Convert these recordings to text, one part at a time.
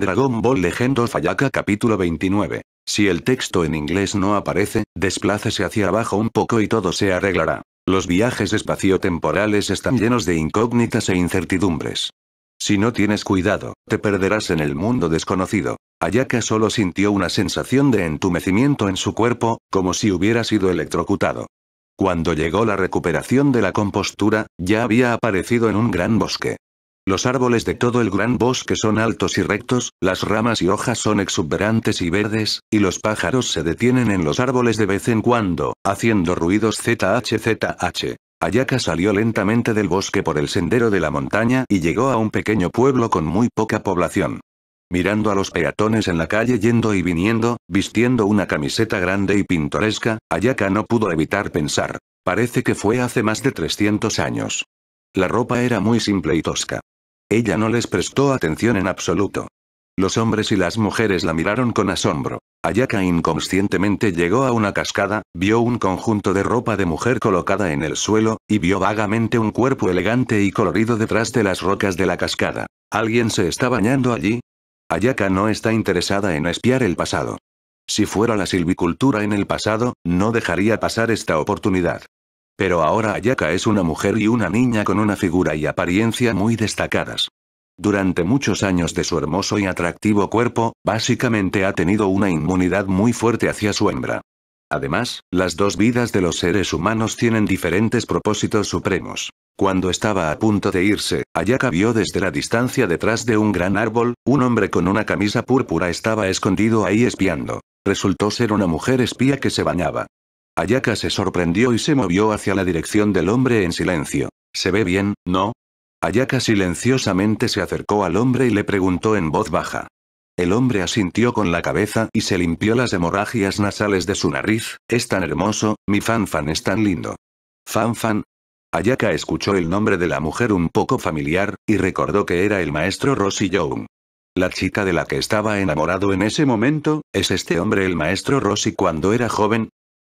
Dragon Ball Legend of Ayaka capítulo 29. Si el texto en inglés no aparece, desplácese hacia abajo un poco y todo se arreglará. Los viajes espaciotemporales están llenos de incógnitas e incertidumbres. Si no tienes cuidado, te perderás en el mundo desconocido. Ayaka solo sintió una sensación de entumecimiento en su cuerpo, como si hubiera sido electrocutado. Cuando llegó la recuperación de la compostura, ya había aparecido en un gran bosque. Los árboles de todo el gran bosque son altos y rectos, las ramas y hojas son exuberantes y verdes, y los pájaros se detienen en los árboles de vez en cuando, haciendo ruidos ZHZH. Ayaka salió lentamente del bosque por el sendero de la montaña y llegó a un pequeño pueblo con muy poca población mirando a los peatones en la calle yendo y viniendo, vistiendo una camiseta grande y pintoresca, Ayaka no pudo evitar pensar. Parece que fue hace más de 300 años. La ropa era muy simple y tosca. Ella no les prestó atención en absoluto. Los hombres y las mujeres la miraron con asombro. Ayaka inconscientemente llegó a una cascada, vio un conjunto de ropa de mujer colocada en el suelo, y vio vagamente un cuerpo elegante y colorido detrás de las rocas de la cascada. ¿Alguien se está bañando allí? Ayaka no está interesada en espiar el pasado. Si fuera la silvicultura en el pasado, no dejaría pasar esta oportunidad. Pero ahora Ayaka es una mujer y una niña con una figura y apariencia muy destacadas. Durante muchos años de su hermoso y atractivo cuerpo, básicamente ha tenido una inmunidad muy fuerte hacia su hembra. Además, las dos vidas de los seres humanos tienen diferentes propósitos supremos. Cuando estaba a punto de irse, Ayaka vio desde la distancia detrás de un gran árbol, un hombre con una camisa púrpura estaba escondido ahí espiando. Resultó ser una mujer espía que se bañaba. Ayaka se sorprendió y se movió hacia la dirección del hombre en silencio. ¿Se ve bien, no? Ayaka silenciosamente se acercó al hombre y le preguntó en voz baja. El hombre asintió con la cabeza y se limpió las hemorragias nasales de su nariz. Es tan hermoso, mi fanfan es tan lindo. ¿Fanfan? Ayaka escuchó el nombre de la mujer un poco familiar, y recordó que era el maestro Rosy Young. La chica de la que estaba enamorado en ese momento, ¿es este hombre el maestro Rossi cuando era joven?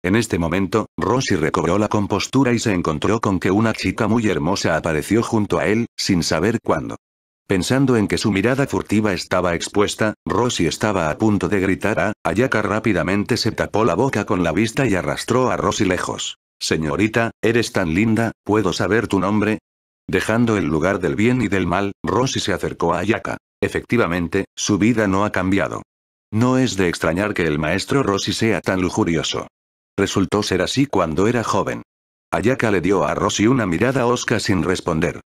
En este momento, Rossi recobró la compostura y se encontró con que una chica muy hermosa apareció junto a él, sin saber cuándo. Pensando en que su mirada furtiva estaba expuesta, Rossi estaba a punto de gritar a Ayaka rápidamente se tapó la boca con la vista y arrastró a Rossi lejos. Señorita, eres tan linda, ¿puedo saber tu nombre? Dejando el lugar del bien y del mal, Rossi se acercó a Ayaka. Efectivamente, su vida no ha cambiado. No es de extrañar que el maestro Rossi sea tan lujurioso. Resultó ser así cuando era joven. Ayaka le dio a Rossi una mirada hosca sin responder.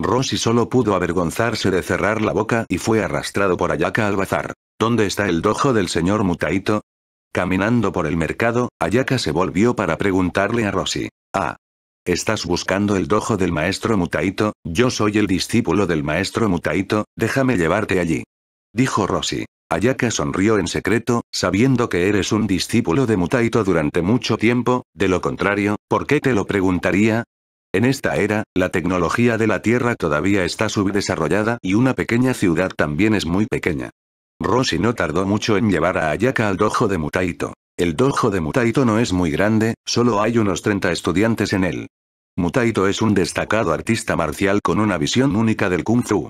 Rossi solo pudo avergonzarse de cerrar la boca y fue arrastrado por Ayaka al bazar. ¿Dónde está el dojo del señor Mutaito? Caminando por el mercado, Ayaka se volvió para preguntarle a Rosy. Ah. ¿Estás buscando el dojo del maestro Mutaito? Yo soy el discípulo del maestro Mutaito, déjame llevarte allí. Dijo Rosy. Ayaka sonrió en secreto, sabiendo que eres un discípulo de Mutaito durante mucho tiempo, de lo contrario, ¿por qué te lo preguntaría? En esta era, la tecnología de la Tierra todavía está subdesarrollada y una pequeña ciudad también es muy pequeña. Roshi no tardó mucho en llevar a Ayaka al dojo de Mutaito. El dojo de Mutaito no es muy grande, solo hay unos 30 estudiantes en él. Mutaito es un destacado artista marcial con una visión única del kung fu.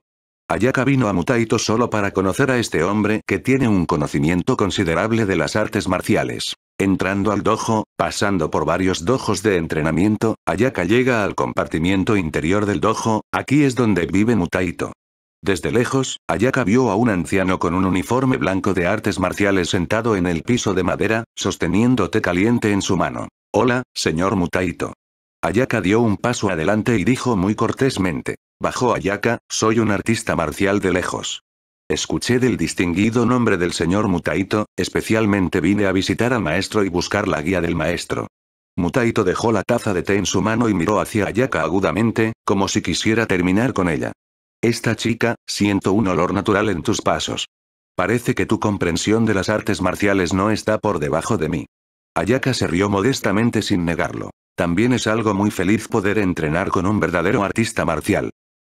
Ayaka vino a Mutaito solo para conocer a este hombre que tiene un conocimiento considerable de las artes marciales. Entrando al dojo, pasando por varios dojos de entrenamiento, Ayaka llega al compartimiento interior del dojo, aquí es donde vive Mutaito. Desde lejos, Ayaka vio a un anciano con un uniforme blanco de artes marciales sentado en el piso de madera, sosteniendo té caliente en su mano. Hola, señor Mutaito. Ayaka dio un paso adelante y dijo muy cortésmente. Bajo Ayaka, soy un artista marcial de lejos. Escuché del distinguido nombre del señor Mutaito, especialmente vine a visitar al maestro y buscar la guía del maestro. Mutaito dejó la taza de té en su mano y miró hacia Ayaka agudamente, como si quisiera terminar con ella. Esta chica, siento un olor natural en tus pasos. Parece que tu comprensión de las artes marciales no está por debajo de mí. Ayaka se rió modestamente sin negarlo. También es algo muy feliz poder entrenar con un verdadero artista marcial.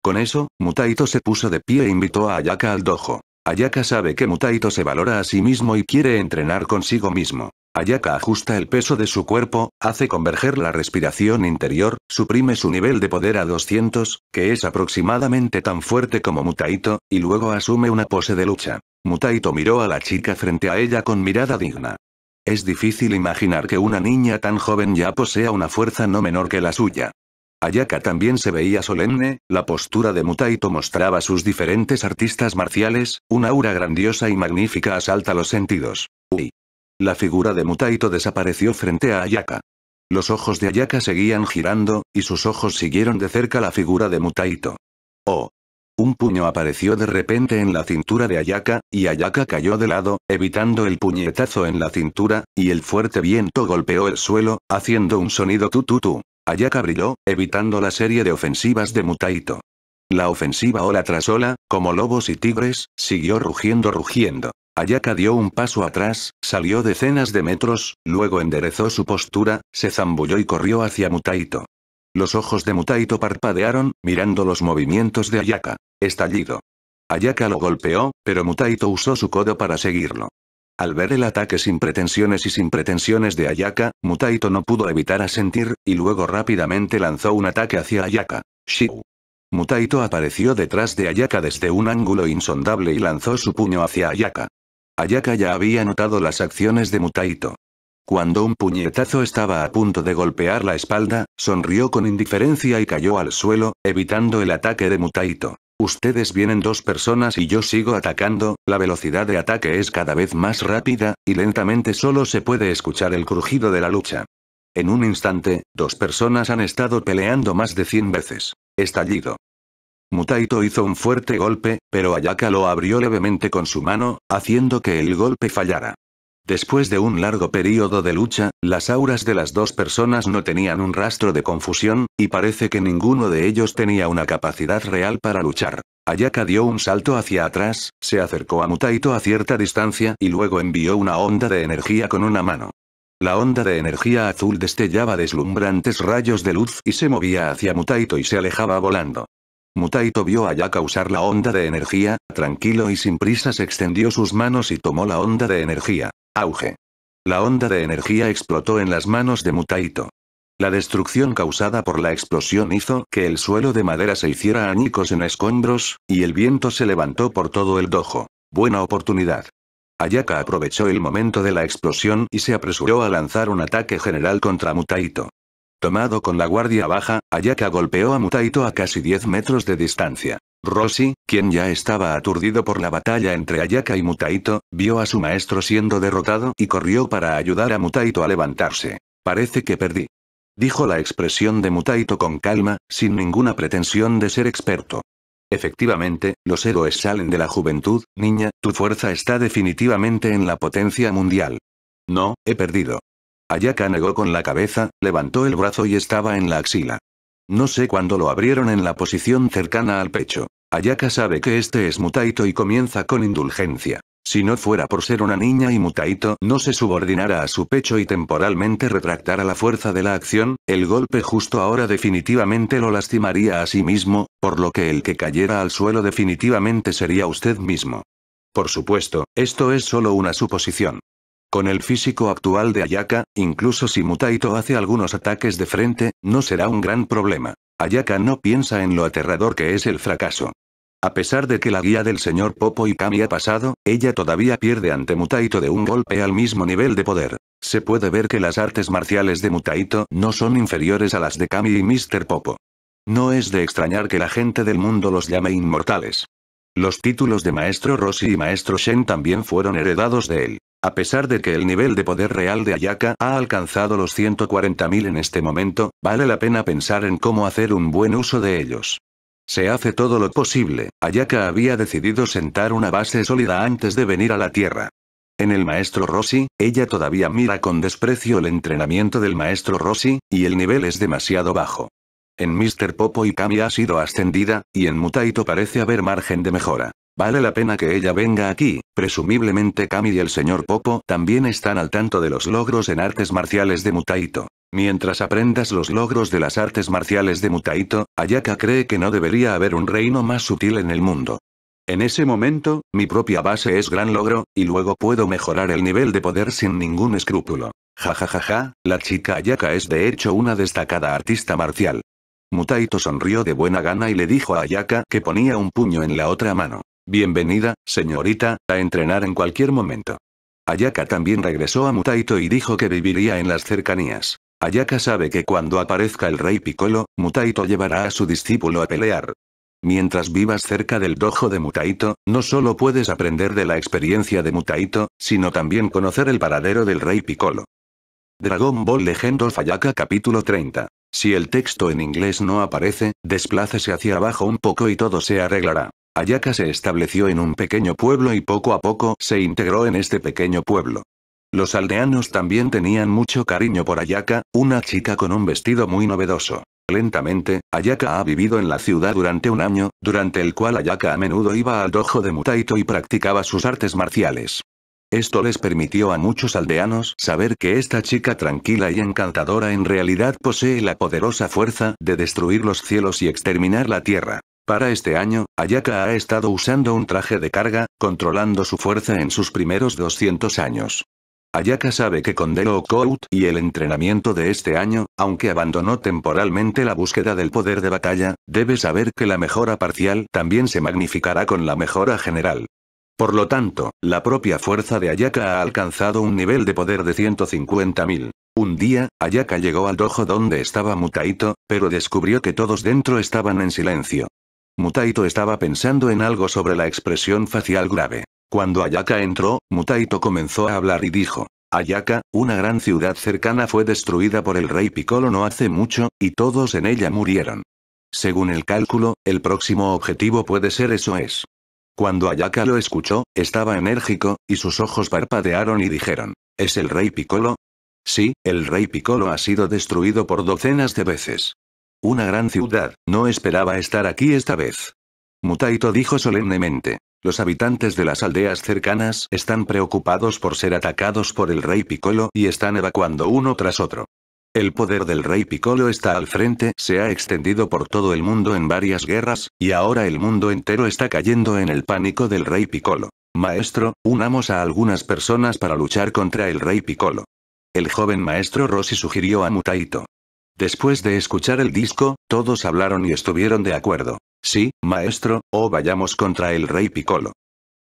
Con eso, Mutaito se puso de pie e invitó a Ayaka al dojo. Ayaka sabe que Mutaito se valora a sí mismo y quiere entrenar consigo mismo. Ayaka ajusta el peso de su cuerpo, hace converger la respiración interior, suprime su nivel de poder a 200, que es aproximadamente tan fuerte como Mutaito, y luego asume una pose de lucha. Mutaito miró a la chica frente a ella con mirada digna. Es difícil imaginar que una niña tan joven ya posea una fuerza no menor que la suya. Ayaka también se veía solemne, la postura de Mutaito mostraba sus diferentes artistas marciales, una aura grandiosa y magnífica asalta los sentidos. Uy. La figura de Mutaito desapareció frente a Ayaka. Los ojos de Ayaka seguían girando, y sus ojos siguieron de cerca la figura de Mutaito. Oh. Un puño apareció de repente en la cintura de Ayaka, y Ayaka cayó de lado, evitando el puñetazo en la cintura, y el fuerte viento golpeó el suelo, haciendo un sonido tututu. Ayaka brilló, evitando la serie de ofensivas de Mutaito. La ofensiva ola tras ola, como lobos y tigres, siguió rugiendo rugiendo. Ayaka dio un paso atrás, salió decenas de metros, luego enderezó su postura, se zambulló y corrió hacia Mutaito. Los ojos de Mutaito parpadearon, mirando los movimientos de Ayaka. Estallido. Ayaka lo golpeó, pero Mutaito usó su codo para seguirlo. Al ver el ataque sin pretensiones y sin pretensiones de Ayaka, Mutaito no pudo evitar asentir, y luego rápidamente lanzó un ataque hacia Ayaka. Shiu. Mutaito apareció detrás de Ayaka desde un ángulo insondable y lanzó su puño hacia Ayaka. Ayaka ya había notado las acciones de Mutaito. Cuando un puñetazo estaba a punto de golpear la espalda, sonrió con indiferencia y cayó al suelo, evitando el ataque de Mutaito. Ustedes vienen dos personas y yo sigo atacando, la velocidad de ataque es cada vez más rápida, y lentamente solo se puede escuchar el crujido de la lucha. En un instante, dos personas han estado peleando más de 100 veces. Estallido. Mutaito hizo un fuerte golpe, pero Ayaka lo abrió levemente con su mano, haciendo que el golpe fallara. Después de un largo periodo de lucha, las auras de las dos personas no tenían un rastro de confusión, y parece que ninguno de ellos tenía una capacidad real para luchar. Ayaka dio un salto hacia atrás, se acercó a Mutaito a cierta distancia y luego envió una onda de energía con una mano. La onda de energía azul destellaba deslumbrantes rayos de luz y se movía hacia Mutaito y se alejaba volando. Mutaito vio a Ayaka usar la onda de energía, tranquilo y sin prisa extendió sus manos y tomó la onda de energía. Auge. La onda de energía explotó en las manos de Mutaito. La destrucción causada por la explosión hizo que el suelo de madera se hiciera añicos en escombros, y el viento se levantó por todo el dojo. Buena oportunidad. Ayaka aprovechó el momento de la explosión y se apresuró a lanzar un ataque general contra Mutaito. Tomado con la guardia baja, Ayaka golpeó a Mutaito a casi 10 metros de distancia. Rossi, quien ya estaba aturdido por la batalla entre Ayaka y Mutaito, vio a su maestro siendo derrotado y corrió para ayudar a Mutaito a levantarse. Parece que perdí. Dijo la expresión de Mutaito con calma, sin ninguna pretensión de ser experto. Efectivamente, los héroes salen de la juventud, niña, tu fuerza está definitivamente en la potencia mundial. No, he perdido. Ayaka negó con la cabeza, levantó el brazo y estaba en la axila. No sé cuándo lo abrieron en la posición cercana al pecho. Ayaka sabe que este es Mutaito y comienza con indulgencia. Si no fuera por ser una niña y Mutaito no se subordinara a su pecho y temporalmente retractara la fuerza de la acción, el golpe justo ahora definitivamente lo lastimaría a sí mismo, por lo que el que cayera al suelo definitivamente sería usted mismo. Por supuesto, esto es solo una suposición. Con el físico actual de Ayaka, incluso si Mutaito hace algunos ataques de frente, no será un gran problema. Ayaka no piensa en lo aterrador que es el fracaso. A pesar de que la guía del señor Popo y Kami ha pasado, ella todavía pierde ante Mutaito de un golpe al mismo nivel de poder. Se puede ver que las artes marciales de Mutaito no son inferiores a las de Kami y Mr. Popo. No es de extrañar que la gente del mundo los llame inmortales. Los títulos de Maestro Rossi y Maestro Shen también fueron heredados de él. A pesar de que el nivel de poder real de Ayaka ha alcanzado los 140.000 en este momento, vale la pena pensar en cómo hacer un buen uso de ellos. Se hace todo lo posible, Ayaka había decidido sentar una base sólida antes de venir a la Tierra. En el maestro Rossi, ella todavía mira con desprecio el entrenamiento del maestro Rossi, y el nivel es demasiado bajo. En Mr. Popo y Kami ha sido ascendida, y en Mutaito parece haber margen de mejora. Vale la pena que ella venga aquí, presumiblemente Kami y el señor Popo también están al tanto de los logros en artes marciales de Mutaito. Mientras aprendas los logros de las artes marciales de Mutaito, Ayaka cree que no debería haber un reino más sutil en el mundo. En ese momento, mi propia base es gran logro, y luego puedo mejorar el nivel de poder sin ningún escrúpulo. Ja ja ja ja, la chica Ayaka es de hecho una destacada artista marcial. Mutaito sonrió de buena gana y le dijo a Ayaka que ponía un puño en la otra mano. Bienvenida, señorita, a entrenar en cualquier momento. Ayaka también regresó a Mutaito y dijo que viviría en las cercanías. Ayaka sabe que cuando aparezca el rey Piccolo, Mutaito llevará a su discípulo a pelear. Mientras vivas cerca del dojo de Mutaito, no solo puedes aprender de la experiencia de Mutaito, sino también conocer el paradero del rey Piccolo. Dragon Ball Legend of Ayaka capítulo 30. Si el texto en inglés no aparece, desplácese hacia abajo un poco y todo se arreglará. Ayaka se estableció en un pequeño pueblo y poco a poco se integró en este pequeño pueblo. Los aldeanos también tenían mucho cariño por Ayaka, una chica con un vestido muy novedoso. Lentamente, Ayaka ha vivido en la ciudad durante un año, durante el cual Ayaka a menudo iba al dojo de Mutaito y practicaba sus artes marciales. Esto les permitió a muchos aldeanos saber que esta chica tranquila y encantadora en realidad posee la poderosa fuerza de destruir los cielos y exterminar la tierra. Para este año, Ayaka ha estado usando un traje de carga, controlando su fuerza en sus primeros 200 años. Ayaka sabe que con delo Coat y el entrenamiento de este año, aunque abandonó temporalmente la búsqueda del poder de batalla, debe saber que la mejora parcial también se magnificará con la mejora general. Por lo tanto, la propia fuerza de Ayaka ha alcanzado un nivel de poder de 150.000. Un día, Ayaka llegó al dojo donde estaba Mutaito, pero descubrió que todos dentro estaban en silencio. Mutaito estaba pensando en algo sobre la expresión facial grave. Cuando Ayaka entró, Mutaito comenzó a hablar y dijo, Ayaka, una gran ciudad cercana fue destruida por el rey Piccolo no hace mucho, y todos en ella murieron. Según el cálculo, el próximo objetivo puede ser eso es. Cuando Ayaka lo escuchó, estaba enérgico, y sus ojos parpadearon y dijeron, ¿es el rey Piccolo? Sí, el rey Piccolo ha sido destruido por docenas de veces. Una gran ciudad, no esperaba estar aquí esta vez. Mutaito dijo solemnemente. Los habitantes de las aldeas cercanas están preocupados por ser atacados por el rey Piccolo y están evacuando uno tras otro. El poder del rey Piccolo está al frente, se ha extendido por todo el mundo en varias guerras, y ahora el mundo entero está cayendo en el pánico del rey Piccolo. Maestro, unamos a algunas personas para luchar contra el rey Piccolo. El joven maestro Rossi sugirió a Mutaito. Después de escuchar el disco, todos hablaron y estuvieron de acuerdo. Sí, maestro, o vayamos contra el rey Piccolo.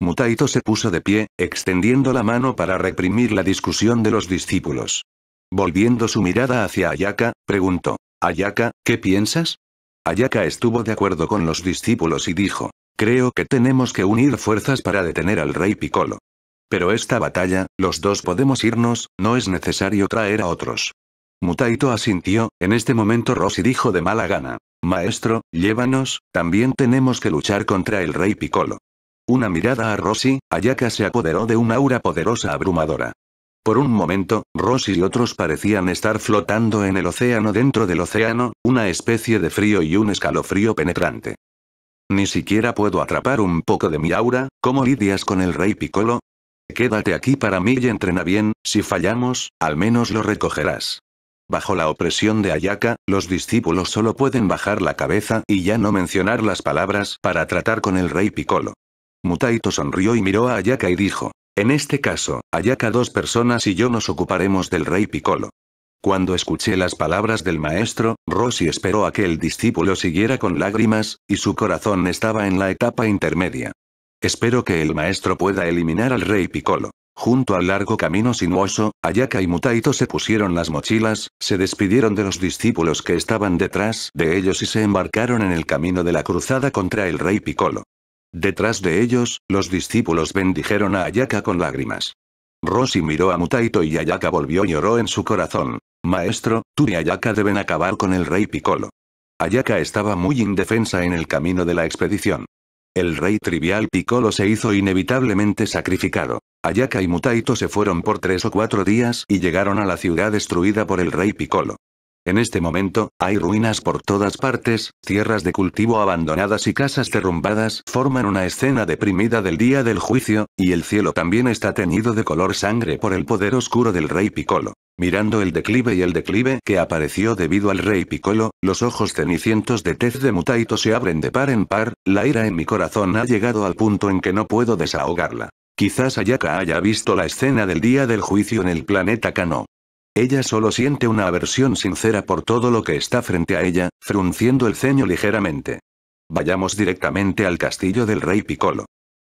Mutaito se puso de pie, extendiendo la mano para reprimir la discusión de los discípulos. Volviendo su mirada hacia Ayaka, preguntó, Ayaka, ¿qué piensas? Ayaka estuvo de acuerdo con los discípulos y dijo, creo que tenemos que unir fuerzas para detener al rey Piccolo. Pero esta batalla, los dos podemos irnos, no es necesario traer a otros. Mutaito asintió, en este momento Rosy dijo de mala gana. Maestro, llévanos, también tenemos que luchar contra el rey Piccolo. Una mirada a Rosy, Ayaka se apoderó de una aura poderosa abrumadora. Por un momento, Rosy y otros parecían estar flotando en el océano dentro del océano, una especie de frío y un escalofrío penetrante. Ni siquiera puedo atrapar un poco de mi aura, ¿cómo lidias con el rey Piccolo? Quédate aquí para mí y entrena bien, si fallamos, al menos lo recogerás. Bajo la opresión de Ayaka, los discípulos solo pueden bajar la cabeza y ya no mencionar las palabras para tratar con el rey Piccolo. Mutaito sonrió y miró a Ayaka y dijo, en este caso, Ayaka dos personas y yo nos ocuparemos del rey Piccolo. Cuando escuché las palabras del maestro, Rossi esperó a que el discípulo siguiera con lágrimas, y su corazón estaba en la etapa intermedia. Espero que el maestro pueda eliminar al rey Piccolo. Junto al largo camino sinuoso, Ayaka y Mutaito se pusieron las mochilas, se despidieron de los discípulos que estaban detrás de ellos y se embarcaron en el camino de la cruzada contra el rey Piccolo. Detrás de ellos, los discípulos bendijeron a Ayaka con lágrimas. Rossi miró a Mutaito y Ayaka volvió y lloró en su corazón. Maestro, tú y Ayaka deben acabar con el rey Piccolo. Ayaka estaba muy indefensa en el camino de la expedición. El rey trivial Piccolo se hizo inevitablemente sacrificado. Ayaka y Mutaito se fueron por tres o cuatro días y llegaron a la ciudad destruida por el rey Piccolo. En este momento, hay ruinas por todas partes, tierras de cultivo abandonadas y casas derrumbadas forman una escena deprimida del día del juicio, y el cielo también está teñido de color sangre por el poder oscuro del rey Piccolo. Mirando el declive y el declive que apareció debido al rey Piccolo, los ojos cenicientos de Tez de Mutaito se abren de par en par, la ira en mi corazón ha llegado al punto en que no puedo desahogarla. Quizás Ayaka haya visto la escena del día del juicio en el planeta Kano. Ella solo siente una aversión sincera por todo lo que está frente a ella, frunciendo el ceño ligeramente. Vayamos directamente al castillo del rey Piccolo.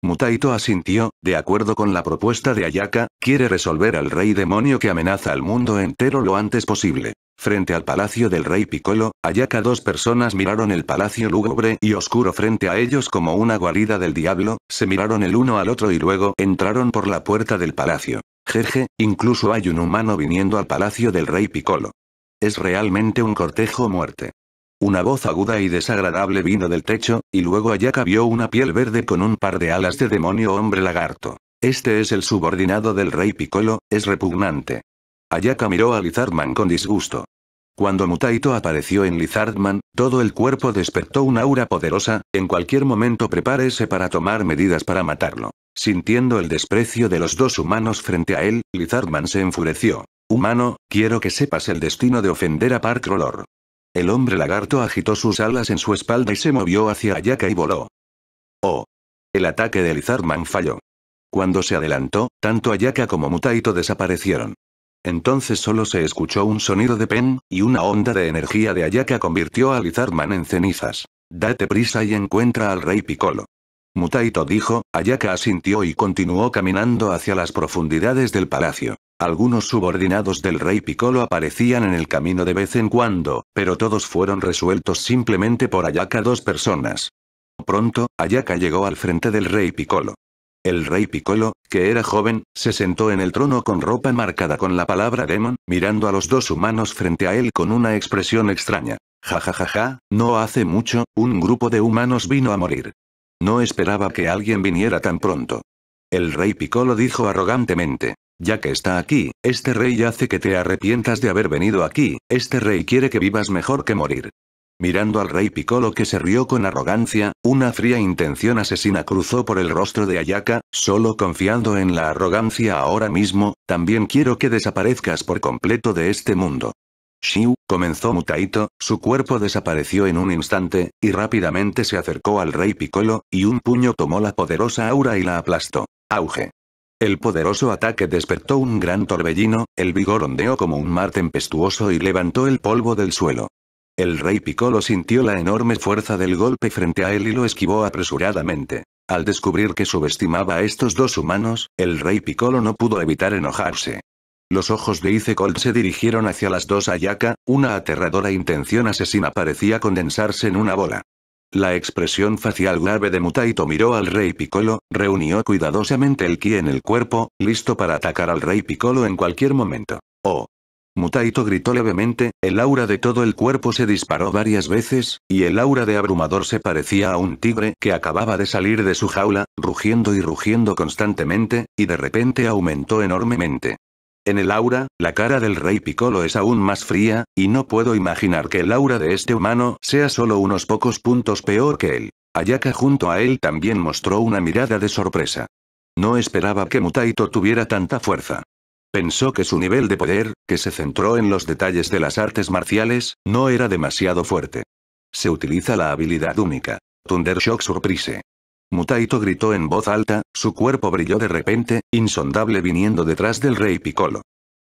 Mutaito asintió, de acuerdo con la propuesta de Ayaka, quiere resolver al rey demonio que amenaza al mundo entero lo antes posible. Frente al palacio del rey Piccolo, Ayaka dos personas miraron el palacio lúgubre y oscuro frente a ellos como una guarida del diablo, se miraron el uno al otro y luego entraron por la puerta del palacio. Jeje, incluso hay un humano viniendo al palacio del rey Piccolo. Es realmente un cortejo muerte. Una voz aguda y desagradable vino del techo, y luego Ayaka vio una piel verde con un par de alas de demonio hombre lagarto. Este es el subordinado del rey Piccolo, es repugnante. Ayaka miró a Lizardman con disgusto. Cuando Mutaito apareció en Lizardman, todo el cuerpo despertó una aura poderosa, en cualquier momento prepárese para tomar medidas para matarlo. Sintiendo el desprecio de los dos humanos frente a él, Lizardman se enfureció. Humano, quiero que sepas el destino de ofender a Parkrolor. El hombre lagarto agitó sus alas en su espalda y se movió hacia Ayaka y voló. ¡Oh! El ataque de Lizardman falló. Cuando se adelantó, tanto Ayaka como Mutaito desaparecieron. Entonces solo se escuchó un sonido de pen, y una onda de energía de Ayaka convirtió a Lizardman en cenizas. Date prisa y encuentra al rey Piccolo. Mutaito dijo, Ayaka asintió y continuó caminando hacia las profundidades del palacio. Algunos subordinados del rey Piccolo aparecían en el camino de vez en cuando, pero todos fueron resueltos simplemente por Ayaka dos personas. Pronto, Ayaka llegó al frente del rey Piccolo. El rey Piccolo, que era joven, se sentó en el trono con ropa marcada con la palabra Demon, mirando a los dos humanos frente a él con una expresión extraña. Ja ja ja ja, no hace mucho, un grupo de humanos vino a morir. No esperaba que alguien viniera tan pronto. El rey Piccolo dijo arrogantemente. Ya que está aquí, este rey hace que te arrepientas de haber venido aquí, este rey quiere que vivas mejor que morir. Mirando al rey Piccolo que se rió con arrogancia, una fría intención asesina cruzó por el rostro de Ayaka, solo confiando en la arrogancia ahora mismo, también quiero que desaparezcas por completo de este mundo. Shiu, comenzó Mutaito, su cuerpo desapareció en un instante, y rápidamente se acercó al rey Piccolo, y un puño tomó la poderosa aura y la aplastó. Auge. El poderoso ataque despertó un gran torbellino, el vigor ondeó como un mar tempestuoso y levantó el polvo del suelo. El rey Piccolo sintió la enorme fuerza del golpe frente a él y lo esquivó apresuradamente. Al descubrir que subestimaba a estos dos humanos, el rey Piccolo no pudo evitar enojarse. Los ojos de Ice Cold se dirigieron hacia las dos Ayaka, una aterradora intención asesina parecía condensarse en una bola. La expresión facial grave de Mutaito miró al rey Piccolo, reunió cuidadosamente el ki en el cuerpo, listo para atacar al rey Piccolo en cualquier momento. ¡Oh! Mutaito gritó levemente, el aura de todo el cuerpo se disparó varias veces, y el aura de abrumador se parecía a un tigre que acababa de salir de su jaula, rugiendo y rugiendo constantemente, y de repente aumentó enormemente. En el aura, la cara del rey Piccolo es aún más fría, y no puedo imaginar que el aura de este humano sea solo unos pocos puntos peor que él. Ayaka junto a él también mostró una mirada de sorpresa. No esperaba que Mutaito tuviera tanta fuerza. Pensó que su nivel de poder, que se centró en los detalles de las artes marciales, no era demasiado fuerte. Se utiliza la habilidad única. Thunder Shock Surprise. Mutaito gritó en voz alta, su cuerpo brilló de repente, insondable viniendo detrás del rey Piccolo.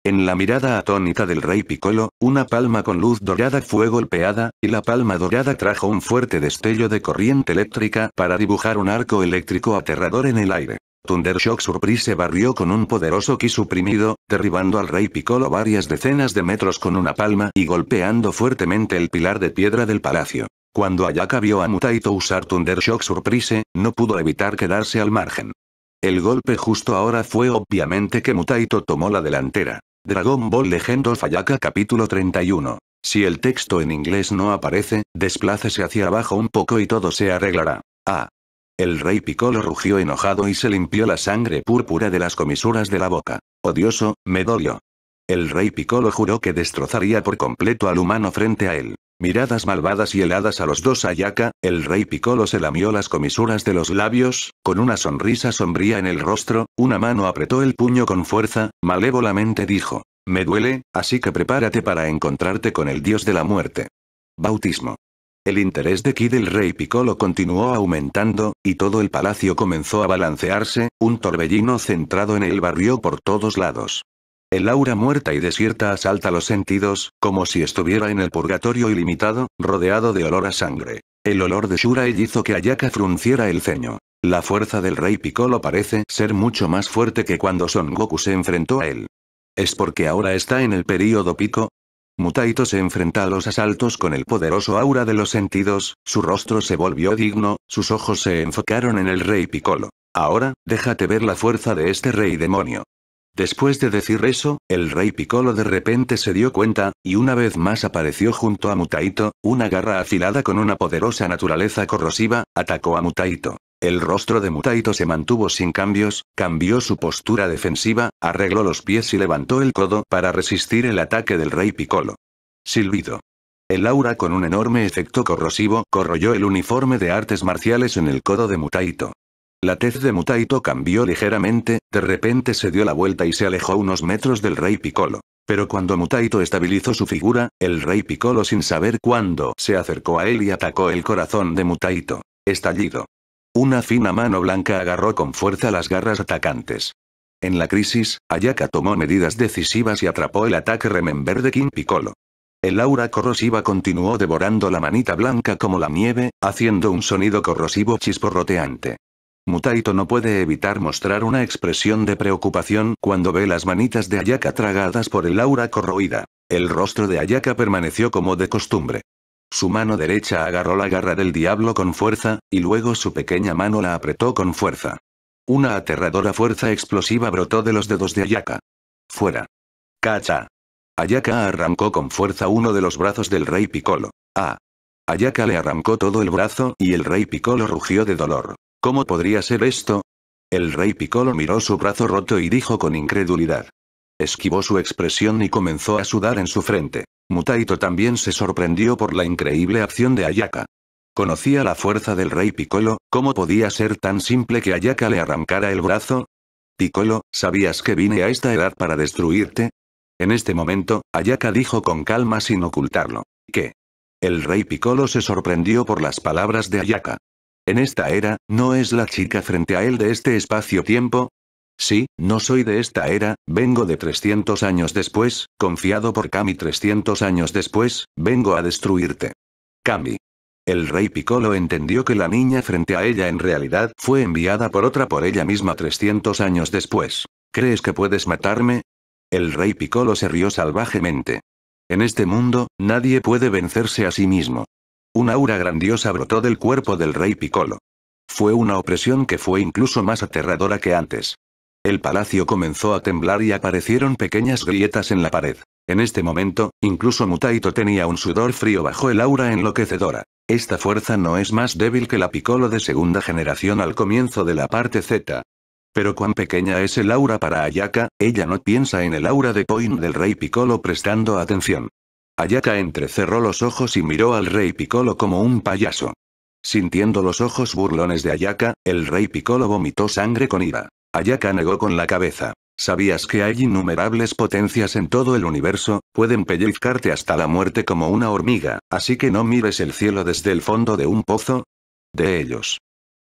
En la mirada atónita del rey Piccolo, una palma con luz dorada fue golpeada, y la palma dorada trajo un fuerte destello de corriente eléctrica para dibujar un arco eléctrico aterrador en el aire. Thundershock Surprise se barrió con un poderoso ki suprimido, derribando al rey Piccolo varias decenas de metros con una palma y golpeando fuertemente el pilar de piedra del palacio. Cuando Ayaka vio a Mutaito usar Thunder Shock Surprise, no pudo evitar quedarse al margen. El golpe justo ahora fue obviamente que Mutaito tomó la delantera. Dragon Ball Legend of Ayaka capítulo 31. Si el texto en inglés no aparece, desplácese hacia abajo un poco y todo se arreglará. Ah. El rey Piccolo rugió enojado y se limpió la sangre púrpura de las comisuras de la boca. Odioso, me dolió. El rey Piccolo juró que destrozaría por completo al humano frente a él. Miradas malvadas y heladas a los dos Ayaka, el rey Piccolo se lamió las comisuras de los labios, con una sonrisa sombría en el rostro, una mano apretó el puño con fuerza, malévolamente dijo. Me duele, así que prepárate para encontrarte con el dios de la muerte. Bautismo. El interés de Kid del rey Piccolo continuó aumentando, y todo el palacio comenzó a balancearse, un torbellino centrado en el barrio por todos lados. El aura muerta y desierta asalta los sentidos, como si estuviera en el purgatorio ilimitado, rodeado de olor a sangre. El olor de Shurae hizo que Ayaka frunciera el ceño. La fuerza del rey Piccolo parece ser mucho más fuerte que cuando Son Goku se enfrentó a él. ¿Es porque ahora está en el período pico? Mutaito se enfrenta a los asaltos con el poderoso aura de los sentidos, su rostro se volvió digno, sus ojos se enfocaron en el rey Piccolo. Ahora, déjate ver la fuerza de este rey demonio. Después de decir eso, el rey Piccolo de repente se dio cuenta, y una vez más apareció junto a Mutaito, una garra afilada con una poderosa naturaleza corrosiva, atacó a Mutaito. El rostro de Mutaito se mantuvo sin cambios, cambió su postura defensiva, arregló los pies y levantó el codo para resistir el ataque del rey Piccolo. Silbido. El aura con un enorme efecto corrosivo corroyó el uniforme de artes marciales en el codo de Mutaito. La tez de Mutaito cambió ligeramente, de repente se dio la vuelta y se alejó unos metros del rey Piccolo. Pero cuando Mutaito estabilizó su figura, el rey Piccolo sin saber cuándo se acercó a él y atacó el corazón de Mutaito. Estallido. Una fina mano blanca agarró con fuerza las garras atacantes. En la crisis, Ayaka tomó medidas decisivas y atrapó el ataque Remember de King Piccolo. El aura corrosiva continuó devorando la manita blanca como la nieve, haciendo un sonido corrosivo chisporroteante. Mutaito no puede evitar mostrar una expresión de preocupación cuando ve las manitas de Ayaka tragadas por el aura corroída. El rostro de Ayaka permaneció como de costumbre. Su mano derecha agarró la garra del diablo con fuerza, y luego su pequeña mano la apretó con fuerza. Una aterradora fuerza explosiva brotó de los dedos de Ayaka. Fuera. Cacha. Ayaka arrancó con fuerza uno de los brazos del rey Piccolo. Ah. Ayaka le arrancó todo el brazo y el rey Piccolo rugió de dolor. ¿Cómo podría ser esto? El rey Piccolo miró su brazo roto y dijo con incredulidad. Esquivó su expresión y comenzó a sudar en su frente. Mutaito también se sorprendió por la increíble acción de Ayaka. Conocía la fuerza del rey Piccolo, ¿cómo podía ser tan simple que Ayaka le arrancara el brazo? Piccolo, ¿sabías que vine a esta edad para destruirte? En este momento, Ayaka dijo con calma sin ocultarlo. ¿Qué? El rey Piccolo se sorprendió por las palabras de Ayaka. En esta era, ¿no es la chica frente a él de este espacio-tiempo? Sí, no soy de esta era, vengo de 300 años después, confiado por Kami 300 años después, vengo a destruirte. Kami. El rey Piccolo entendió que la niña frente a ella en realidad fue enviada por otra por ella misma 300 años después. ¿Crees que puedes matarme? El rey Piccolo se rió salvajemente. En este mundo, nadie puede vencerse a sí mismo. Un aura grandiosa brotó del cuerpo del rey Piccolo. Fue una opresión que fue incluso más aterradora que antes. El palacio comenzó a temblar y aparecieron pequeñas grietas en la pared. En este momento, incluso Mutaito tenía un sudor frío bajo el aura enloquecedora. Esta fuerza no es más débil que la Piccolo de segunda generación al comienzo de la parte Z. Pero cuán pequeña es el aura para Ayaka, ella no piensa en el aura de Coin del rey Piccolo prestando atención. Ayaka entrecerró los ojos y miró al rey Piccolo como un payaso. Sintiendo los ojos burlones de Ayaka, el rey Piccolo vomitó sangre con ira. Ayaka negó con la cabeza. ¿Sabías que hay innumerables potencias en todo el universo? Pueden pellizcarte hasta la muerte como una hormiga, así que no mires el cielo desde el fondo de un pozo. De ellos.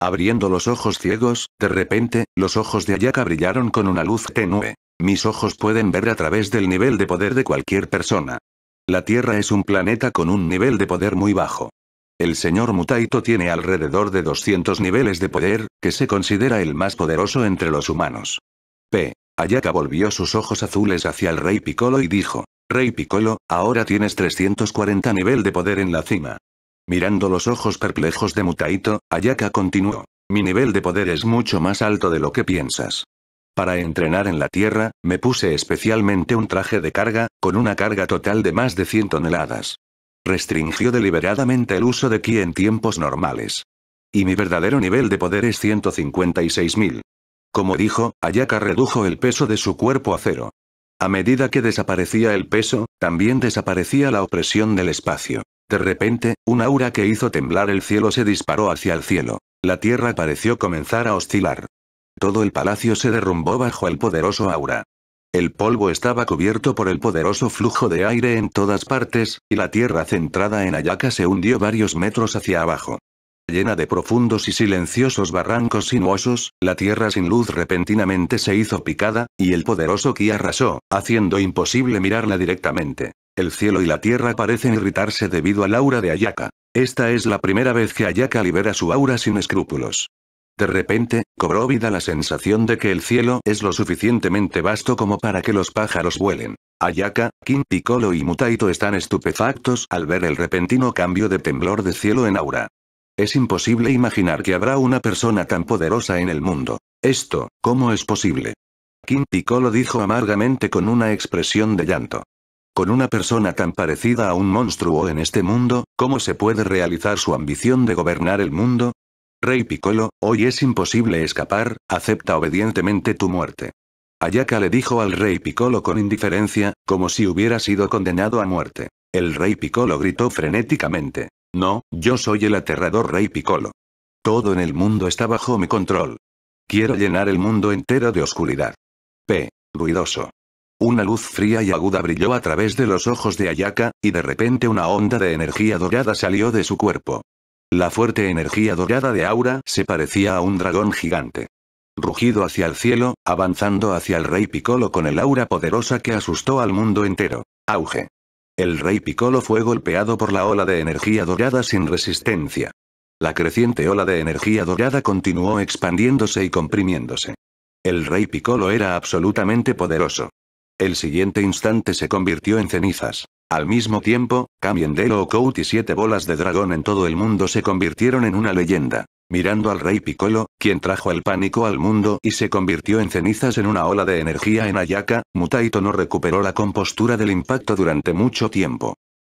Abriendo los ojos ciegos, de repente, los ojos de Ayaka brillaron con una luz tenue. Mis ojos pueden ver a través del nivel de poder de cualquier persona. La Tierra es un planeta con un nivel de poder muy bajo. El señor Mutaito tiene alrededor de 200 niveles de poder, que se considera el más poderoso entre los humanos. P. Ayaka volvió sus ojos azules hacia el rey Piccolo y dijo, Rey Piccolo, ahora tienes 340 nivel de poder en la cima. Mirando los ojos perplejos de Mutaito, Ayaka continuó, mi nivel de poder es mucho más alto de lo que piensas. Para entrenar en la tierra, me puse especialmente un traje de carga, con una carga total de más de 100 toneladas. Restringió deliberadamente el uso de ki en tiempos normales. Y mi verdadero nivel de poder es 156.000. Como dijo, Ayaka redujo el peso de su cuerpo a cero. A medida que desaparecía el peso, también desaparecía la opresión del espacio. De repente, un aura que hizo temblar el cielo se disparó hacia el cielo. La tierra pareció comenzar a oscilar. Todo el palacio se derrumbó bajo el poderoso aura. El polvo estaba cubierto por el poderoso flujo de aire en todas partes, y la tierra centrada en Ayaka se hundió varios metros hacia abajo. Llena de profundos y silenciosos barrancos sinuosos, la tierra sin luz repentinamente se hizo picada, y el poderoso ki arrasó, haciendo imposible mirarla directamente. El cielo y la tierra parecen irritarse debido al aura de Ayaka. Esta es la primera vez que Ayaka libera su aura sin escrúpulos. De repente, cobró vida la sensación de que el cielo es lo suficientemente vasto como para que los pájaros vuelen. Ayaka, Kim Piccolo y Mutaito están estupefactos al ver el repentino cambio de temblor de cielo en aura. Es imposible imaginar que habrá una persona tan poderosa en el mundo. Esto, ¿cómo es posible? Kim Piccolo dijo amargamente con una expresión de llanto. Con una persona tan parecida a un monstruo en este mundo, ¿cómo se puede realizar su ambición de gobernar el mundo? Rey Piccolo, hoy es imposible escapar, acepta obedientemente tu muerte. Ayaka le dijo al rey Piccolo con indiferencia, como si hubiera sido condenado a muerte. El rey Piccolo gritó frenéticamente. No, yo soy el aterrador rey Piccolo. Todo en el mundo está bajo mi control. Quiero llenar el mundo entero de oscuridad. P. Ruidoso. Una luz fría y aguda brilló a través de los ojos de Ayaka, y de repente una onda de energía dorada salió de su cuerpo. La fuerte energía dorada de Aura se parecía a un dragón gigante. Rugido hacia el cielo, avanzando hacia el rey Piccolo con el aura poderosa que asustó al mundo entero. Auge. El rey Piccolo fue golpeado por la ola de energía dorada sin resistencia. La creciente ola de energía dorada continuó expandiéndose y comprimiéndose. El rey Piccolo era absolutamente poderoso. El siguiente instante se convirtió en cenizas. Al mismo tiempo, Kamiendelo Coat y siete bolas de dragón en todo el mundo se convirtieron en una leyenda. Mirando al rey Piccolo, quien trajo el pánico al mundo y se convirtió en cenizas en una ola de energía en Ayaka, Mutaito no recuperó la compostura del impacto durante mucho tiempo.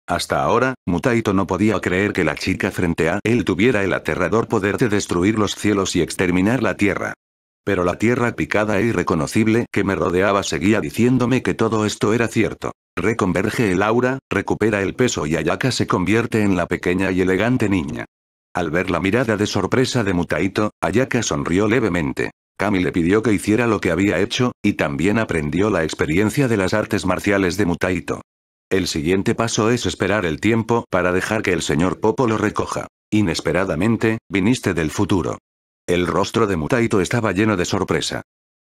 Hasta ahora, Mutaito no podía creer que la chica frente a él tuviera el aterrador poder de destruir los cielos y exterminar la tierra. Pero la tierra picada e irreconocible que me rodeaba seguía diciéndome que todo esto era cierto. Reconverge el aura, recupera el peso y Ayaka se convierte en la pequeña y elegante niña. Al ver la mirada de sorpresa de Mutaito, Ayaka sonrió levemente. Kami le pidió que hiciera lo que había hecho, y también aprendió la experiencia de las artes marciales de Mutaito. El siguiente paso es esperar el tiempo para dejar que el señor Popo lo recoja. Inesperadamente, viniste del futuro. El rostro de Mutaito estaba lleno de sorpresa.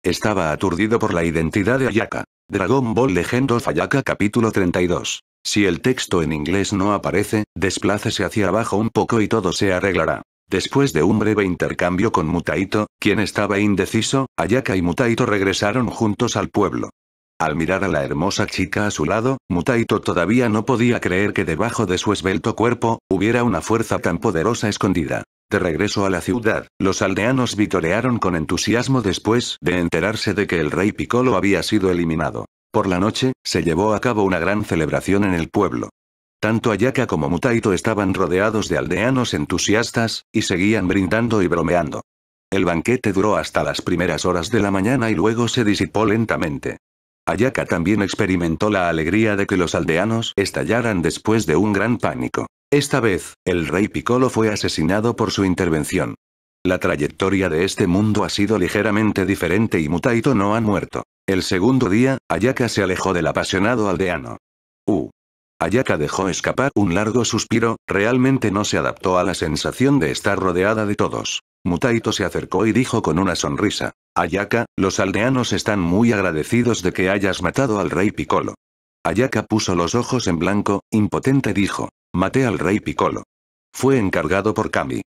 Estaba aturdido por la identidad de Ayaka. Dragon Ball Legend of Ayaka capítulo 32. Si el texto en inglés no aparece, desplácese hacia abajo un poco y todo se arreglará. Después de un breve intercambio con Mutaito, quien estaba indeciso, Ayaka y Mutaito regresaron juntos al pueblo. Al mirar a la hermosa chica a su lado, Mutaito todavía no podía creer que debajo de su esbelto cuerpo, hubiera una fuerza tan poderosa escondida. De regreso a la ciudad, los aldeanos vitorearon con entusiasmo después de enterarse de que el rey Piccolo había sido eliminado. Por la noche, se llevó a cabo una gran celebración en el pueblo. Tanto Ayaka como Mutaito estaban rodeados de aldeanos entusiastas, y seguían brindando y bromeando. El banquete duró hasta las primeras horas de la mañana y luego se disipó lentamente. Ayaka también experimentó la alegría de que los aldeanos estallaran después de un gran pánico. Esta vez, el rey Piccolo fue asesinado por su intervención. La trayectoria de este mundo ha sido ligeramente diferente y Mutaito no ha muerto. El segundo día, Ayaka se alejó del apasionado aldeano. Uh. Ayaka dejó escapar un largo suspiro, realmente no se adaptó a la sensación de estar rodeada de todos. Mutaito se acercó y dijo con una sonrisa. Ayaka, los aldeanos están muy agradecidos de que hayas matado al rey Piccolo. Ayaka puso los ojos en blanco, impotente dijo, Maté al rey Piccolo. Fue encargado por Kami.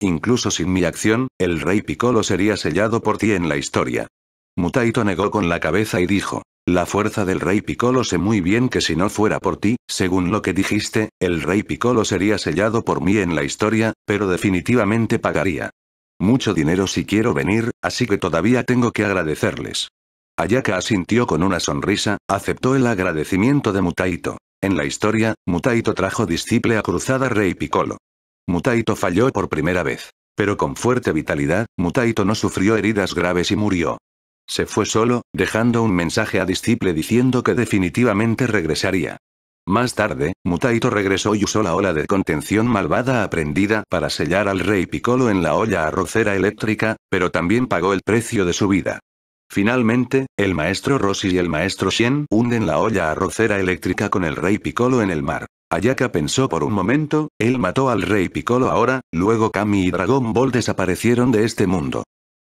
Incluso sin mi acción, el rey Piccolo sería sellado por ti en la historia. Mutaito negó con la cabeza y dijo, la fuerza del rey Piccolo sé muy bien que si no fuera por ti, según lo que dijiste, el rey Piccolo sería sellado por mí en la historia, pero definitivamente pagaría. Mucho dinero si quiero venir, así que todavía tengo que agradecerles. Ayaka asintió con una sonrisa, aceptó el agradecimiento de Mutaito. En la historia, Mutaito trajo disciple a Cruzada Rey Piccolo. Mutaito falló por primera vez. Pero con fuerte vitalidad, Mutaito no sufrió heridas graves y murió. Se fue solo, dejando un mensaje a Disciple diciendo que definitivamente regresaría. Más tarde, Mutaito regresó y usó la ola de contención malvada aprendida para sellar al rey Piccolo en la olla arrocera eléctrica, pero también pagó el precio de su vida. Finalmente, el maestro Rossi y el maestro Shen hunden la olla arrocera eléctrica con el rey Piccolo en el mar. Ayaka pensó por un momento, él mató al rey Piccolo ahora, luego Kami y Dragon Ball desaparecieron de este mundo.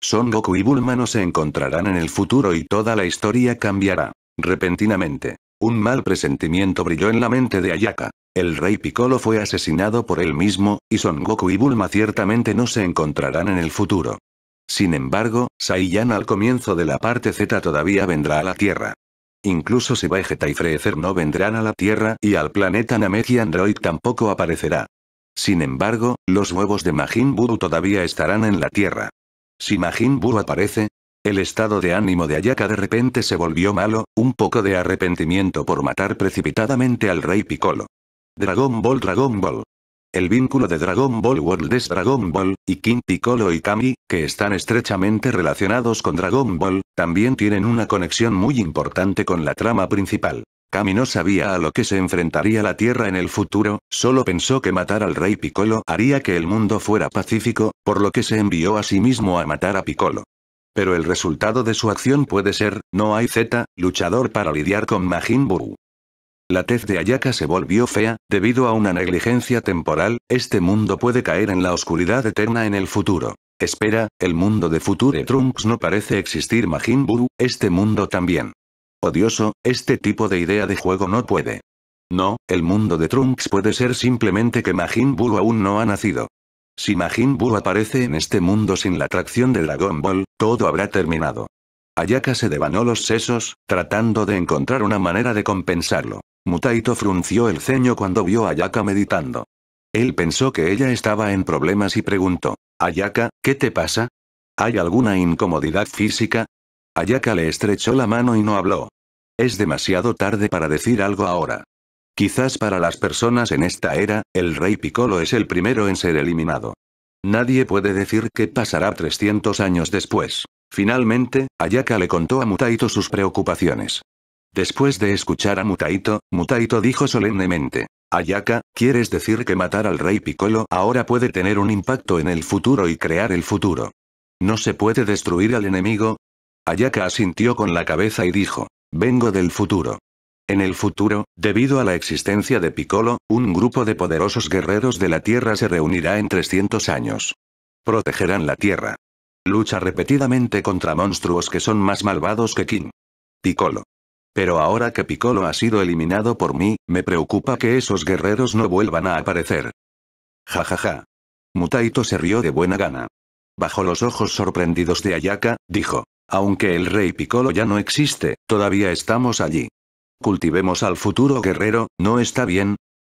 Son Goku y Bulma no se encontrarán en el futuro y toda la historia cambiará. Repentinamente. Un mal presentimiento brilló en la mente de Ayaka. El rey Piccolo fue asesinado por él mismo, y Son Goku y Bulma ciertamente no se encontrarán en el futuro. Sin embargo, Saiyan al comienzo de la parte Z todavía vendrá a la Tierra. Incluso si Vegeta y Freezer no vendrán a la Tierra y al planeta Namek y Android tampoco aparecerá. Sin embargo, los huevos de Majin Buu todavía estarán en la Tierra. Si Majin Buu aparece, el estado de ánimo de Ayaka de repente se volvió malo, un poco de arrepentimiento por matar precipitadamente al rey Piccolo. Dragon Ball Dragon Ball. El vínculo de Dragon Ball World es Dragon Ball, y King Piccolo y Kami, que están estrechamente relacionados con Dragon Ball, también tienen una conexión muy importante con la trama principal. Kami no sabía a lo que se enfrentaría la Tierra en el futuro, solo pensó que matar al rey Piccolo haría que el mundo fuera pacífico, por lo que se envió a sí mismo a matar a Piccolo. Pero el resultado de su acción puede ser, no hay Z, luchador para lidiar con Majin Buu. La tez de Ayaka se volvió fea, debido a una negligencia temporal, este mundo puede caer en la oscuridad eterna en el futuro. Espera, el mundo de Future Trunks no parece existir Majin Buu, este mundo también. Odioso, este tipo de idea de juego no puede. No, el mundo de Trunks puede ser simplemente que Majin Buu aún no ha nacido. Si Majin Buu aparece en este mundo sin la atracción de Dragon Ball, todo habrá terminado. Ayaka se devanó los sesos, tratando de encontrar una manera de compensarlo. Mutaito frunció el ceño cuando vio a Ayaka meditando. Él pensó que ella estaba en problemas y preguntó, Ayaka, ¿qué te pasa? ¿Hay alguna incomodidad física? Ayaka le estrechó la mano y no habló. Es demasiado tarde para decir algo ahora. Quizás para las personas en esta era, el rey Piccolo es el primero en ser eliminado. Nadie puede decir qué pasará 300 años después. Finalmente, Ayaka le contó a Mutaito sus preocupaciones. Después de escuchar a Mutaito, Mutaito dijo solemnemente. Ayaka, ¿quieres decir que matar al rey Piccolo ahora puede tener un impacto en el futuro y crear el futuro? ¿No se puede destruir al enemigo? Ayaka asintió con la cabeza y dijo. Vengo del futuro. En el futuro, debido a la existencia de Piccolo, un grupo de poderosos guerreros de la Tierra se reunirá en 300 años. Protegerán la Tierra. Lucha repetidamente contra monstruos que son más malvados que King. Piccolo. Pero ahora que Piccolo ha sido eliminado por mí, me preocupa que esos guerreros no vuelvan a aparecer. Ja ja ja. Mutaito se rió de buena gana. Bajo los ojos sorprendidos de Ayaka, dijo. Aunque el rey Piccolo ya no existe, todavía estamos allí. Cultivemos al futuro guerrero, ¿no está bien?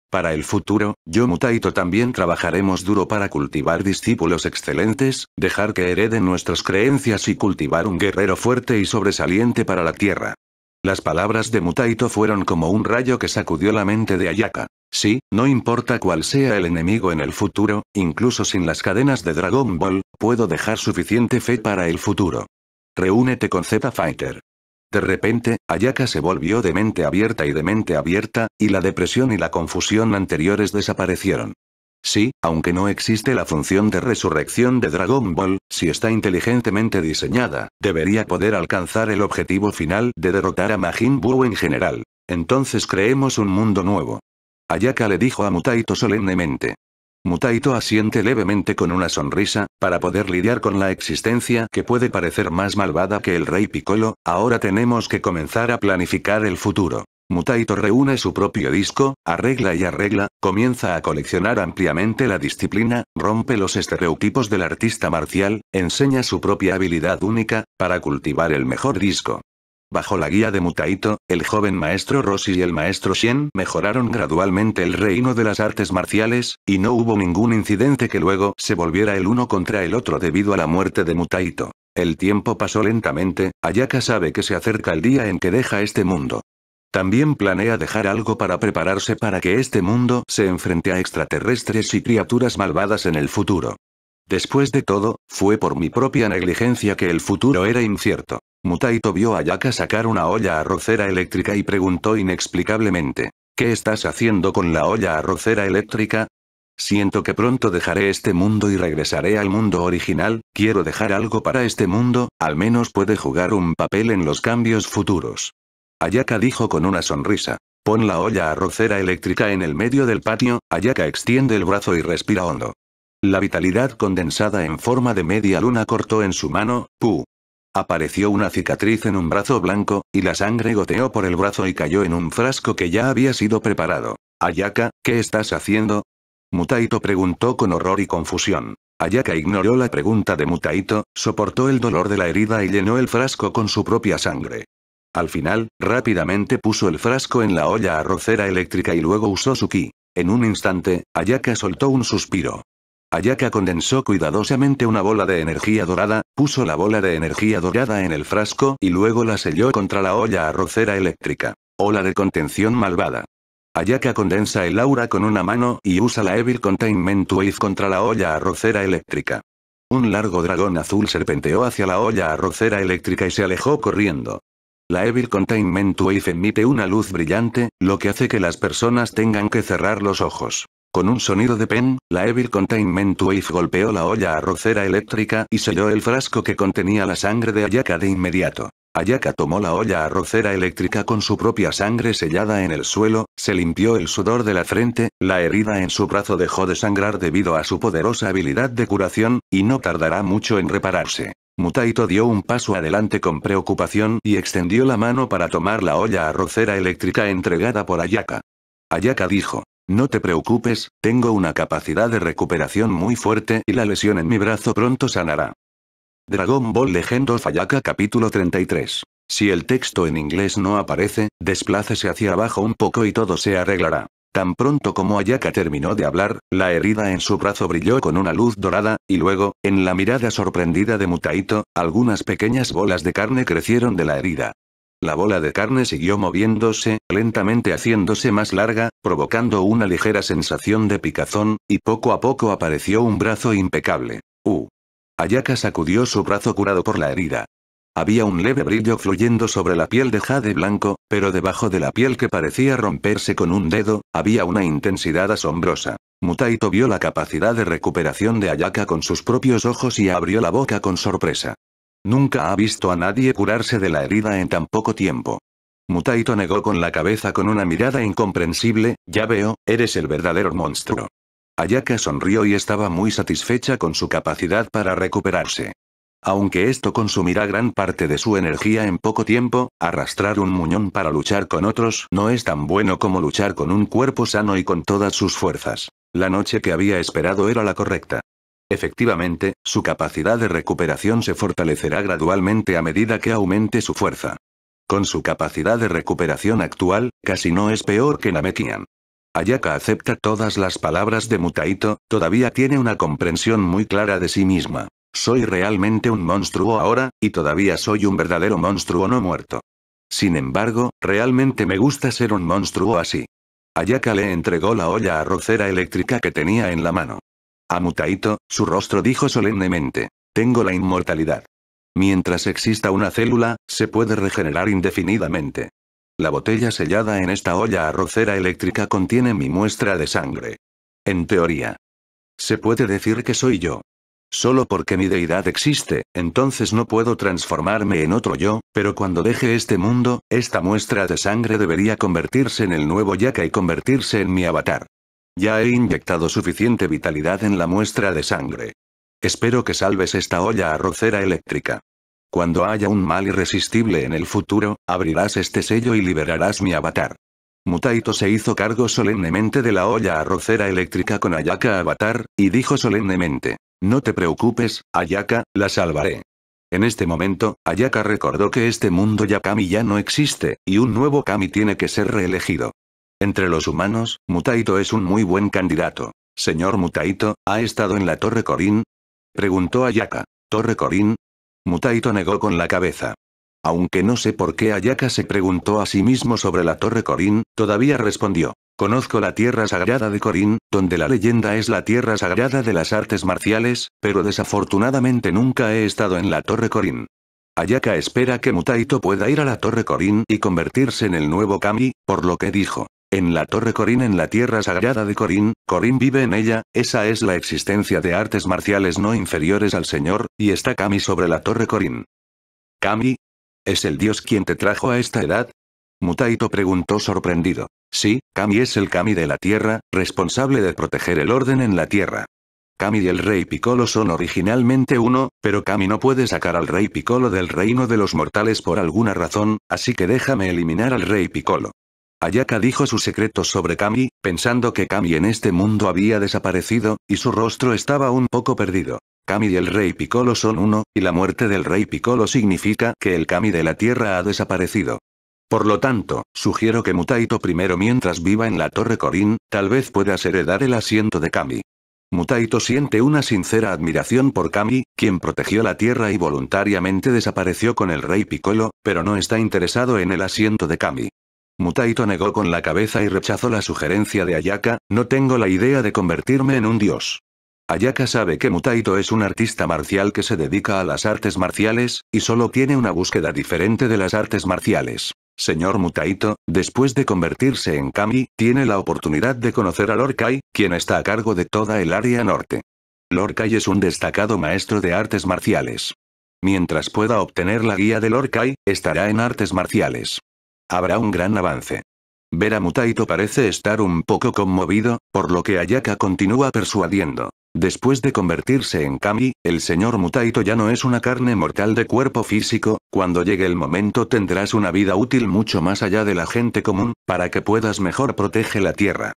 Para el futuro, yo Mutaito también trabajaremos duro para cultivar discípulos excelentes, dejar que hereden nuestras creencias y cultivar un guerrero fuerte y sobresaliente para la tierra. Las palabras de Mutaito fueron como un rayo que sacudió la mente de Ayaka. Sí, no importa cuál sea el enemigo en el futuro, incluso sin las cadenas de Dragon Ball, puedo dejar suficiente fe para el futuro. Reúnete con Z-Fighter. De repente, Ayaka se volvió de mente abierta y de mente abierta, y la depresión y la confusión anteriores desaparecieron. Sí, aunque no existe la función de resurrección de Dragon Ball, si está inteligentemente diseñada, debería poder alcanzar el objetivo final de derrotar a Majin Buu en general. Entonces creemos un mundo nuevo. Ayaka le dijo a Mutaito solemnemente. Mutaito asiente levemente con una sonrisa, para poder lidiar con la existencia que puede parecer más malvada que el rey Piccolo, ahora tenemos que comenzar a planificar el futuro. Mutaito reúne su propio disco, arregla y arregla, comienza a coleccionar ampliamente la disciplina, rompe los estereotipos del artista marcial, enseña su propia habilidad única, para cultivar el mejor disco. Bajo la guía de Mutaito, el joven maestro Rossi y el maestro Shen mejoraron gradualmente el reino de las artes marciales, y no hubo ningún incidente que luego se volviera el uno contra el otro debido a la muerte de Mutaito. El tiempo pasó lentamente, Ayaka sabe que se acerca el día en que deja este mundo. También planea dejar algo para prepararse para que este mundo se enfrente a extraterrestres y criaturas malvadas en el futuro. Después de todo, fue por mi propia negligencia que el futuro era incierto. Mutaito vio a Yaka sacar una olla arrocera eléctrica y preguntó inexplicablemente. ¿Qué estás haciendo con la olla arrocera eléctrica? Siento que pronto dejaré este mundo y regresaré al mundo original, quiero dejar algo para este mundo, al menos puede jugar un papel en los cambios futuros. Ayaka dijo con una sonrisa. Pon la olla arrocera eléctrica en el medio del patio, Ayaka extiende el brazo y respira hondo. La vitalidad condensada en forma de media luna cortó en su mano, ¡pu! Apareció una cicatriz en un brazo blanco, y la sangre goteó por el brazo y cayó en un frasco que ya había sido preparado. Ayaka, ¿qué estás haciendo? Mutaito preguntó con horror y confusión. Ayaka ignoró la pregunta de Mutaito, soportó el dolor de la herida y llenó el frasco con su propia sangre. Al final, rápidamente puso el frasco en la olla arrocera eléctrica y luego usó su ki. En un instante, Ayaka soltó un suspiro. Ayaka condensó cuidadosamente una bola de energía dorada, puso la bola de energía dorada en el frasco y luego la selló contra la olla arrocera eléctrica. Ola de contención malvada. Ayaka condensa el aura con una mano y usa la Evil Containment Wave contra la olla arrocera eléctrica. Un largo dragón azul serpenteó hacia la olla arrocera eléctrica y se alejó corriendo. La Evil Containment Wave emite una luz brillante, lo que hace que las personas tengan que cerrar los ojos. Con un sonido de pen, la Evil Containment Wave golpeó la olla arrocera eléctrica y selló el frasco que contenía la sangre de Ayaka de inmediato. Ayaka tomó la olla arrocera eléctrica con su propia sangre sellada en el suelo, se limpió el sudor de la frente, la herida en su brazo dejó de sangrar debido a su poderosa habilidad de curación, y no tardará mucho en repararse. Mutaito dio un paso adelante con preocupación y extendió la mano para tomar la olla arrocera eléctrica entregada por Ayaka. Ayaka dijo, no te preocupes, tengo una capacidad de recuperación muy fuerte y la lesión en mi brazo pronto sanará. Dragon Ball Legend of Ayaka capítulo 33. Si el texto en inglés no aparece, desplácese hacia abajo un poco y todo se arreglará. Tan pronto como Ayaka terminó de hablar, la herida en su brazo brilló con una luz dorada, y luego, en la mirada sorprendida de Mutaito, algunas pequeñas bolas de carne crecieron de la herida. La bola de carne siguió moviéndose, lentamente haciéndose más larga, provocando una ligera sensación de picazón, y poco a poco apareció un brazo impecable. Uh. Ayaka sacudió su brazo curado por la herida. Había un leve brillo fluyendo sobre la piel de jade blanco, pero debajo de la piel que parecía romperse con un dedo, había una intensidad asombrosa. Mutaito vio la capacidad de recuperación de Ayaka con sus propios ojos y abrió la boca con sorpresa. Nunca ha visto a nadie curarse de la herida en tan poco tiempo. Mutaito negó con la cabeza con una mirada incomprensible, ya veo, eres el verdadero monstruo. Ayaka sonrió y estaba muy satisfecha con su capacidad para recuperarse. Aunque esto consumirá gran parte de su energía en poco tiempo, arrastrar un muñón para luchar con otros no es tan bueno como luchar con un cuerpo sano y con todas sus fuerzas. La noche que había esperado era la correcta. Efectivamente, su capacidad de recuperación se fortalecerá gradualmente a medida que aumente su fuerza. Con su capacidad de recuperación actual, casi no es peor que Namekian. Ayaka acepta todas las palabras de Mutaito, todavía tiene una comprensión muy clara de sí misma. Soy realmente un monstruo ahora, y todavía soy un verdadero monstruo no muerto. Sin embargo, realmente me gusta ser un monstruo así. Ayaka le entregó la olla arrocera eléctrica que tenía en la mano. A Mutaito, su rostro dijo solemnemente, tengo la inmortalidad. Mientras exista una célula, se puede regenerar indefinidamente. La botella sellada en esta olla arrocera eléctrica contiene mi muestra de sangre. En teoría. Se puede decir que soy yo. Solo porque mi deidad existe, entonces no puedo transformarme en otro yo, pero cuando deje este mundo, esta muestra de sangre debería convertirse en el nuevo Yaka y convertirse en mi avatar. Ya he inyectado suficiente vitalidad en la muestra de sangre. Espero que salves esta olla arrocera eléctrica. Cuando haya un mal irresistible en el futuro, abrirás este sello y liberarás mi avatar. Mutaito se hizo cargo solemnemente de la olla arrocera eléctrica con Ayaka Avatar, y dijo solemnemente. No te preocupes, Ayaka, la salvaré. En este momento, Ayaka recordó que este mundo Yakami ya no existe, y un nuevo Kami tiene que ser reelegido. Entre los humanos, Mutaito es un muy buen candidato. Señor Mutaito, ¿ha estado en la Torre Corín? Preguntó Ayaka. ¿Torre Corín? Mutaito negó con la cabeza. Aunque no sé por qué Ayaka se preguntó a sí mismo sobre la Torre Corín, todavía respondió. Conozco la tierra sagrada de Corín, donde la leyenda es la tierra sagrada de las artes marciales, pero desafortunadamente nunca he estado en la Torre Corín. Ayaka espera que Mutaito pueda ir a la Torre Corín y convertirse en el nuevo Kami, por lo que dijo. En la Torre Corín en la tierra sagrada de Corín, Corín vive en ella, esa es la existencia de artes marciales no inferiores al Señor, y está Kami sobre la Torre Corín. Kami, ¿Es el dios quien te trajo a esta edad? Mutaito preguntó sorprendido. Sí, Kami es el Kami de la Tierra, responsable de proteger el orden en la Tierra. Kami y el rey Piccolo son originalmente uno, pero Kami no puede sacar al rey Piccolo del reino de los mortales por alguna razón, así que déjame eliminar al rey Piccolo. Ayaka dijo su secreto sobre Kami, pensando que Kami en este mundo había desaparecido, y su rostro estaba un poco perdido. Kami y el rey Piccolo son uno, y la muerte del rey Piccolo significa que el Kami de la Tierra ha desaparecido. Por lo tanto, sugiero que Mutaito primero mientras viva en la Torre Corín, tal vez pueda heredar el asiento de Kami. Mutaito siente una sincera admiración por Kami, quien protegió la Tierra y voluntariamente desapareció con el rey Piccolo, pero no está interesado en el asiento de Kami. Mutaito negó con la cabeza y rechazó la sugerencia de Ayaka, no tengo la idea de convertirme en un dios. Ayaka sabe que Mutaito es un artista marcial que se dedica a las artes marciales, y solo tiene una búsqueda diferente de las artes marciales. Señor Mutaito, después de convertirse en Kami, tiene la oportunidad de conocer a Lorcai, quien está a cargo de toda el área norte. Lord es un destacado maestro de artes marciales. Mientras pueda obtener la guía de Lorcai, estará en artes marciales. Habrá un gran avance. Ver a Mutaito parece estar un poco conmovido, por lo que Ayaka continúa persuadiendo. Después de convertirse en Kami, el señor Mutaito ya no es una carne mortal de cuerpo físico, cuando llegue el momento tendrás una vida útil mucho más allá de la gente común, para que puedas mejor protege la tierra.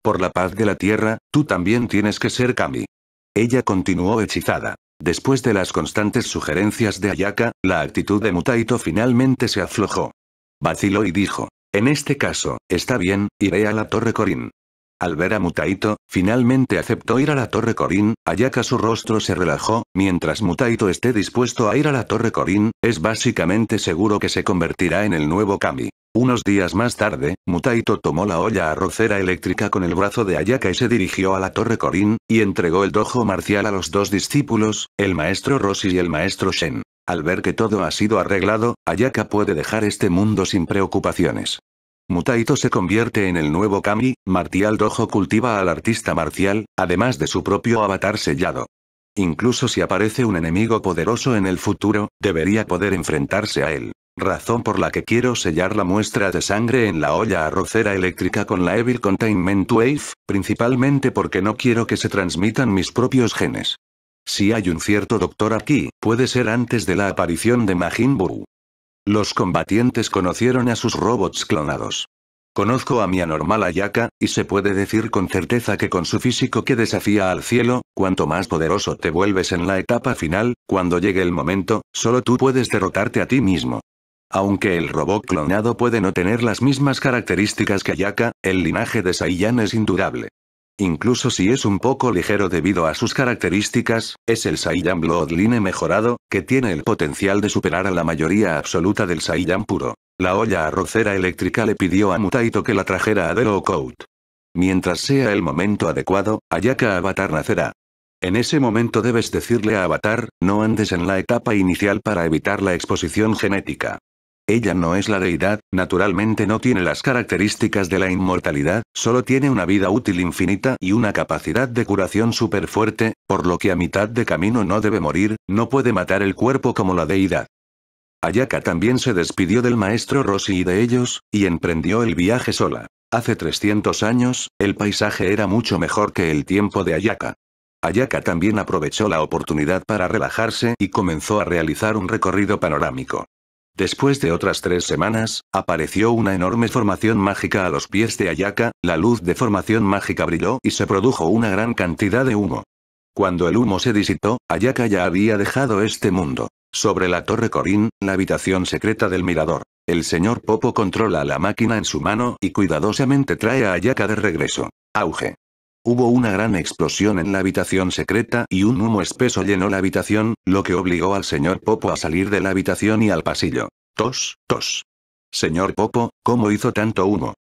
Por la paz de la tierra, tú también tienes que ser Kami. Ella continuó hechizada. Después de las constantes sugerencias de Ayaka, la actitud de Mutaito finalmente se aflojó. Vaciló y dijo. En este caso, está bien, iré a la Torre Corín. Al ver a Mutaito, finalmente aceptó ir a la Torre Corín, Ayaka su rostro se relajó, mientras Mutaito esté dispuesto a ir a la Torre Corín, es básicamente seguro que se convertirá en el nuevo Kami. Unos días más tarde, Mutaito tomó la olla arrocera eléctrica con el brazo de Ayaka y se dirigió a la Torre Corín, y entregó el dojo marcial a los dos discípulos, el maestro Roshi y el maestro Shen. Al ver que todo ha sido arreglado, Ayaka puede dejar este mundo sin preocupaciones. Mutaito se convierte en el nuevo Kami, Martial Rojo cultiva al artista marcial, además de su propio avatar sellado. Incluso si aparece un enemigo poderoso en el futuro, debería poder enfrentarse a él. Razón por la que quiero sellar la muestra de sangre en la olla arrocera eléctrica con la Evil Containment Wave, principalmente porque no quiero que se transmitan mis propios genes. Si hay un cierto doctor aquí, puede ser antes de la aparición de Majin Buu. Los combatientes conocieron a sus robots clonados. Conozco a mi anormal Ayaka, y se puede decir con certeza que con su físico que desafía al cielo, cuanto más poderoso te vuelves en la etapa final, cuando llegue el momento, solo tú puedes derrotarte a ti mismo. Aunque el robot clonado puede no tener las mismas características que Ayaka, el linaje de Saiyan es indudable. Incluso si es un poco ligero debido a sus características, es el Saiyan Bloodline mejorado, que tiene el potencial de superar a la mayoría absoluta del Saiyan puro. La olla arrocera eléctrica le pidió a Mutaito que la trajera a Delo Coat. Mientras sea el momento adecuado, Ayaka Avatar nacerá. En ese momento debes decirle a Avatar, no andes en la etapa inicial para evitar la exposición genética. Ella no es la deidad, naturalmente no tiene las características de la inmortalidad, solo tiene una vida útil infinita y una capacidad de curación súper fuerte, por lo que a mitad de camino no debe morir, no puede matar el cuerpo como la deidad. Ayaka también se despidió del maestro Rossi y de ellos, y emprendió el viaje sola. Hace 300 años, el paisaje era mucho mejor que el tiempo de Ayaka. Ayaka también aprovechó la oportunidad para relajarse y comenzó a realizar un recorrido panorámico. Después de otras tres semanas, apareció una enorme formación mágica a los pies de Ayaka, la luz de formación mágica brilló y se produjo una gran cantidad de humo. Cuando el humo se disipó, Ayaka ya había dejado este mundo. Sobre la Torre Corín, la habitación secreta del mirador. El señor Popo controla la máquina en su mano y cuidadosamente trae a Ayaka de regreso. Auge. Hubo una gran explosión en la habitación secreta y un humo espeso llenó la habitación, lo que obligó al señor Popo a salir de la habitación y al pasillo. Tos, tos. Señor Popo, ¿cómo hizo tanto humo?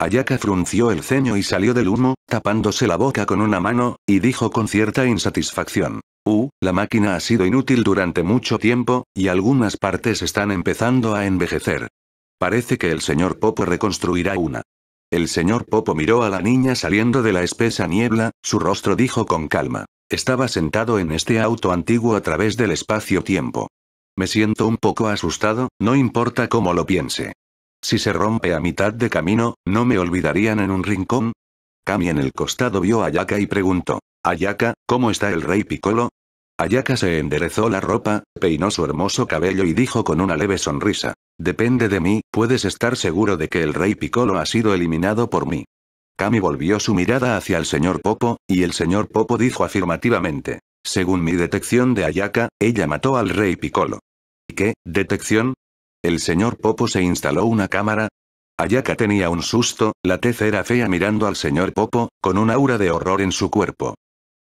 Ayaka frunció el ceño y salió del humo, tapándose la boca con una mano, y dijo con cierta insatisfacción. Uh, la máquina ha sido inútil durante mucho tiempo, y algunas partes están empezando a envejecer. Parece que el señor Popo reconstruirá una. El señor Popo miró a la niña saliendo de la espesa niebla, su rostro dijo con calma. Estaba sentado en este auto antiguo a través del espacio-tiempo. Me siento un poco asustado, no importa cómo lo piense. Si se rompe a mitad de camino, ¿no me olvidarían en un rincón? Cami en el costado vio a Yaka y preguntó. Ayaka, ¿cómo está el rey Piccolo? Ayaka se enderezó la ropa, peinó su hermoso cabello y dijo con una leve sonrisa. Depende de mí, puedes estar seguro de que el rey Piccolo ha sido eliminado por mí. Kami volvió su mirada hacia el señor Popo, y el señor Popo dijo afirmativamente. Según mi detección de Ayaka, ella mató al rey Piccolo. ¿Qué, detección? El señor Popo se instaló una cámara. Ayaka tenía un susto, la tez era fea mirando al señor Popo, con un aura de horror en su cuerpo.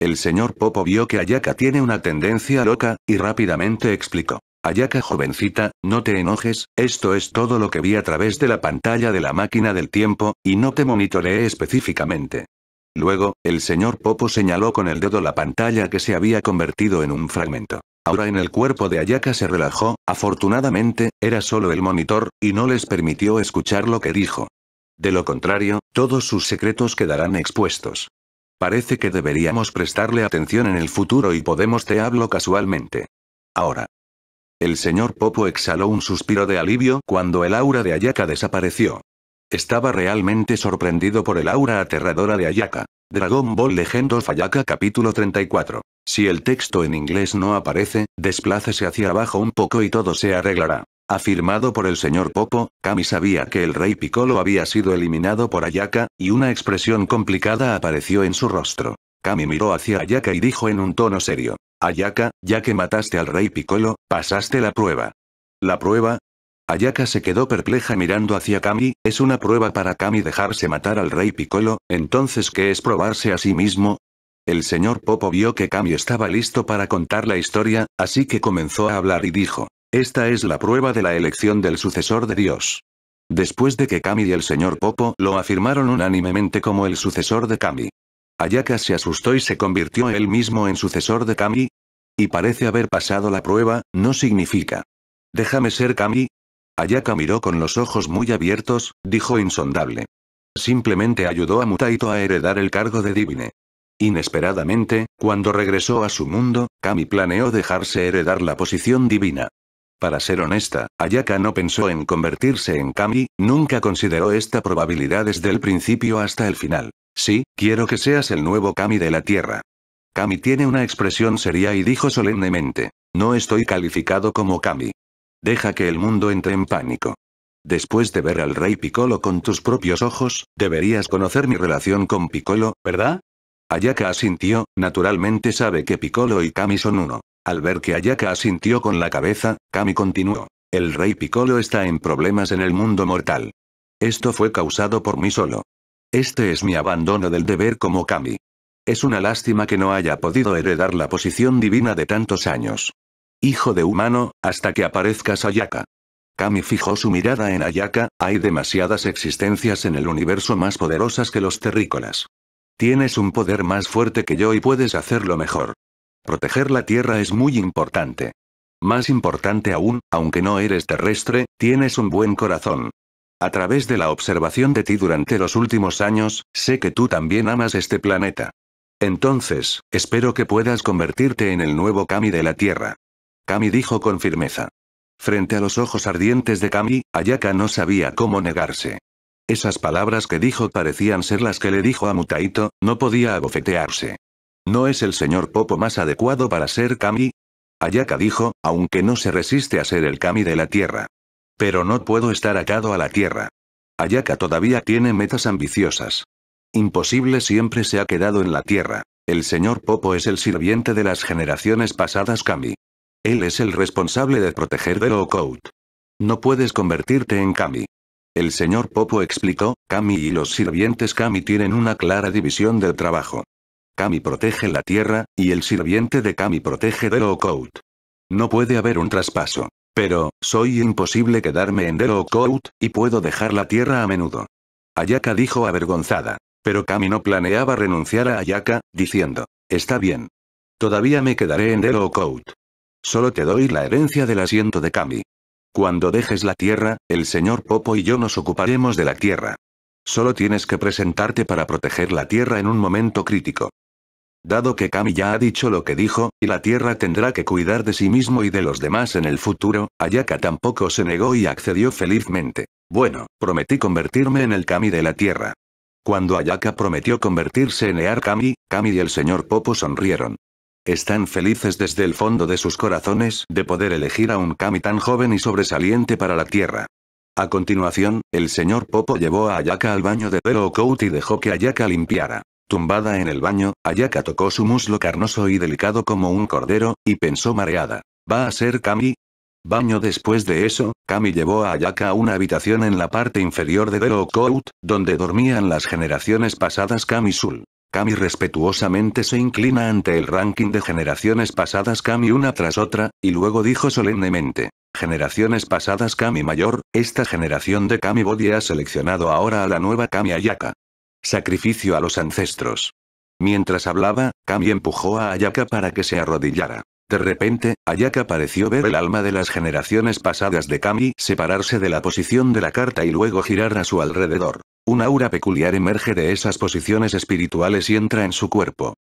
El señor Popo vio que Ayaka tiene una tendencia loca, y rápidamente explicó. Ayaka jovencita, no te enojes, esto es todo lo que vi a través de la pantalla de la máquina del tiempo, y no te monitoreé específicamente. Luego, el señor Popo señaló con el dedo la pantalla que se había convertido en un fragmento. Ahora en el cuerpo de Ayaka se relajó, afortunadamente, era solo el monitor, y no les permitió escuchar lo que dijo. De lo contrario, todos sus secretos quedarán expuestos. Parece que deberíamos prestarle atención en el futuro y podemos te hablo casualmente. Ahora. El señor Popo exhaló un suspiro de alivio cuando el aura de Ayaka desapareció. Estaba realmente sorprendido por el aura aterradora de Ayaka. Dragon Ball Legend of Ayaka capítulo 34. Si el texto en inglés no aparece, desplácese hacia abajo un poco y todo se arreglará. Afirmado por el señor Popo, Kami sabía que el rey Piccolo había sido eliminado por Ayaka, y una expresión complicada apareció en su rostro. Kami miró hacia Ayaka y dijo en un tono serio. Ayaka, ya que mataste al rey Piccolo, pasaste la prueba. ¿La prueba? Ayaka se quedó perpleja mirando hacia Kami, es una prueba para Kami dejarse matar al rey Piccolo, entonces ¿qué es probarse a sí mismo? El señor Popo vio que Kami estaba listo para contar la historia, así que comenzó a hablar y dijo. Esta es la prueba de la elección del sucesor de Dios. Después de que Kami y el señor Popo lo afirmaron unánimemente como el sucesor de Kami. Ayaka se asustó y se convirtió él mismo en sucesor de Kami. Y parece haber pasado la prueba, no significa. Déjame ser Kami. Ayaka miró con los ojos muy abiertos, dijo insondable. Simplemente ayudó a Mutaito a heredar el cargo de Divine. Inesperadamente, cuando regresó a su mundo, Kami planeó dejarse heredar la posición divina. Para ser honesta, Ayaka no pensó en convertirse en Kami, nunca consideró esta probabilidad desde el principio hasta el final. Sí, quiero que seas el nuevo Kami de la Tierra. Kami tiene una expresión seria y dijo solemnemente, no estoy calificado como Kami. Deja que el mundo entre en pánico. Después de ver al rey Piccolo con tus propios ojos, deberías conocer mi relación con Piccolo, ¿verdad? Ayaka asintió, naturalmente sabe que Piccolo y Kami son uno. Al ver que Ayaka asintió con la cabeza, Kami continuó. El rey Piccolo está en problemas en el mundo mortal. Esto fue causado por mí solo. Este es mi abandono del deber como Kami. Es una lástima que no haya podido heredar la posición divina de tantos años. Hijo de humano, hasta que aparezcas Ayaka. Kami fijó su mirada en Ayaka, hay demasiadas existencias en el universo más poderosas que los terrícolas. Tienes un poder más fuerte que yo y puedes hacerlo mejor. Proteger la Tierra es muy importante. Más importante aún, aunque no eres terrestre, tienes un buen corazón. A través de la observación de ti durante los últimos años, sé que tú también amas este planeta. Entonces, espero que puedas convertirte en el nuevo Kami de la Tierra. Kami dijo con firmeza. Frente a los ojos ardientes de Kami, Ayaka no sabía cómo negarse. Esas palabras que dijo parecían ser las que le dijo a Mutaito, no podía abofetearse. ¿No es el señor Popo más adecuado para ser Kami? Ayaka dijo, aunque no se resiste a ser el Kami de la Tierra. Pero no puedo estar atado a la Tierra. Ayaka todavía tiene metas ambiciosas. Imposible siempre se ha quedado en la Tierra. El señor Popo es el sirviente de las generaciones pasadas Kami. Él es el responsable de proteger de loco No puedes convertirte en Kami. El señor Popo explicó, Kami y los sirvientes Kami tienen una clara división del trabajo. Kami protege la tierra, y el sirviente de Kami protege Coat. No puede haber un traspaso. Pero, soy imposible quedarme en Coat, y puedo dejar la tierra a menudo. Ayaka dijo avergonzada. Pero Kami no planeaba renunciar a Ayaka, diciendo, está bien. Todavía me quedaré en Coat. Solo te doy la herencia del asiento de Kami. Cuando dejes la tierra, el señor Popo y yo nos ocuparemos de la tierra. Solo tienes que presentarte para proteger la tierra en un momento crítico. Dado que Kami ya ha dicho lo que dijo, y la Tierra tendrá que cuidar de sí mismo y de los demás en el futuro, Ayaka tampoco se negó y accedió felizmente. Bueno, prometí convertirme en el Kami de la Tierra. Cuando Ayaka prometió convertirse en Ear Kami, Kami y el señor Popo sonrieron. Están felices desde el fondo de sus corazones de poder elegir a un Kami tan joven y sobresaliente para la Tierra. A continuación, el señor Popo llevó a Ayaka al baño de Pero Coat y dejó que Ayaka limpiara. Tumbada en el baño, Ayaka tocó su muslo carnoso y delicado como un cordero, y pensó mareada. ¿Va a ser Kami? Baño después de eso, Kami llevó a Ayaka a una habitación en la parte inferior de Dero Kout, donde dormían las generaciones pasadas Kami Sul. Kami respetuosamente se inclina ante el ranking de generaciones pasadas Kami una tras otra, y luego dijo solemnemente. Generaciones pasadas Kami Mayor, esta generación de Kami Body ha seleccionado ahora a la nueva Kami Ayaka. Sacrificio a los ancestros. Mientras hablaba, Kami empujó a Ayaka para que se arrodillara. De repente, Ayaka pareció ver el alma de las generaciones pasadas de Kami separarse de la posición de la carta y luego girar a su alrededor. Un aura peculiar emerge de esas posiciones espirituales y entra en su cuerpo.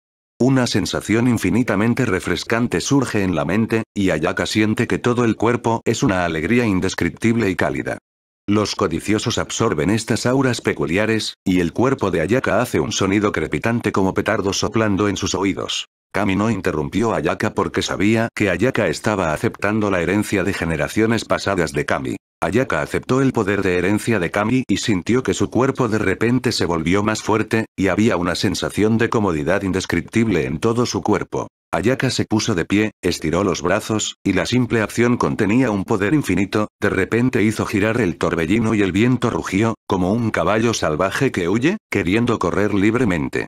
Una sensación infinitamente refrescante surge en la mente, y Ayaka siente que todo el cuerpo es una alegría indescriptible y cálida. Los codiciosos absorben estas auras peculiares, y el cuerpo de Ayaka hace un sonido crepitante como petardo soplando en sus oídos. Kami no interrumpió a Ayaka porque sabía que Ayaka estaba aceptando la herencia de generaciones pasadas de Kami. Ayaka aceptó el poder de herencia de Kami y sintió que su cuerpo de repente se volvió más fuerte, y había una sensación de comodidad indescriptible en todo su cuerpo. Ayaka se puso de pie, estiró los brazos, y la simple acción contenía un poder infinito, de repente hizo girar el torbellino y el viento rugió, como un caballo salvaje que huye, queriendo correr libremente.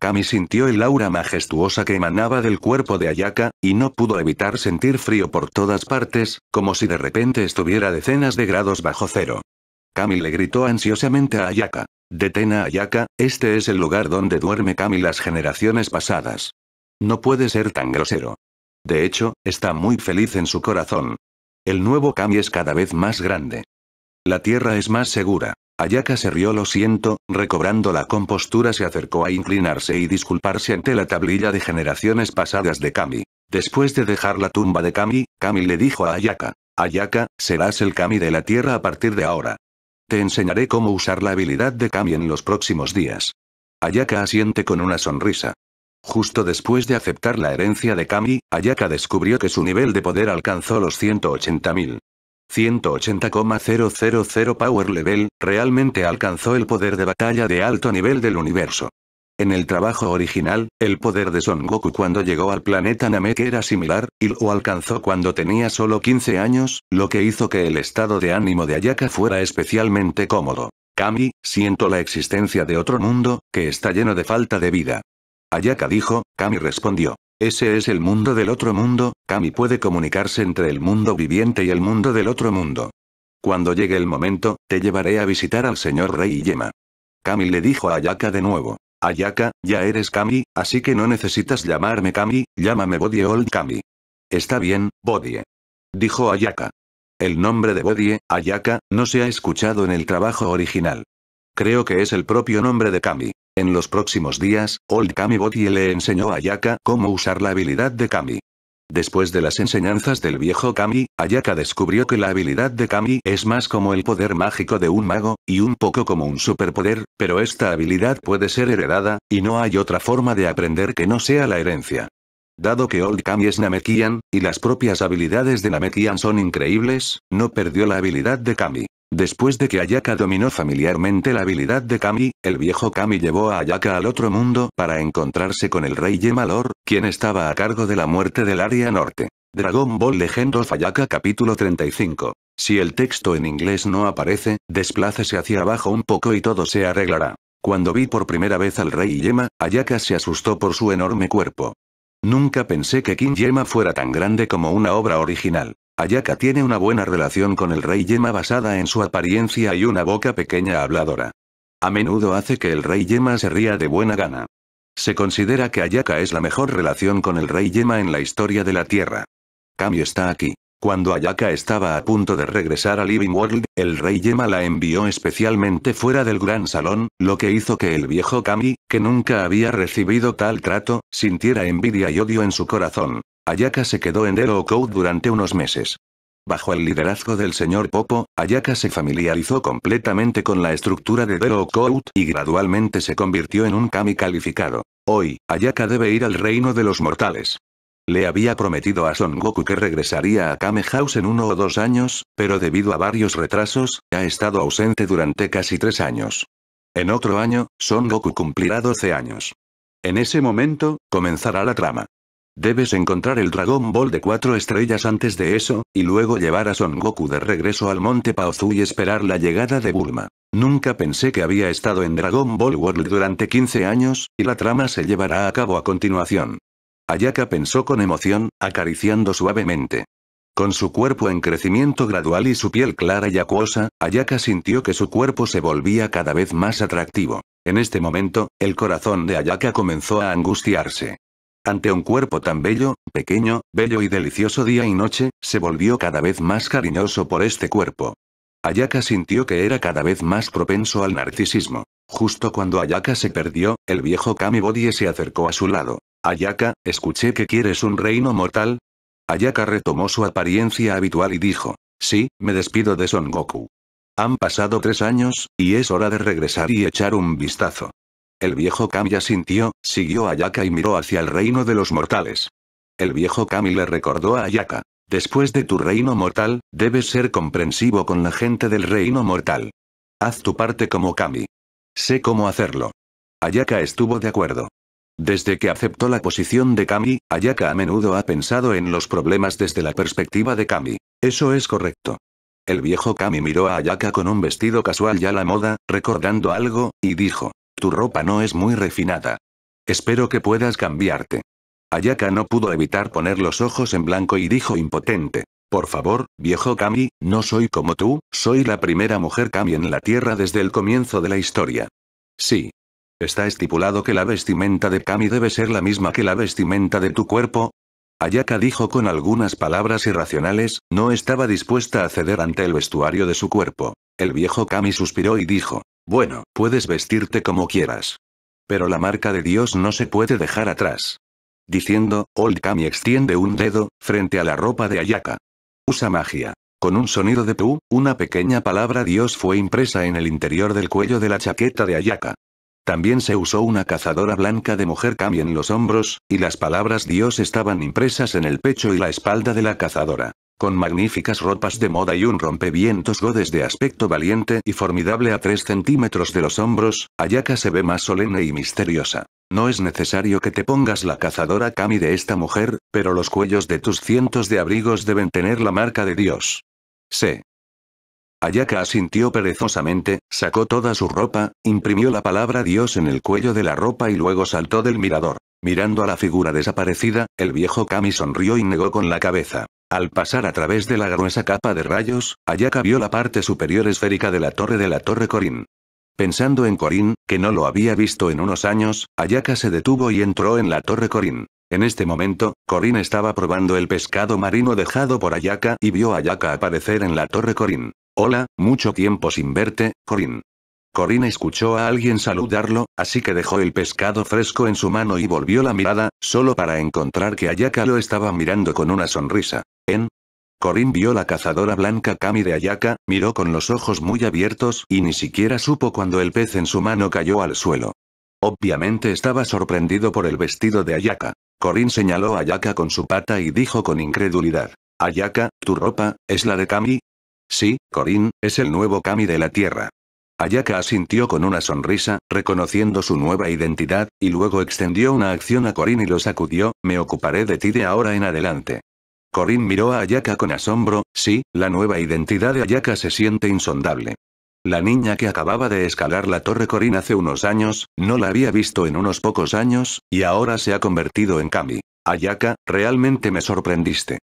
Kami sintió el aura majestuosa que emanaba del cuerpo de Ayaka, y no pudo evitar sentir frío por todas partes, como si de repente estuviera decenas de grados bajo cero. Kami le gritó ansiosamente a Ayaka. Detén a Ayaka, este es el lugar donde duerme Kami las generaciones pasadas. No puede ser tan grosero. De hecho, está muy feliz en su corazón. El nuevo Kami es cada vez más grande. La tierra es más segura. Ayaka se rió lo siento, recobrando la compostura se acercó a inclinarse y disculparse ante la tablilla de generaciones pasadas de Kami. Después de dejar la tumba de Kami, Kami le dijo a Ayaka. Ayaka, serás el Kami de la Tierra a partir de ahora. Te enseñaré cómo usar la habilidad de Kami en los próximos días. Ayaka asiente con una sonrisa. Justo después de aceptar la herencia de Kami, Ayaka descubrió que su nivel de poder alcanzó los 180.000. 180,000 Power Level, realmente alcanzó el poder de batalla de alto nivel del universo. En el trabajo original, el poder de Son Goku cuando llegó al planeta Namek era similar, y lo alcanzó cuando tenía solo 15 años, lo que hizo que el estado de ánimo de Ayaka fuera especialmente cómodo. Kami, siento la existencia de otro mundo, que está lleno de falta de vida. Ayaka dijo, Kami respondió. Ese es el mundo del otro mundo, Kami puede comunicarse entre el mundo viviente y el mundo del otro mundo. Cuando llegue el momento, te llevaré a visitar al señor Rey Yema. Kami le dijo a Ayaka de nuevo. Ayaka, ya eres Kami, así que no necesitas llamarme Kami, llámame Bodie Old Kami. Está bien, Bodie. Dijo Ayaka. El nombre de Bodie, Ayaka, no se ha escuchado en el trabajo original. Creo que es el propio nombre de Kami. En los próximos días, Old Kami Botie le enseñó a Ayaka cómo usar la habilidad de Kami. Después de las enseñanzas del viejo Kami, Ayaka descubrió que la habilidad de Kami es más como el poder mágico de un mago, y un poco como un superpoder, pero esta habilidad puede ser heredada, y no hay otra forma de aprender que no sea la herencia. Dado que Old Kami es Namekian, y las propias habilidades de Namekian son increíbles, no perdió la habilidad de Kami. Después de que Ayaka dominó familiarmente la habilidad de Kami, el viejo Kami llevó a Ayaka al otro mundo para encontrarse con el rey Yemalor, quien estaba a cargo de la muerte del área norte. Dragon Ball Legend of Ayaka capítulo 35. Si el texto en inglés no aparece, desplácese hacia abajo un poco y todo se arreglará. Cuando vi por primera vez al rey Yema, Ayaka se asustó por su enorme cuerpo. Nunca pensé que King Yema fuera tan grande como una obra original. Ayaka tiene una buena relación con el rey Yema basada en su apariencia y una boca pequeña habladora. A menudo hace que el rey Yema se ría de buena gana. Se considera que Ayaka es la mejor relación con el rey Yema en la historia de la Tierra. Kami está aquí. Cuando Ayaka estaba a punto de regresar a Living World, el rey Yema la envió especialmente fuera del gran salón, lo que hizo que el viejo Kami, que nunca había recibido tal trato, sintiera envidia y odio en su corazón. Ayaka se quedó en Dero durante unos meses. Bajo el liderazgo del señor Popo, Ayaka se familiarizó completamente con la estructura de Dero Code y gradualmente se convirtió en un Kami calificado. Hoy, Ayaka debe ir al reino de los mortales. Le había prometido a Son Goku que regresaría a Kame House en uno o dos años, pero debido a varios retrasos, ha estado ausente durante casi tres años. En otro año, Son Goku cumplirá 12 años. En ese momento, comenzará la trama. Debes encontrar el Dragon Ball de cuatro estrellas antes de eso, y luego llevar a Son Goku de regreso al monte Paozu y esperar la llegada de Bulma. Nunca pensé que había estado en Dragon Ball World durante 15 años, y la trama se llevará a cabo a continuación. Ayaka pensó con emoción, acariciando suavemente. Con su cuerpo en crecimiento gradual y su piel clara y acuosa, Ayaka sintió que su cuerpo se volvía cada vez más atractivo. En este momento, el corazón de Ayaka comenzó a angustiarse. Ante un cuerpo tan bello, pequeño, bello y delicioso día y noche, se volvió cada vez más cariñoso por este cuerpo. Ayaka sintió que era cada vez más propenso al narcisismo. Justo cuando Ayaka se perdió, el viejo body se acercó a su lado. Ayaka, escuché que quieres un reino mortal. Ayaka retomó su apariencia habitual y dijo, sí, me despido de Son Goku. Han pasado tres años, y es hora de regresar y echar un vistazo. El viejo Kami asintió, siguió a Ayaka y miró hacia el reino de los mortales. El viejo Kami le recordó a Ayaka. Después de tu reino mortal, debes ser comprensivo con la gente del reino mortal. Haz tu parte como Kami. Sé cómo hacerlo. Ayaka estuvo de acuerdo. Desde que aceptó la posición de Kami, Ayaka a menudo ha pensado en los problemas desde la perspectiva de Kami. Eso es correcto. El viejo Kami miró a Ayaka con un vestido casual ya a la moda, recordando algo, y dijo, tu ropa no es muy refinada. Espero que puedas cambiarte. Ayaka no pudo evitar poner los ojos en blanco y dijo impotente, por favor, viejo Kami, no soy como tú, soy la primera mujer Kami en la Tierra desde el comienzo de la historia. Sí, Está estipulado que la vestimenta de Kami debe ser la misma que la vestimenta de tu cuerpo. Ayaka dijo con algunas palabras irracionales, no estaba dispuesta a ceder ante el vestuario de su cuerpo. El viejo Kami suspiró y dijo, bueno, puedes vestirte como quieras. Pero la marca de Dios no se puede dejar atrás. Diciendo, Old Kami extiende un dedo, frente a la ropa de Ayaka. Usa magia. Con un sonido de pu, una pequeña palabra Dios fue impresa en el interior del cuello de la chaqueta de Ayaka. También se usó una cazadora blanca de mujer kami en los hombros, y las palabras Dios estaban impresas en el pecho y la espalda de la cazadora. Con magníficas ropas de moda y un rompevientos godes de aspecto valiente y formidable a 3 centímetros de los hombros, Ayaka se ve más solemne y misteriosa. No es necesario que te pongas la cazadora kami de esta mujer, pero los cuellos de tus cientos de abrigos deben tener la marca de Dios. C. Ayaka asintió perezosamente, sacó toda su ropa, imprimió la palabra Dios en el cuello de la ropa y luego saltó del mirador. Mirando a la figura desaparecida, el viejo Kami sonrió y negó con la cabeza. Al pasar a través de la gruesa capa de rayos, Ayaka vio la parte superior esférica de la torre de la Torre Corín. Pensando en Corín, que no lo había visto en unos años, Ayaka se detuvo y entró en la Torre Corín. En este momento, Corín estaba probando el pescado marino dejado por Ayaka y vio a Ayaka aparecer en la Torre Corín. Hola, mucho tiempo sin verte, Corin. Corin escuchó a alguien saludarlo, así que dejó el pescado fresco en su mano y volvió la mirada, solo para encontrar que Ayaka lo estaba mirando con una sonrisa. En, Corin vio la cazadora blanca Kami de Ayaka, miró con los ojos muy abiertos y ni siquiera supo cuando el pez en su mano cayó al suelo. Obviamente estaba sorprendido por el vestido de Ayaka. Corin señaló a Ayaka con su pata y dijo con incredulidad. Ayaka, tu ropa, es la de Kami, Sí, Corin, es el nuevo Kami de la Tierra. Ayaka asintió con una sonrisa, reconociendo su nueva identidad, y luego extendió una acción a Corin y lo sacudió, me ocuparé de ti de ahora en adelante. Corin miró a Ayaka con asombro, sí, la nueva identidad de Ayaka se siente insondable. La niña que acababa de escalar la torre Corin hace unos años, no la había visto en unos pocos años, y ahora se ha convertido en Kami. Ayaka, realmente me sorprendiste.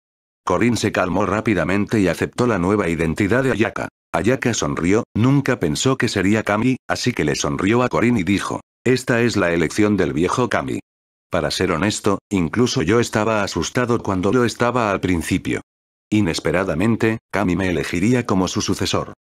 Corin se calmó rápidamente y aceptó la nueva identidad de Ayaka. Ayaka sonrió, nunca pensó que sería Kami, así que le sonrió a Corin y dijo, esta es la elección del viejo Kami. Para ser honesto, incluso yo estaba asustado cuando lo estaba al principio. Inesperadamente, Kami me elegiría como su sucesor.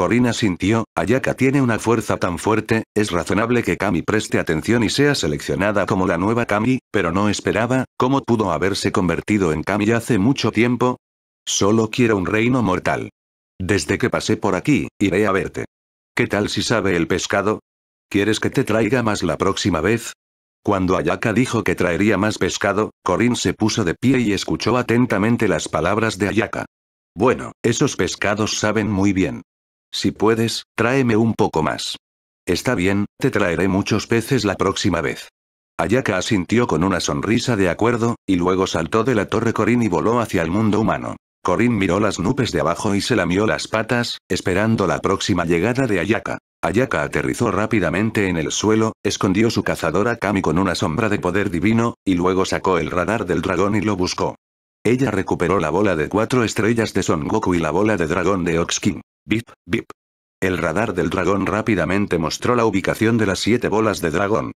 Corina sintió, Ayaka tiene una fuerza tan fuerte, es razonable que Kami preste atención y sea seleccionada como la nueva Kami, pero no esperaba, ¿cómo pudo haberse convertido en Kami hace mucho tiempo? Solo quiero un reino mortal. Desde que pasé por aquí, iré a verte. ¿Qué tal si sabe el pescado? ¿Quieres que te traiga más la próxima vez? Cuando Ayaka dijo que traería más pescado, Corin se puso de pie y escuchó atentamente las palabras de Ayaka. Bueno, esos pescados saben muy bien. Si puedes, tráeme un poco más. Está bien, te traeré muchos peces la próxima vez. Ayaka asintió con una sonrisa de acuerdo, y luego saltó de la torre Corin y voló hacia el mundo humano. Corin miró las nubes de abajo y se lamió las patas, esperando la próxima llegada de Ayaka. Ayaka aterrizó rápidamente en el suelo, escondió su cazadora Kami con una sombra de poder divino, y luego sacó el radar del dragón y lo buscó. Ella recuperó la bola de cuatro estrellas de Son Goku y la bola de dragón de Oxkin. Bip, bip. El radar del dragón rápidamente mostró la ubicación de las siete bolas de dragón.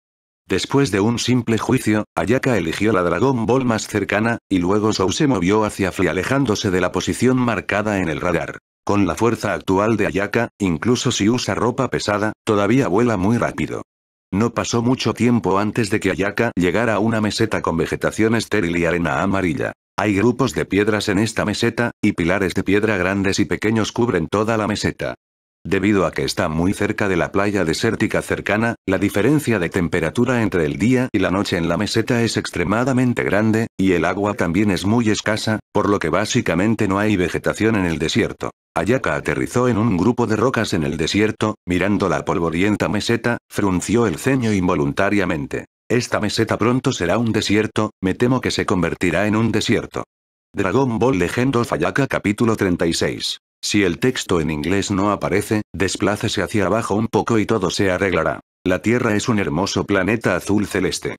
Después de un simple juicio, Ayaka eligió la dragón Ball más cercana, y luego Sou se movió hacia fly alejándose de la posición marcada en el radar. Con la fuerza actual de Ayaka, incluso si usa ropa pesada, todavía vuela muy rápido. No pasó mucho tiempo antes de que Ayaka llegara a una meseta con vegetación estéril y arena amarilla. Hay grupos de piedras en esta meseta, y pilares de piedra grandes y pequeños cubren toda la meseta. Debido a que está muy cerca de la playa desértica cercana, la diferencia de temperatura entre el día y la noche en la meseta es extremadamente grande, y el agua también es muy escasa, por lo que básicamente no hay vegetación en el desierto. Ayaka aterrizó en un grupo de rocas en el desierto, mirando la polvorienta meseta, frunció el ceño involuntariamente. Esta meseta pronto será un desierto, me temo que se convertirá en un desierto. Dragon Ball Legend of Ayaka capítulo 36. Si el texto en inglés no aparece, desplácese hacia abajo un poco y todo se arreglará. La Tierra es un hermoso planeta azul celeste.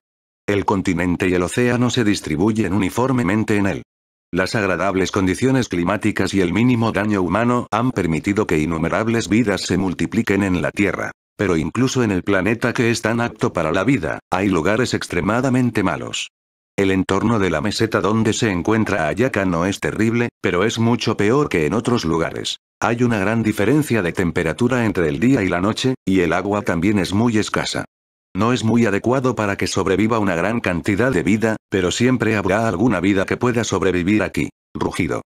El continente y el océano se distribuyen uniformemente en él. Las agradables condiciones climáticas y el mínimo daño humano han permitido que innumerables vidas se multipliquen en la Tierra. Pero incluso en el planeta que es tan apto para la vida, hay lugares extremadamente malos. El entorno de la meseta donde se encuentra Ayaka no es terrible, pero es mucho peor que en otros lugares. Hay una gran diferencia de temperatura entre el día y la noche, y el agua también es muy escasa. No es muy adecuado para que sobreviva una gran cantidad de vida, pero siempre habrá alguna vida que pueda sobrevivir aquí. Rugido.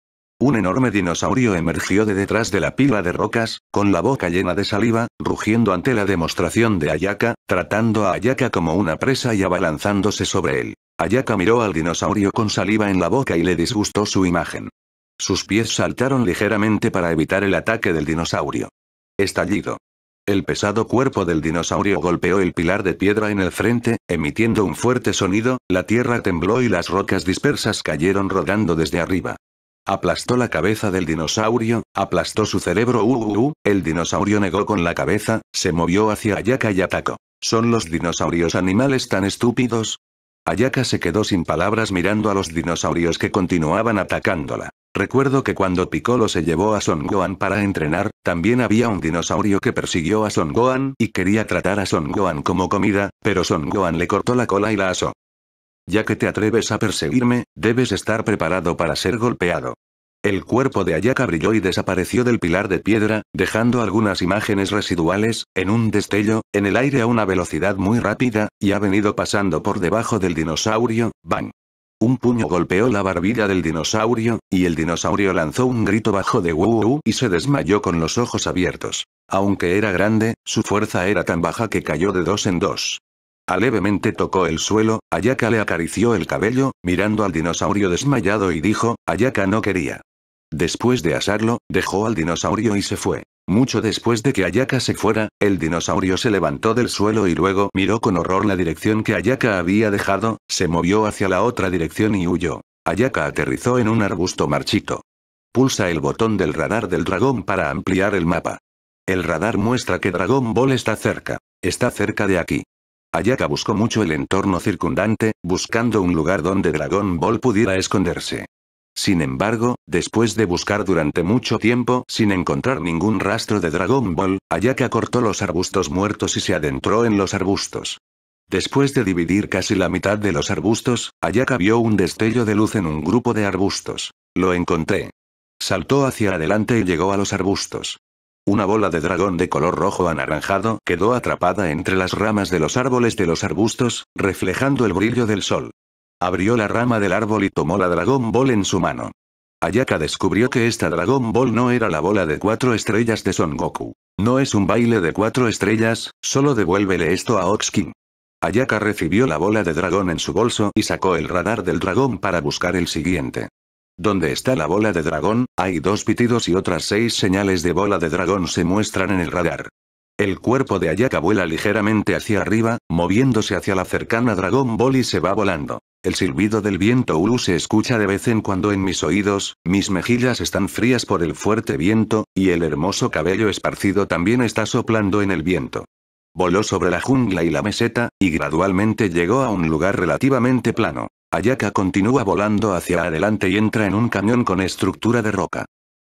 Un enorme dinosaurio emergió de detrás de la pila de rocas, con la boca llena de saliva, rugiendo ante la demostración de Ayaka, tratando a Ayaka como una presa y abalanzándose sobre él. Ayaka miró al dinosaurio con saliva en la boca y le disgustó su imagen. Sus pies saltaron ligeramente para evitar el ataque del dinosaurio. Estallido. El pesado cuerpo del dinosaurio golpeó el pilar de piedra en el frente, emitiendo un fuerte sonido, la tierra tembló y las rocas dispersas cayeron rodando desde arriba. Aplastó la cabeza del dinosaurio, aplastó su cerebro. Uh, uh, uh, el dinosaurio negó con la cabeza, se movió hacia Ayaka y atacó. ¿Son los dinosaurios animales tan estúpidos? Ayaka se quedó sin palabras mirando a los dinosaurios que continuaban atacándola. Recuerdo que cuando Piccolo se llevó a Son Gohan para entrenar, también había un dinosaurio que persiguió a Son Gohan y quería tratar a Son Gohan como comida, pero Son Gohan le cortó la cola y la asó. Ya que te atreves a perseguirme, debes estar preparado para ser golpeado. El cuerpo de Ayaka brilló y desapareció del pilar de piedra, dejando algunas imágenes residuales, en un destello, en el aire a una velocidad muy rápida, y ha venido pasando por debajo del dinosaurio, bang. Un puño golpeó la barbilla del dinosaurio, y el dinosaurio lanzó un grito bajo de «Wu-Wu-Wu» y se desmayó con los ojos abiertos. Aunque era grande, su fuerza era tan baja que cayó de dos en dos levemente tocó el suelo, Ayaka le acarició el cabello, mirando al dinosaurio desmayado y dijo, Ayaka no quería. Después de asarlo, dejó al dinosaurio y se fue. Mucho después de que Ayaka se fuera, el dinosaurio se levantó del suelo y luego miró con horror la dirección que Ayaka había dejado, se movió hacia la otra dirección y huyó. Ayaka aterrizó en un arbusto marchito. Pulsa el botón del radar del dragón para ampliar el mapa. El radar muestra que Dragon Ball está cerca. Está cerca de aquí. Ayaka buscó mucho el entorno circundante, buscando un lugar donde Dragon Ball pudiera esconderse. Sin embargo, después de buscar durante mucho tiempo sin encontrar ningún rastro de Dragon Ball, Ayaka cortó los arbustos muertos y se adentró en los arbustos. Después de dividir casi la mitad de los arbustos, Ayaka vio un destello de luz en un grupo de arbustos. Lo encontré. Saltó hacia adelante y llegó a los arbustos. Una bola de dragón de color rojo anaranjado quedó atrapada entre las ramas de los árboles de los arbustos, reflejando el brillo del sol. Abrió la rama del árbol y tomó la Dragon Ball en su mano. Ayaka descubrió que esta Dragon Ball no era la bola de cuatro estrellas de Son Goku. No es un baile de cuatro estrellas, solo devuélvele esto a Oxkin. Ayaka recibió la bola de dragón en su bolso y sacó el radar del dragón para buscar el siguiente. Donde está la bola de dragón, hay dos pitidos y otras seis señales de bola de dragón se muestran en el radar. El cuerpo de Ayaka vuela ligeramente hacia arriba, moviéndose hacia la cercana Dragon Ball y se va volando. El silbido del viento Ulu se escucha de vez en cuando en mis oídos, mis mejillas están frías por el fuerte viento, y el hermoso cabello esparcido también está soplando en el viento. Voló sobre la jungla y la meseta, y gradualmente llegó a un lugar relativamente plano. Ayaka continúa volando hacia adelante y entra en un cañón con estructura de roca.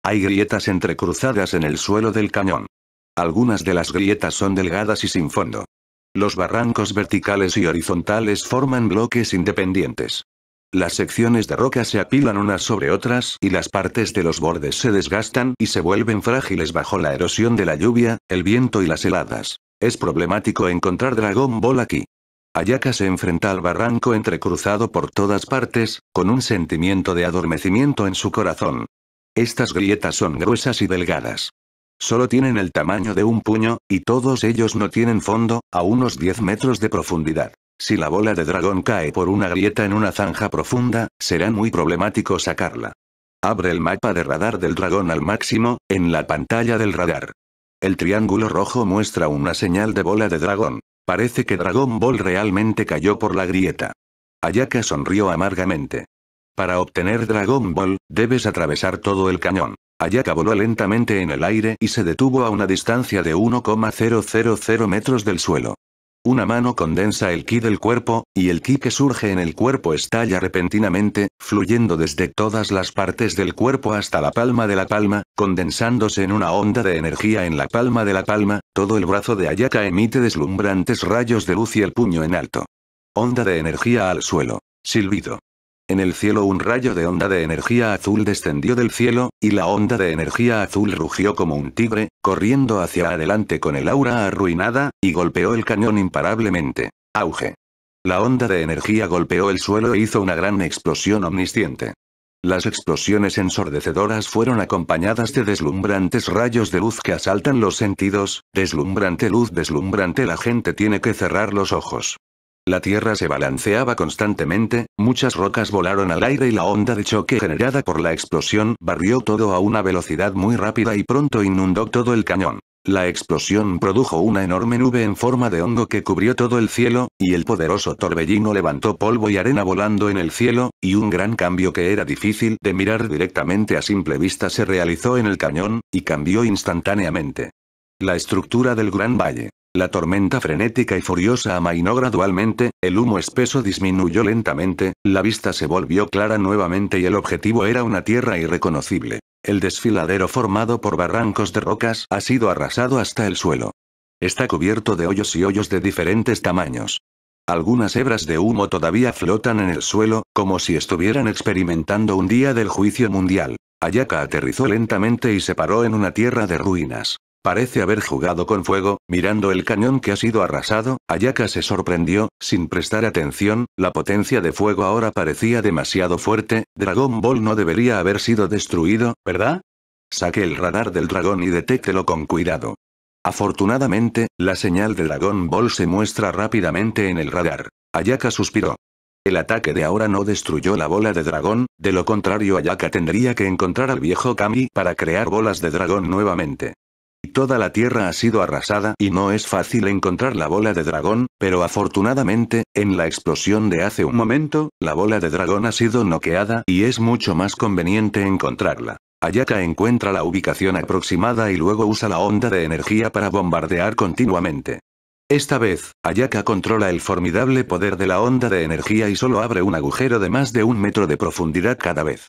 Hay grietas entrecruzadas en el suelo del cañón. Algunas de las grietas son delgadas y sin fondo. Los barrancos verticales y horizontales forman bloques independientes. Las secciones de roca se apilan unas sobre otras y las partes de los bordes se desgastan y se vuelven frágiles bajo la erosión de la lluvia, el viento y las heladas. Es problemático encontrar Dragon Ball aquí. Ayaka se enfrenta al barranco entrecruzado por todas partes, con un sentimiento de adormecimiento en su corazón. Estas grietas son gruesas y delgadas. Solo tienen el tamaño de un puño, y todos ellos no tienen fondo, a unos 10 metros de profundidad. Si la bola de dragón cae por una grieta en una zanja profunda, será muy problemático sacarla. Abre el mapa de radar del dragón al máximo, en la pantalla del radar. El triángulo rojo muestra una señal de bola de dragón. Parece que Dragon Ball realmente cayó por la grieta. Ayaka sonrió amargamente. Para obtener Dragon Ball, debes atravesar todo el cañón. Ayaka voló lentamente en el aire y se detuvo a una distancia de 1,000 metros del suelo. Una mano condensa el ki del cuerpo, y el ki que surge en el cuerpo estalla repentinamente, fluyendo desde todas las partes del cuerpo hasta la palma de la palma, condensándose en una onda de energía en la palma de la palma, todo el brazo de Ayaka emite deslumbrantes rayos de luz y el puño en alto. Onda de energía al suelo. Silbido. En el cielo un rayo de onda de energía azul descendió del cielo, y la onda de energía azul rugió como un tigre, corriendo hacia adelante con el aura arruinada, y golpeó el cañón imparablemente. Auge. La onda de energía golpeó el suelo e hizo una gran explosión omnisciente. Las explosiones ensordecedoras fueron acompañadas de deslumbrantes rayos de luz que asaltan los sentidos, deslumbrante luz deslumbrante la gente tiene que cerrar los ojos. La tierra se balanceaba constantemente, muchas rocas volaron al aire y la onda de choque generada por la explosión barrió todo a una velocidad muy rápida y pronto inundó todo el cañón. La explosión produjo una enorme nube en forma de hongo que cubrió todo el cielo, y el poderoso torbellino levantó polvo y arena volando en el cielo, y un gran cambio que era difícil de mirar directamente a simple vista se realizó en el cañón, y cambió instantáneamente. La estructura del Gran Valle. La tormenta frenética y furiosa amainó gradualmente, el humo espeso disminuyó lentamente, la vista se volvió clara nuevamente y el objetivo era una tierra irreconocible. El desfiladero formado por barrancos de rocas ha sido arrasado hasta el suelo. Está cubierto de hoyos y hoyos de diferentes tamaños. Algunas hebras de humo todavía flotan en el suelo, como si estuvieran experimentando un día del juicio mundial. Ayaka aterrizó lentamente y se paró en una tierra de ruinas. Parece haber jugado con fuego, mirando el cañón que ha sido arrasado, Ayaka se sorprendió, sin prestar atención, la potencia de fuego ahora parecía demasiado fuerte, Dragon Ball no debería haber sido destruido, ¿verdad? Saque el radar del dragón y detéctelo con cuidado. Afortunadamente, la señal de Dragon Ball se muestra rápidamente en el radar. Ayaka suspiró. El ataque de ahora no destruyó la bola de dragón, de lo contrario Ayaka tendría que encontrar al viejo Kami para crear bolas de dragón nuevamente. Toda la tierra ha sido arrasada y no es fácil encontrar la bola de dragón, pero afortunadamente, en la explosión de hace un momento, la bola de dragón ha sido noqueada y es mucho más conveniente encontrarla. Ayaka encuentra la ubicación aproximada y luego usa la onda de energía para bombardear continuamente. Esta vez, Ayaka controla el formidable poder de la onda de energía y solo abre un agujero de más de un metro de profundidad cada vez.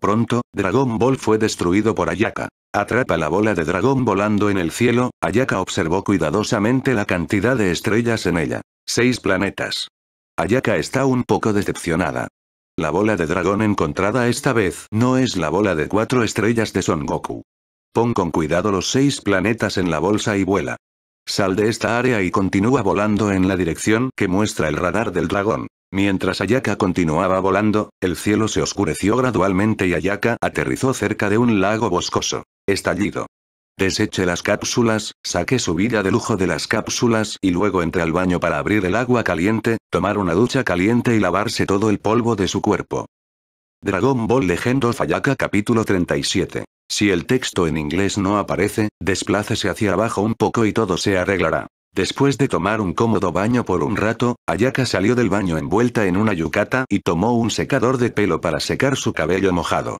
Pronto, Dragon Ball fue destruido por Ayaka. Atrapa la bola de dragón volando en el cielo, Ayaka observó cuidadosamente la cantidad de estrellas en ella. Seis planetas. Ayaka está un poco decepcionada. La bola de dragón encontrada esta vez no es la bola de cuatro estrellas de Son Goku. Pon con cuidado los seis planetas en la bolsa y vuela. Sal de esta área y continúa volando en la dirección que muestra el radar del dragón. Mientras Ayaka continuaba volando, el cielo se oscureció gradualmente y Ayaka aterrizó cerca de un lago boscoso. Estallido. Deseche las cápsulas, saque su vida de lujo de las cápsulas y luego entre al baño para abrir el agua caliente, tomar una ducha caliente y lavarse todo el polvo de su cuerpo. Dragon Ball Legend of Ayaka capítulo 37. Si el texto en inglés no aparece, desplácese hacia abajo un poco y todo se arreglará. Después de tomar un cómodo baño por un rato, Ayaka salió del baño envuelta en una yucata y tomó un secador de pelo para secar su cabello mojado.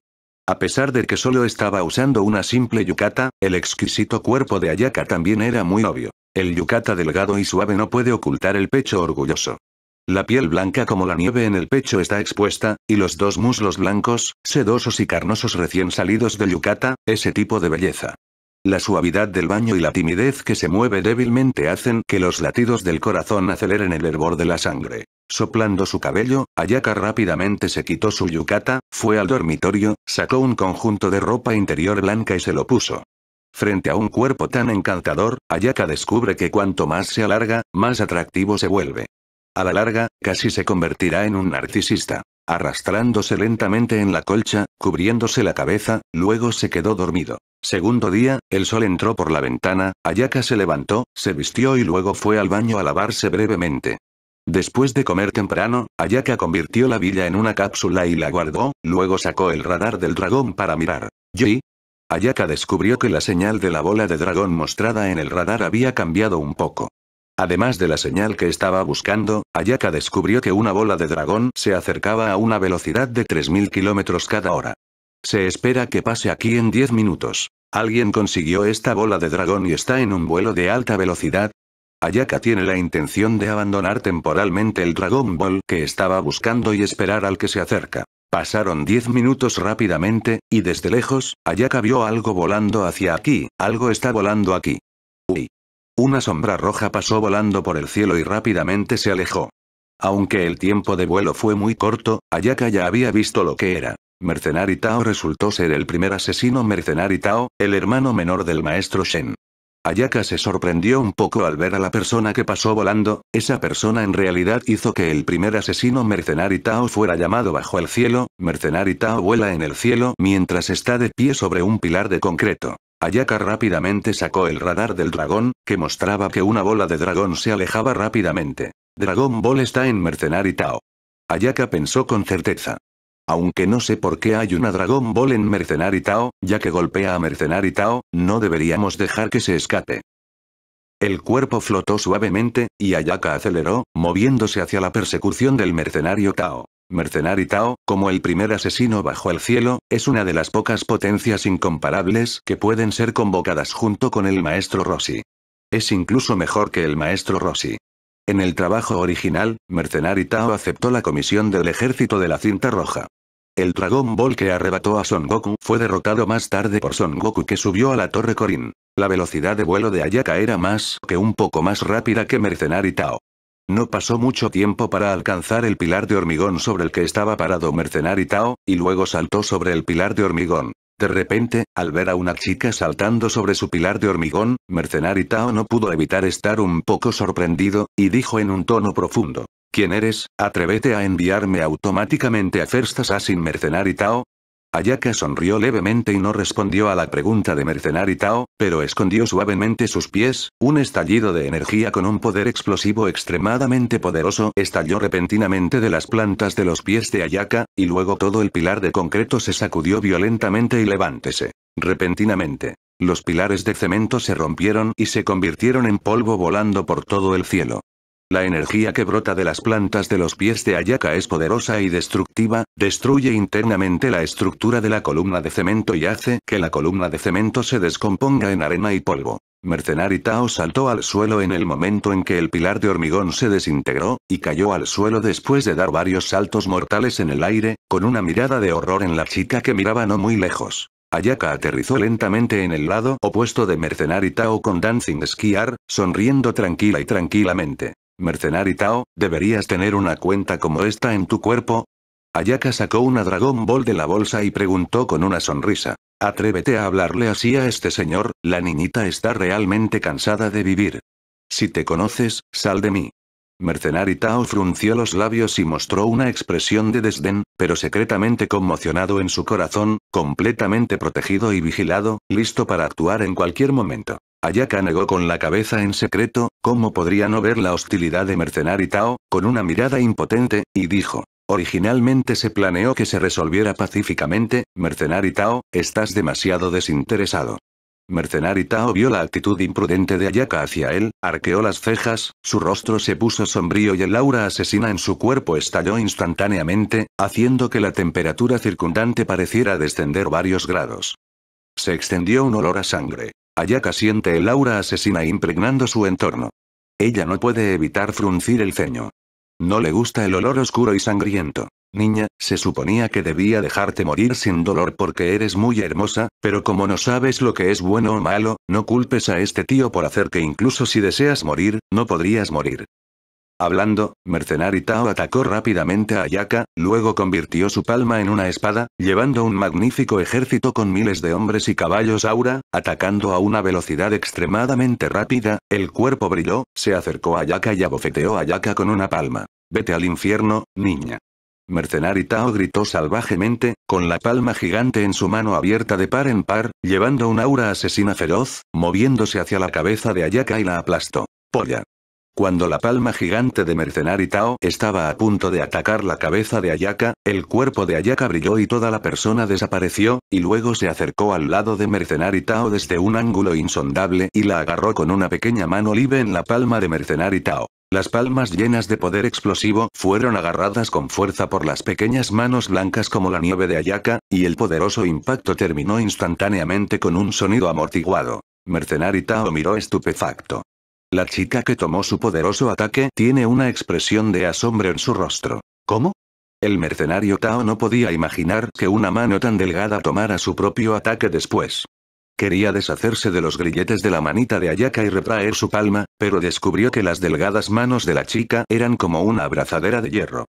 A pesar de que solo estaba usando una simple yucata, el exquisito cuerpo de Ayaka también era muy obvio. El yucata delgado y suave no puede ocultar el pecho orgulloso. La piel blanca como la nieve en el pecho está expuesta, y los dos muslos blancos, sedosos y carnosos recién salidos de yucata, ese tipo de belleza. La suavidad del baño y la timidez que se mueve débilmente hacen que los latidos del corazón aceleren el hervor de la sangre. Soplando su cabello, Ayaka rápidamente se quitó su yucata, fue al dormitorio, sacó un conjunto de ropa interior blanca y se lo puso. Frente a un cuerpo tan encantador, Ayaka descubre que cuanto más se alarga, más atractivo se vuelve. A la larga, casi se convertirá en un narcisista. Arrastrándose lentamente en la colcha, cubriéndose la cabeza, luego se quedó dormido. Segundo día, el sol entró por la ventana, Ayaka se levantó, se vistió y luego fue al baño a lavarse brevemente. Después de comer temprano, Ayaka convirtió la villa en una cápsula y la guardó, luego sacó el radar del dragón para mirar. ¿Y? Ayaka descubrió que la señal de la bola de dragón mostrada en el radar había cambiado un poco. Además de la señal que estaba buscando, Ayaka descubrió que una bola de dragón se acercaba a una velocidad de 3.000 kilómetros cada hora. Se espera que pase aquí en 10 minutos. ¿Alguien consiguió esta bola de dragón y está en un vuelo de alta velocidad? Ayaka tiene la intención de abandonar temporalmente el Dragon Ball que estaba buscando y esperar al que se acerca. Pasaron 10 minutos rápidamente, y desde lejos, Ayaka vio algo volando hacia aquí, algo está volando aquí. Una sombra roja pasó volando por el cielo y rápidamente se alejó. Aunque el tiempo de vuelo fue muy corto, Ayaka ya había visto lo que era. Mercenari Tao resultó ser el primer asesino Mercenari Tao, el hermano menor del maestro Shen. Ayaka se sorprendió un poco al ver a la persona que pasó volando, esa persona en realidad hizo que el primer asesino mercenari Tao fuera llamado bajo el cielo, mercenari Tao vuela en el cielo mientras está de pie sobre un pilar de concreto. Ayaka rápidamente sacó el radar del dragón, que mostraba que una bola de dragón se alejaba rápidamente. Dragon Ball está en Mercenari Tao. Ayaka pensó con certeza. Aunque no sé por qué hay una Dragon Ball en mercenari Tao, ya que golpea a Mercenari Tao, no deberíamos dejar que se escape. El cuerpo flotó suavemente, y Ayaka aceleró, moviéndose hacia la persecución del mercenario Tao. Mercenari Tao, como el primer asesino bajo el cielo, es una de las pocas potencias incomparables que pueden ser convocadas junto con el maestro Rossi. Es incluso mejor que el maestro Rossi. En el trabajo original, Mercenari Tao aceptó la comisión del ejército de la cinta roja. El Dragon Ball que arrebató a Son Goku fue derrotado más tarde por Son Goku que subió a la Torre Korin. La velocidad de vuelo de Ayaka era más que un poco más rápida que Mercenari Tao. No pasó mucho tiempo para alcanzar el pilar de hormigón sobre el que estaba parado Mercenari Tao, y luego saltó sobre el pilar de hormigón. De repente, al ver a una chica saltando sobre su pilar de hormigón, Mercenari Tao no pudo evitar estar un poco sorprendido, y dijo en un tono profundo. ¿Quién eres? Atrévete a enviarme automáticamente a First Assassin Mercenari Tao. Ayaka sonrió levemente y no respondió a la pregunta de Mercenari Tao, pero escondió suavemente sus pies, un estallido de energía con un poder explosivo extremadamente poderoso estalló repentinamente de las plantas de los pies de Ayaka, y luego todo el pilar de concreto se sacudió violentamente y levántese. Repentinamente. Los pilares de cemento se rompieron y se convirtieron en polvo volando por todo el cielo. La energía que brota de las plantas de los pies de Ayaka es poderosa y destructiva, destruye internamente la estructura de la columna de cemento y hace que la columna de cemento se descomponga en arena y polvo. Mercenari Tao saltó al suelo en el momento en que el pilar de hormigón se desintegró, y cayó al suelo después de dar varios saltos mortales en el aire, con una mirada de horror en la chica que miraba no muy lejos. Ayaka aterrizó lentamente en el lado opuesto de Mercenari Tao con Dancing Skiar, sonriendo tranquila y tranquilamente. Mercenari Tao, deberías tener una cuenta como esta en tu cuerpo. Ayaka sacó una Dragon Ball de la bolsa y preguntó con una sonrisa. Atrévete a hablarle así a este señor, la niñita está realmente cansada de vivir. Si te conoces, sal de mí. Mercenari Tao frunció los labios y mostró una expresión de desdén, pero secretamente conmocionado en su corazón, completamente protegido y vigilado, listo para actuar en cualquier momento. Ayaka negó con la cabeza en secreto, ¿cómo podría no ver la hostilidad de Mercenari Tao, con una mirada impotente, y dijo. Originalmente se planeó que se resolviera pacíficamente, Mercenari Tao, estás demasiado desinteresado. Mercenari Tao vio la actitud imprudente de Ayaka hacia él, arqueó las cejas, su rostro se puso sombrío y el aura asesina en su cuerpo estalló instantáneamente, haciendo que la temperatura circundante pareciera descender varios grados. Se extendió un olor a sangre. Ayaka siente el aura asesina impregnando su entorno. Ella no puede evitar fruncir el ceño. No le gusta el olor oscuro y sangriento. Niña, se suponía que debía dejarte morir sin dolor porque eres muy hermosa, pero como no sabes lo que es bueno o malo, no culpes a este tío por hacer que incluso si deseas morir, no podrías morir. Hablando, Mercenari Tao atacó rápidamente a Ayaka, luego convirtió su palma en una espada, llevando un magnífico ejército con miles de hombres y caballos aura, atacando a una velocidad extremadamente rápida, el cuerpo brilló, se acercó a Ayaka y abofeteó a Ayaka con una palma. Vete al infierno, niña. mercenari Tao gritó salvajemente, con la palma gigante en su mano abierta de par en par, llevando un aura asesina feroz, moviéndose hacia la cabeza de Ayaka y la aplastó. Polla. Cuando la palma gigante de Mercenari Tao estaba a punto de atacar la cabeza de Ayaka, el cuerpo de Ayaka brilló y toda la persona desapareció, y luego se acercó al lado de Mercenari Tao desde un ángulo insondable y la agarró con una pequeña mano libre en la palma de Mercenari Tao. Las palmas llenas de poder explosivo fueron agarradas con fuerza por las pequeñas manos blancas como la nieve de Ayaka, y el poderoso impacto terminó instantáneamente con un sonido amortiguado. Mercenari Tao miró estupefacto. La chica que tomó su poderoso ataque tiene una expresión de asombro en su rostro. ¿Cómo? El mercenario Tao no podía imaginar que una mano tan delgada tomara su propio ataque después. Quería deshacerse de los grilletes de la manita de Ayaka y retraer su palma, pero descubrió que las delgadas manos de la chica eran como una abrazadera de hierro.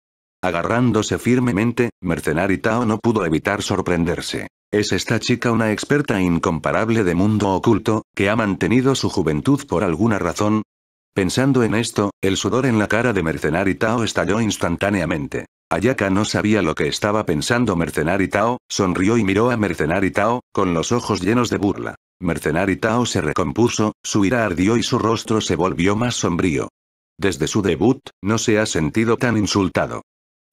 Agarrándose firmemente, Mercenario Tao no pudo evitar sorprenderse. Es esta chica una experta incomparable de mundo oculto, que ha mantenido su juventud por alguna razón. Pensando en esto, el sudor en la cara de Mercenari Tao estalló instantáneamente. Ayaka no sabía lo que estaba pensando Mercenari Tao, sonrió y miró a Mercenari Tao, con los ojos llenos de burla. Mercenari Tao se recompuso, su ira ardió y su rostro se volvió más sombrío. Desde su debut, no se ha sentido tan insultado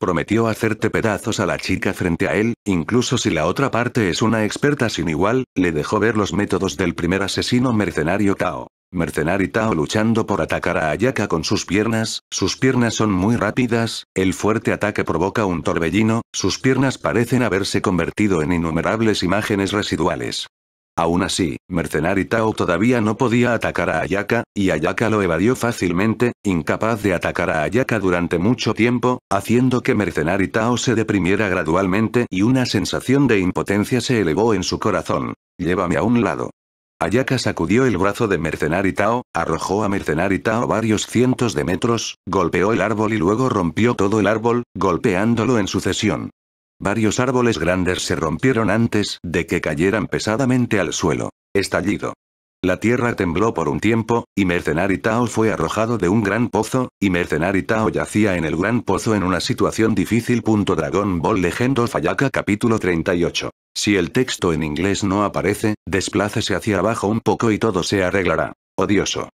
prometió hacerte pedazos a la chica frente a él, incluso si la otra parte es una experta sin igual, le dejó ver los métodos del primer asesino mercenario Tao. Mercenario Tao luchando por atacar a Ayaka con sus piernas, sus piernas son muy rápidas, el fuerte ataque provoca un torbellino, sus piernas parecen haberse convertido en innumerables imágenes residuales. Aún así, Mercenari Tao todavía no podía atacar a Ayaka, y Ayaka lo evadió fácilmente, incapaz de atacar a Ayaka durante mucho tiempo, haciendo que Mercenari Tao se deprimiera gradualmente y una sensación de impotencia se elevó en su corazón. Llévame a un lado. Ayaka sacudió el brazo de Mercenari Tao, arrojó a Mercenari Tao varios cientos de metros, golpeó el árbol y luego rompió todo el árbol, golpeándolo en sucesión. Varios árboles grandes se rompieron antes de que cayeran pesadamente al suelo. Estallido. La tierra tembló por un tiempo, y Mercenari Tao fue arrojado de un gran pozo, y Mercenari Tao yacía en el gran pozo en una situación difícil. Dragon Ball Legend of Ayaka capítulo 38. Si el texto en inglés no aparece, desplácese hacia abajo un poco y todo se arreglará. Odioso.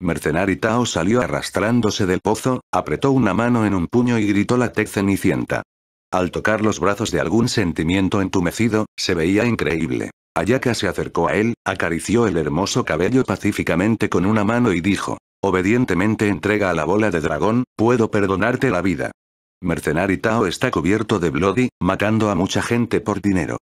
Mercenari Tao salió arrastrándose del pozo, apretó una mano en un puño y gritó la Tec cenicienta. Al tocar los brazos de algún sentimiento entumecido, se veía increíble. Ayaka se acercó a él, acarició el hermoso cabello pacíficamente con una mano y dijo. Obedientemente entrega a la bola de dragón, puedo perdonarte la vida. Mercenari Tao está cubierto de Bloody, matando a mucha gente por dinero.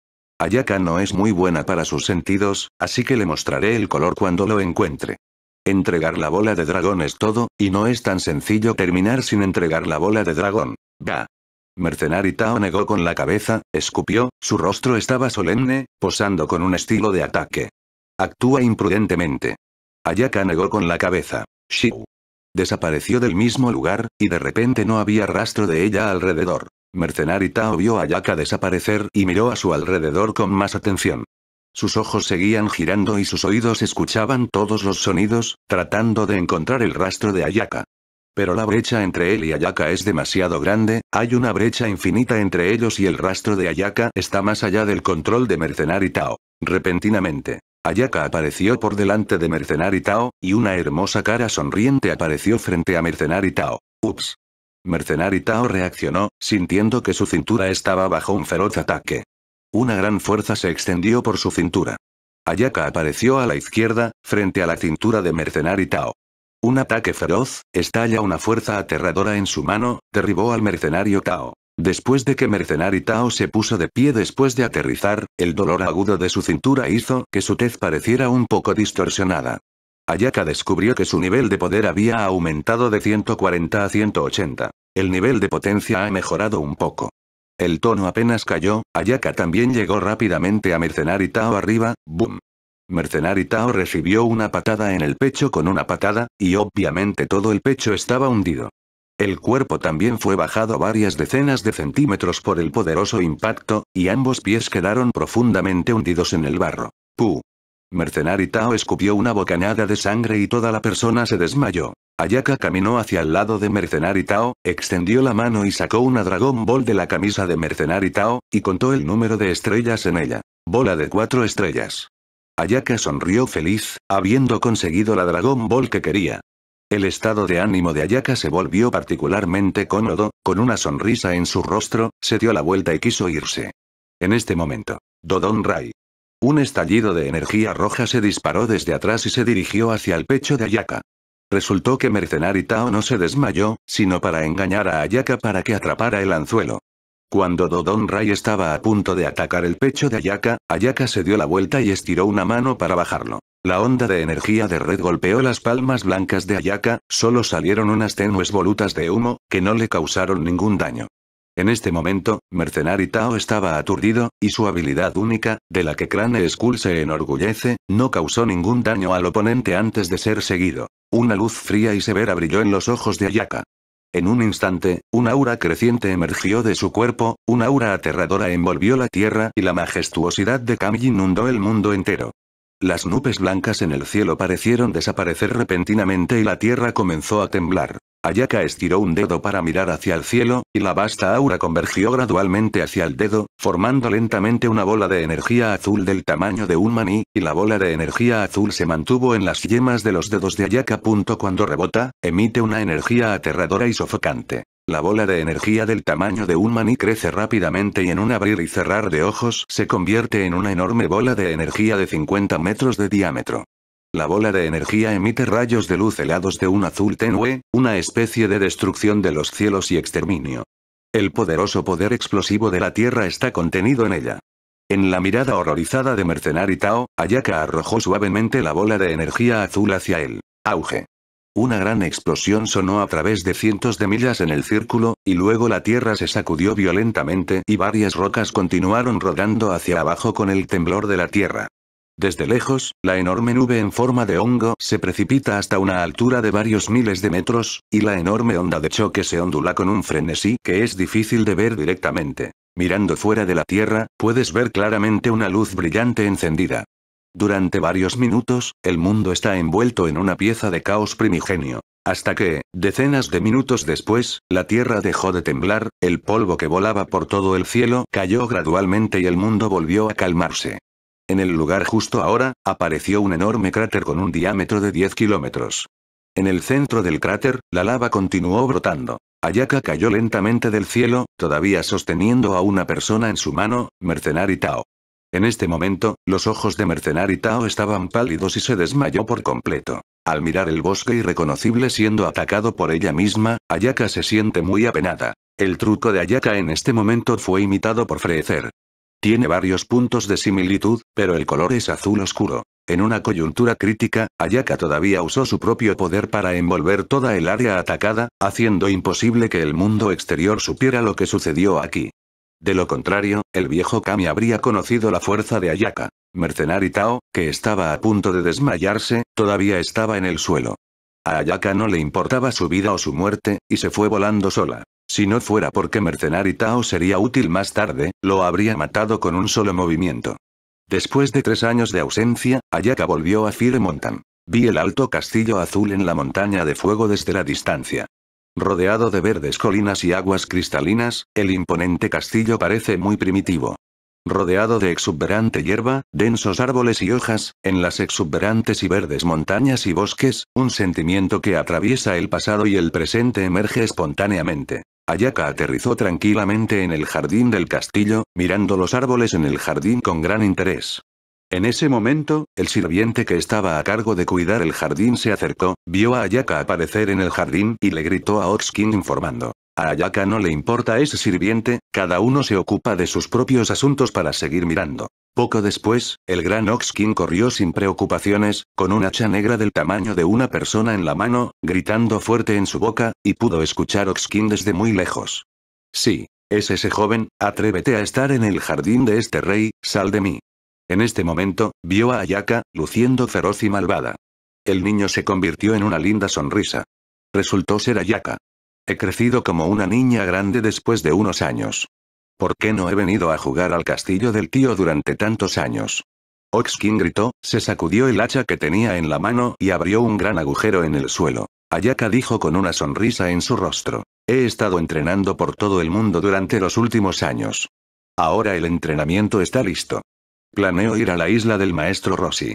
Ayaka no es muy buena para sus sentidos, así que le mostraré el color cuando lo encuentre. Entregar la bola de dragón es todo, y no es tan sencillo terminar sin entregar la bola de dragón. ¡Gah! Mercenari Tao negó con la cabeza, escupió, su rostro estaba solemne, posando con un estilo de ataque. Actúa imprudentemente. Ayaka negó con la cabeza. Shiu. Desapareció del mismo lugar, y de repente no había rastro de ella alrededor. Mercenari Tao vio a Ayaka desaparecer y miró a su alrededor con más atención. Sus ojos seguían girando y sus oídos escuchaban todos los sonidos, tratando de encontrar el rastro de Ayaka. Pero la brecha entre él y Ayaka es demasiado grande, hay una brecha infinita entre ellos y el rastro de Ayaka está más allá del control de Mercenari Tao. Repentinamente, Ayaka apareció por delante de Mercenari Tao, y una hermosa cara sonriente apareció frente a Mercenari Tao. Ups. Mercenari Tao reaccionó, sintiendo que su cintura estaba bajo un feroz ataque. Una gran fuerza se extendió por su cintura. Ayaka apareció a la izquierda, frente a la cintura de Mercenari Tao. Un ataque feroz, estalla una fuerza aterradora en su mano, derribó al mercenario Tao. Después de que mercenario Tao se puso de pie después de aterrizar, el dolor agudo de su cintura hizo que su tez pareciera un poco distorsionada. Ayaka descubrió que su nivel de poder había aumentado de 140 a 180. El nivel de potencia ha mejorado un poco. El tono apenas cayó, Ayaka también llegó rápidamente a mercenario Tao arriba, boom. Mercenari Tao recibió una patada en el pecho con una patada, y obviamente todo el pecho estaba hundido. El cuerpo también fue bajado varias decenas de centímetros por el poderoso impacto, y ambos pies quedaron profundamente hundidos en el barro. ¡Puh! Mercenari Tao escupió una bocanada de sangre y toda la persona se desmayó. Ayaka caminó hacia el lado de Mercenari Tao, extendió la mano y sacó una Dragon Ball de la camisa de Mercenari Tao, y contó el número de estrellas en ella. Bola de cuatro estrellas. Ayaka sonrió feliz, habiendo conseguido la Dragon Ball que quería. El estado de ánimo de Ayaka se volvió particularmente cómodo, con una sonrisa en su rostro, se dio la vuelta y quiso irse. En este momento, Dodon Ray. Un estallido de energía roja se disparó desde atrás y se dirigió hacia el pecho de Ayaka. Resultó que Mercenari Tao no se desmayó, sino para engañar a Ayaka para que atrapara el anzuelo. Cuando Dodon Ray estaba a punto de atacar el pecho de Ayaka, Ayaka se dio la vuelta y estiró una mano para bajarlo. La onda de energía de red golpeó las palmas blancas de Ayaka, solo salieron unas tenues volutas de humo, que no le causaron ningún daño. En este momento, Mercenari Tao estaba aturdido, y su habilidad única, de la que Crane Skull se enorgullece, no causó ningún daño al oponente antes de ser seguido. Una luz fría y severa brilló en los ojos de Ayaka. En un instante, un aura creciente emergió de su cuerpo, un aura aterradora envolvió la tierra y la majestuosidad de Kami inundó el mundo entero. Las nubes blancas en el cielo parecieron desaparecer repentinamente y la tierra comenzó a temblar. Ayaka estiró un dedo para mirar hacia el cielo, y la vasta aura convergió gradualmente hacia el dedo, formando lentamente una bola de energía azul del tamaño de un maní, y la bola de energía azul se mantuvo en las yemas de los dedos de Ayaka. Cuando rebota, emite una energía aterradora y sofocante. La bola de energía del tamaño de un maní crece rápidamente y en un abrir y cerrar de ojos se convierte en una enorme bola de energía de 50 metros de diámetro. La bola de energía emite rayos de luz helados de un azul tenue, una especie de destrucción de los cielos y exterminio. El poderoso poder explosivo de la Tierra está contenido en ella. En la mirada horrorizada de Mercenar y Tao, Ayaka arrojó suavemente la bola de energía azul hacia él. Auge. Una gran explosión sonó a través de cientos de millas en el círculo, y luego la tierra se sacudió violentamente y varias rocas continuaron rodando hacia abajo con el temblor de la tierra. Desde lejos, la enorme nube en forma de hongo se precipita hasta una altura de varios miles de metros, y la enorme onda de choque se ondula con un frenesí que es difícil de ver directamente. Mirando fuera de la Tierra, puedes ver claramente una luz brillante encendida. Durante varios minutos, el mundo está envuelto en una pieza de caos primigenio. Hasta que, decenas de minutos después, la Tierra dejó de temblar, el polvo que volaba por todo el cielo cayó gradualmente y el mundo volvió a calmarse. En el lugar justo ahora, apareció un enorme cráter con un diámetro de 10 kilómetros. En el centro del cráter, la lava continuó brotando. Ayaka cayó lentamente del cielo, todavía sosteniendo a una persona en su mano, Mercenari Tao. En este momento, los ojos de Mercenari Tao estaban pálidos y se desmayó por completo. Al mirar el bosque irreconocible siendo atacado por ella misma, Ayaka se siente muy apenada. El truco de Ayaka en este momento fue imitado por Freecer. Tiene varios puntos de similitud, pero el color es azul oscuro. En una coyuntura crítica, Ayaka todavía usó su propio poder para envolver toda el área atacada, haciendo imposible que el mundo exterior supiera lo que sucedió aquí. De lo contrario, el viejo Kami habría conocido la fuerza de Ayaka. Mercenari Tao, que estaba a punto de desmayarse, todavía estaba en el suelo. A Ayaka no le importaba su vida o su muerte, y se fue volando sola. Si no fuera porque Mercenari Tao sería útil más tarde, lo habría matado con un solo movimiento. Después de tres años de ausencia, Ayaka volvió a Fire Vi el alto castillo azul en la montaña de fuego desde la distancia. Rodeado de verdes colinas y aguas cristalinas, el imponente castillo parece muy primitivo rodeado de exuberante hierba, densos árboles y hojas, en las exuberantes y verdes montañas y bosques, un sentimiento que atraviesa el pasado y el presente emerge espontáneamente. Ayaka aterrizó tranquilamente en el jardín del castillo, mirando los árboles en el jardín con gran interés. En ese momento, el sirviente que estaba a cargo de cuidar el jardín se acercó, vio a Ayaka aparecer en el jardín y le gritó a Otskin informando. A Ayaka no le importa ese sirviente, cada uno se ocupa de sus propios asuntos para seguir mirando. Poco después, el gran Oxkin corrió sin preocupaciones, con un hacha negra del tamaño de una persona en la mano, gritando fuerte en su boca, y pudo escuchar Oxkin desde muy lejos. Sí, es ese joven, atrévete a estar en el jardín de este rey, sal de mí. En este momento, vio a Ayaka, luciendo feroz y malvada. El niño se convirtió en una linda sonrisa. Resultó ser Ayaka. He crecido como una niña grande después de unos años. ¿Por qué no he venido a jugar al castillo del tío durante tantos años? Oxkin gritó, se sacudió el hacha que tenía en la mano y abrió un gran agujero en el suelo. Ayaka dijo con una sonrisa en su rostro. He estado entrenando por todo el mundo durante los últimos años. Ahora el entrenamiento está listo. Planeo ir a la isla del maestro Rossi.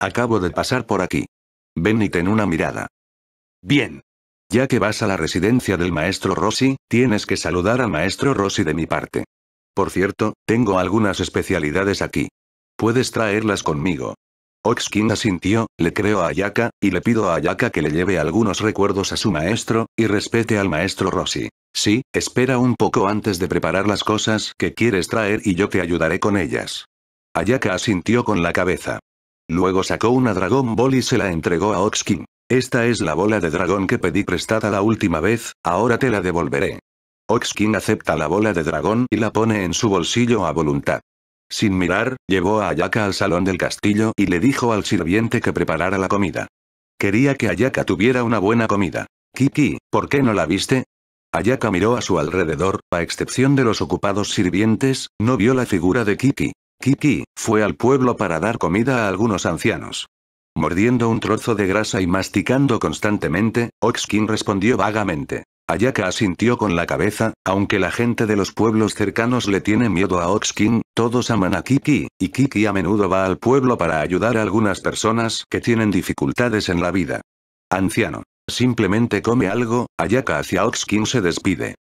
Acabo de pasar por aquí. Ven y ten una mirada. Bien. Ya que vas a la residencia del maestro Rossi, tienes que saludar al maestro Rossi de mi parte. Por cierto, tengo algunas especialidades aquí. Puedes traerlas conmigo. Oxkin asintió, le creo a Ayaka, y le pido a Ayaka que le lleve algunos recuerdos a su maestro, y respete al maestro Rossi. Sí, espera un poco antes de preparar las cosas que quieres traer y yo te ayudaré con ellas. Ayaka asintió con la cabeza. Luego sacó una Dragon Ball y se la entregó a Oxkin. Esta es la bola de dragón que pedí prestada la última vez, ahora te la devolveré. Oxkin acepta la bola de dragón y la pone en su bolsillo a voluntad. Sin mirar, llevó a Ayaka al salón del castillo y le dijo al sirviente que preparara la comida. Quería que Ayaka tuviera una buena comida. Kiki, ¿por qué no la viste? Ayaka miró a su alrededor, a excepción de los ocupados sirvientes, no vio la figura de Kiki. Kiki, fue al pueblo para dar comida a algunos ancianos. Mordiendo un trozo de grasa y masticando constantemente, Oxkin respondió vagamente. Ayaka asintió con la cabeza, aunque la gente de los pueblos cercanos le tiene miedo a Oxkin, todos aman a Kiki, y Kiki a menudo va al pueblo para ayudar a algunas personas que tienen dificultades en la vida. Anciano. Simplemente come algo, Ayaka hacia Oxkin se despide.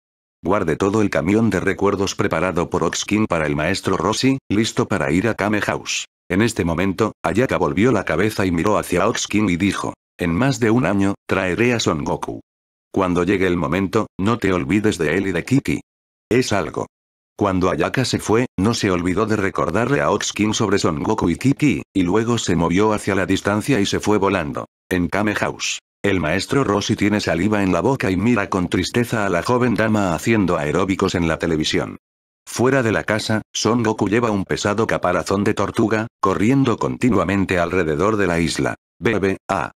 Guarde todo el camión de recuerdos preparado por Oxkin para el maestro Rossi, listo para ir a Kame House. En este momento, Ayaka volvió la cabeza y miró hacia Oxkin y dijo, en más de un año, traeré a Son Goku. Cuando llegue el momento, no te olvides de él y de Kiki. Es algo. Cuando Ayaka se fue, no se olvidó de recordarle a Oxkin sobre Son Goku y Kiki, y luego se movió hacia la distancia y se fue volando. En Kame House. El maestro Rossi tiene saliva en la boca y mira con tristeza a la joven dama haciendo aeróbicos en la televisión. Fuera de la casa, Son Goku lleva un pesado caparazón de tortuga, corriendo continuamente alrededor de la isla. Bebe, ah.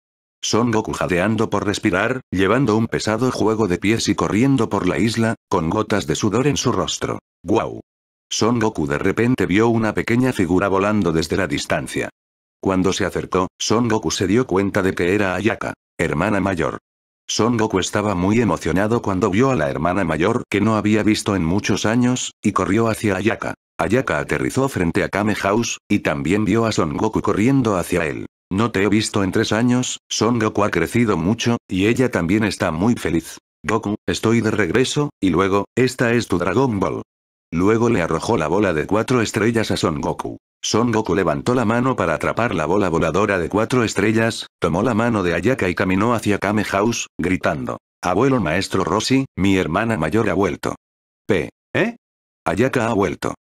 Son Goku jadeando por respirar, llevando un pesado juego de pies y corriendo por la isla, con gotas de sudor en su rostro. Wow. Son Goku de repente vio una pequeña figura volando desde la distancia. Cuando se acercó, Son Goku se dio cuenta de que era Ayaka, hermana mayor. Son Goku estaba muy emocionado cuando vio a la hermana mayor que no había visto en muchos años, y corrió hacia Ayaka. Ayaka aterrizó frente a Kame House, y también vio a Son Goku corriendo hacia él. No te he visto en tres años, Son Goku ha crecido mucho, y ella también está muy feliz. Goku, estoy de regreso, y luego, esta es tu Dragon Ball. Luego le arrojó la bola de cuatro estrellas a Son Goku. Son Goku levantó la mano para atrapar la bola voladora de cuatro estrellas, Tomó la mano de Ayaka y caminó hacia Kame House, gritando. Abuelo maestro Rossi, mi hermana mayor ha vuelto. P. ¿Eh? Ayaka ha vuelto.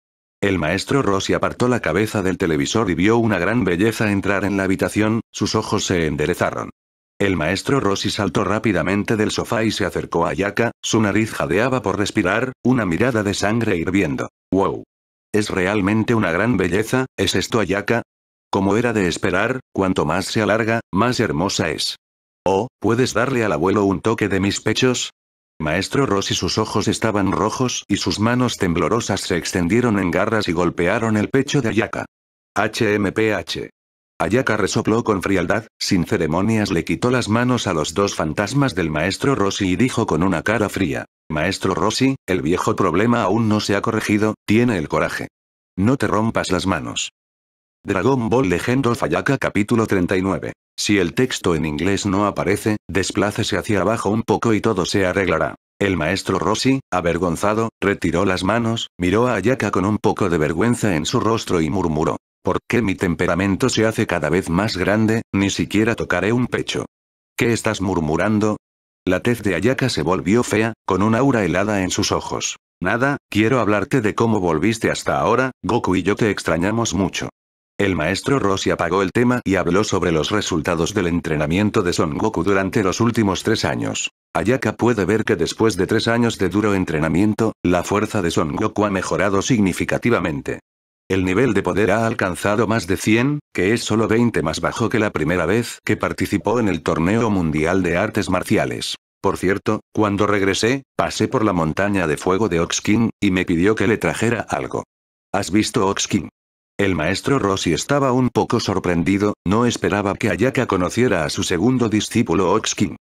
El maestro Rossi apartó la cabeza del televisor y vio una gran belleza entrar en la habitación, sus ojos se enderezaron. El maestro Rossi saltó rápidamente del sofá y se acercó a Ayaka, su nariz jadeaba por respirar, una mirada de sangre hirviendo. ¡Wow! Es realmente una gran belleza, ¿es esto Ayaka? Como era de esperar, cuanto más se alarga, más hermosa es. Oh, ¿puedes darle al abuelo un toque de mis pechos? Maestro Rossi sus ojos estaban rojos y sus manos temblorosas se extendieron en garras y golpearon el pecho de Ayaka. HMPH. Ayaka resopló con frialdad, sin ceremonias le quitó las manos a los dos fantasmas del maestro Rossi y dijo con una cara fría. Maestro Rossi, el viejo problema aún no se ha corregido, tiene el coraje. No te rompas las manos. Dragon Ball Legend of Ayaka capítulo 39. Si el texto en inglés no aparece, desplácese hacia abajo un poco y todo se arreglará. El maestro Rossi, avergonzado, retiró las manos, miró a Ayaka con un poco de vergüenza en su rostro y murmuró. ¿Por qué mi temperamento se hace cada vez más grande, ni siquiera tocaré un pecho? ¿Qué estás murmurando? La tez de Ayaka se volvió fea, con un aura helada en sus ojos. Nada, quiero hablarte de cómo volviste hasta ahora, Goku y yo te extrañamos mucho. El maestro Rossi apagó el tema y habló sobre los resultados del entrenamiento de Son Goku durante los últimos tres años. Ayaka puede ver que después de tres años de duro entrenamiento, la fuerza de Son Goku ha mejorado significativamente. El nivel de poder ha alcanzado más de 100, que es solo 20 más bajo que la primera vez que participó en el Torneo Mundial de Artes Marciales. Por cierto, cuando regresé, pasé por la montaña de fuego de Oxkin, y me pidió que le trajera algo. ¿Has visto Oxkin? El maestro Rossi estaba un poco sorprendido, no esperaba que Ayaka conociera a su segundo discípulo Oxkin.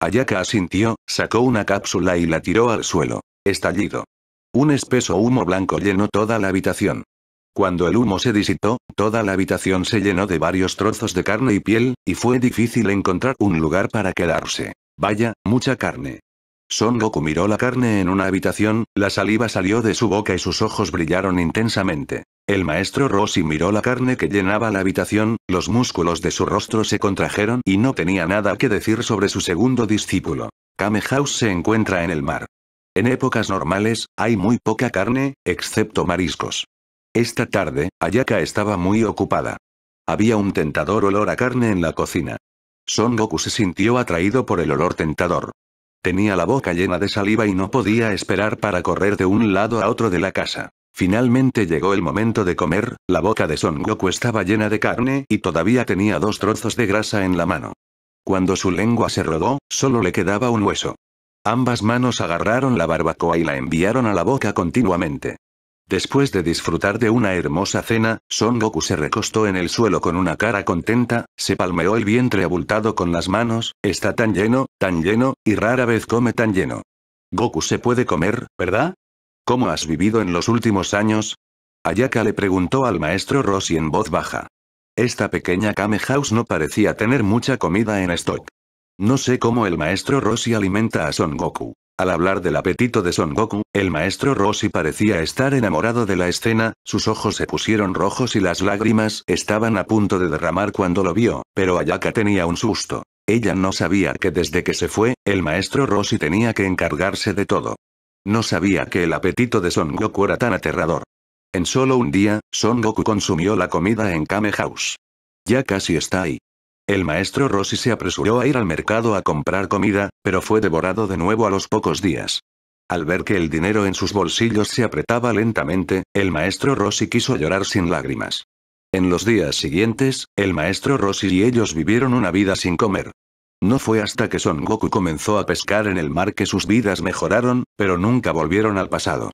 Ayaka asintió, sacó una cápsula y la tiró al suelo. Estallido. Un espeso humo blanco llenó toda la habitación. Cuando el humo se disipó, toda la habitación se llenó de varios trozos de carne y piel, y fue difícil encontrar un lugar para quedarse. Vaya, mucha carne. Son Goku miró la carne en una habitación, la saliva salió de su boca y sus ojos brillaron intensamente. El maestro Rossi miró la carne que llenaba la habitación, los músculos de su rostro se contrajeron y no tenía nada que decir sobre su segundo discípulo. Kame House se encuentra en el mar. En épocas normales, hay muy poca carne, excepto mariscos. Esta tarde, Ayaka estaba muy ocupada. Había un tentador olor a carne en la cocina. Son Goku se sintió atraído por el olor tentador. Tenía la boca llena de saliva y no podía esperar para correr de un lado a otro de la casa. Finalmente llegó el momento de comer, la boca de Son Goku estaba llena de carne y todavía tenía dos trozos de grasa en la mano. Cuando su lengua se rodó, solo le quedaba un hueso. Ambas manos agarraron la barbacoa y la enviaron a la boca continuamente. Después de disfrutar de una hermosa cena, Son Goku se recostó en el suelo con una cara contenta, se palmeó el vientre abultado con las manos, está tan lleno, tan lleno, y rara vez come tan lleno. Goku se puede comer, ¿verdad? ¿Cómo has vivido en los últimos años? Ayaka le preguntó al maestro Rossi en voz baja. Esta pequeña Kame House no parecía tener mucha comida en stock. No sé cómo el maestro Rossi alimenta a Son Goku. Al hablar del apetito de Son Goku, el maestro Rossi parecía estar enamorado de la escena, sus ojos se pusieron rojos y las lágrimas estaban a punto de derramar cuando lo vio, pero Ayaka tenía un susto. Ella no sabía que desde que se fue, el maestro Rossi tenía que encargarse de todo. No sabía que el apetito de Son Goku era tan aterrador. En solo un día, Son Goku consumió la comida en Kame House. Ya casi está ahí. El maestro Rossi se apresuró a ir al mercado a comprar comida, pero fue devorado de nuevo a los pocos días. Al ver que el dinero en sus bolsillos se apretaba lentamente, el maestro Rossi quiso llorar sin lágrimas. En los días siguientes, el maestro Rossi y ellos vivieron una vida sin comer. No fue hasta que Son Goku comenzó a pescar en el mar que sus vidas mejoraron, pero nunca volvieron al pasado.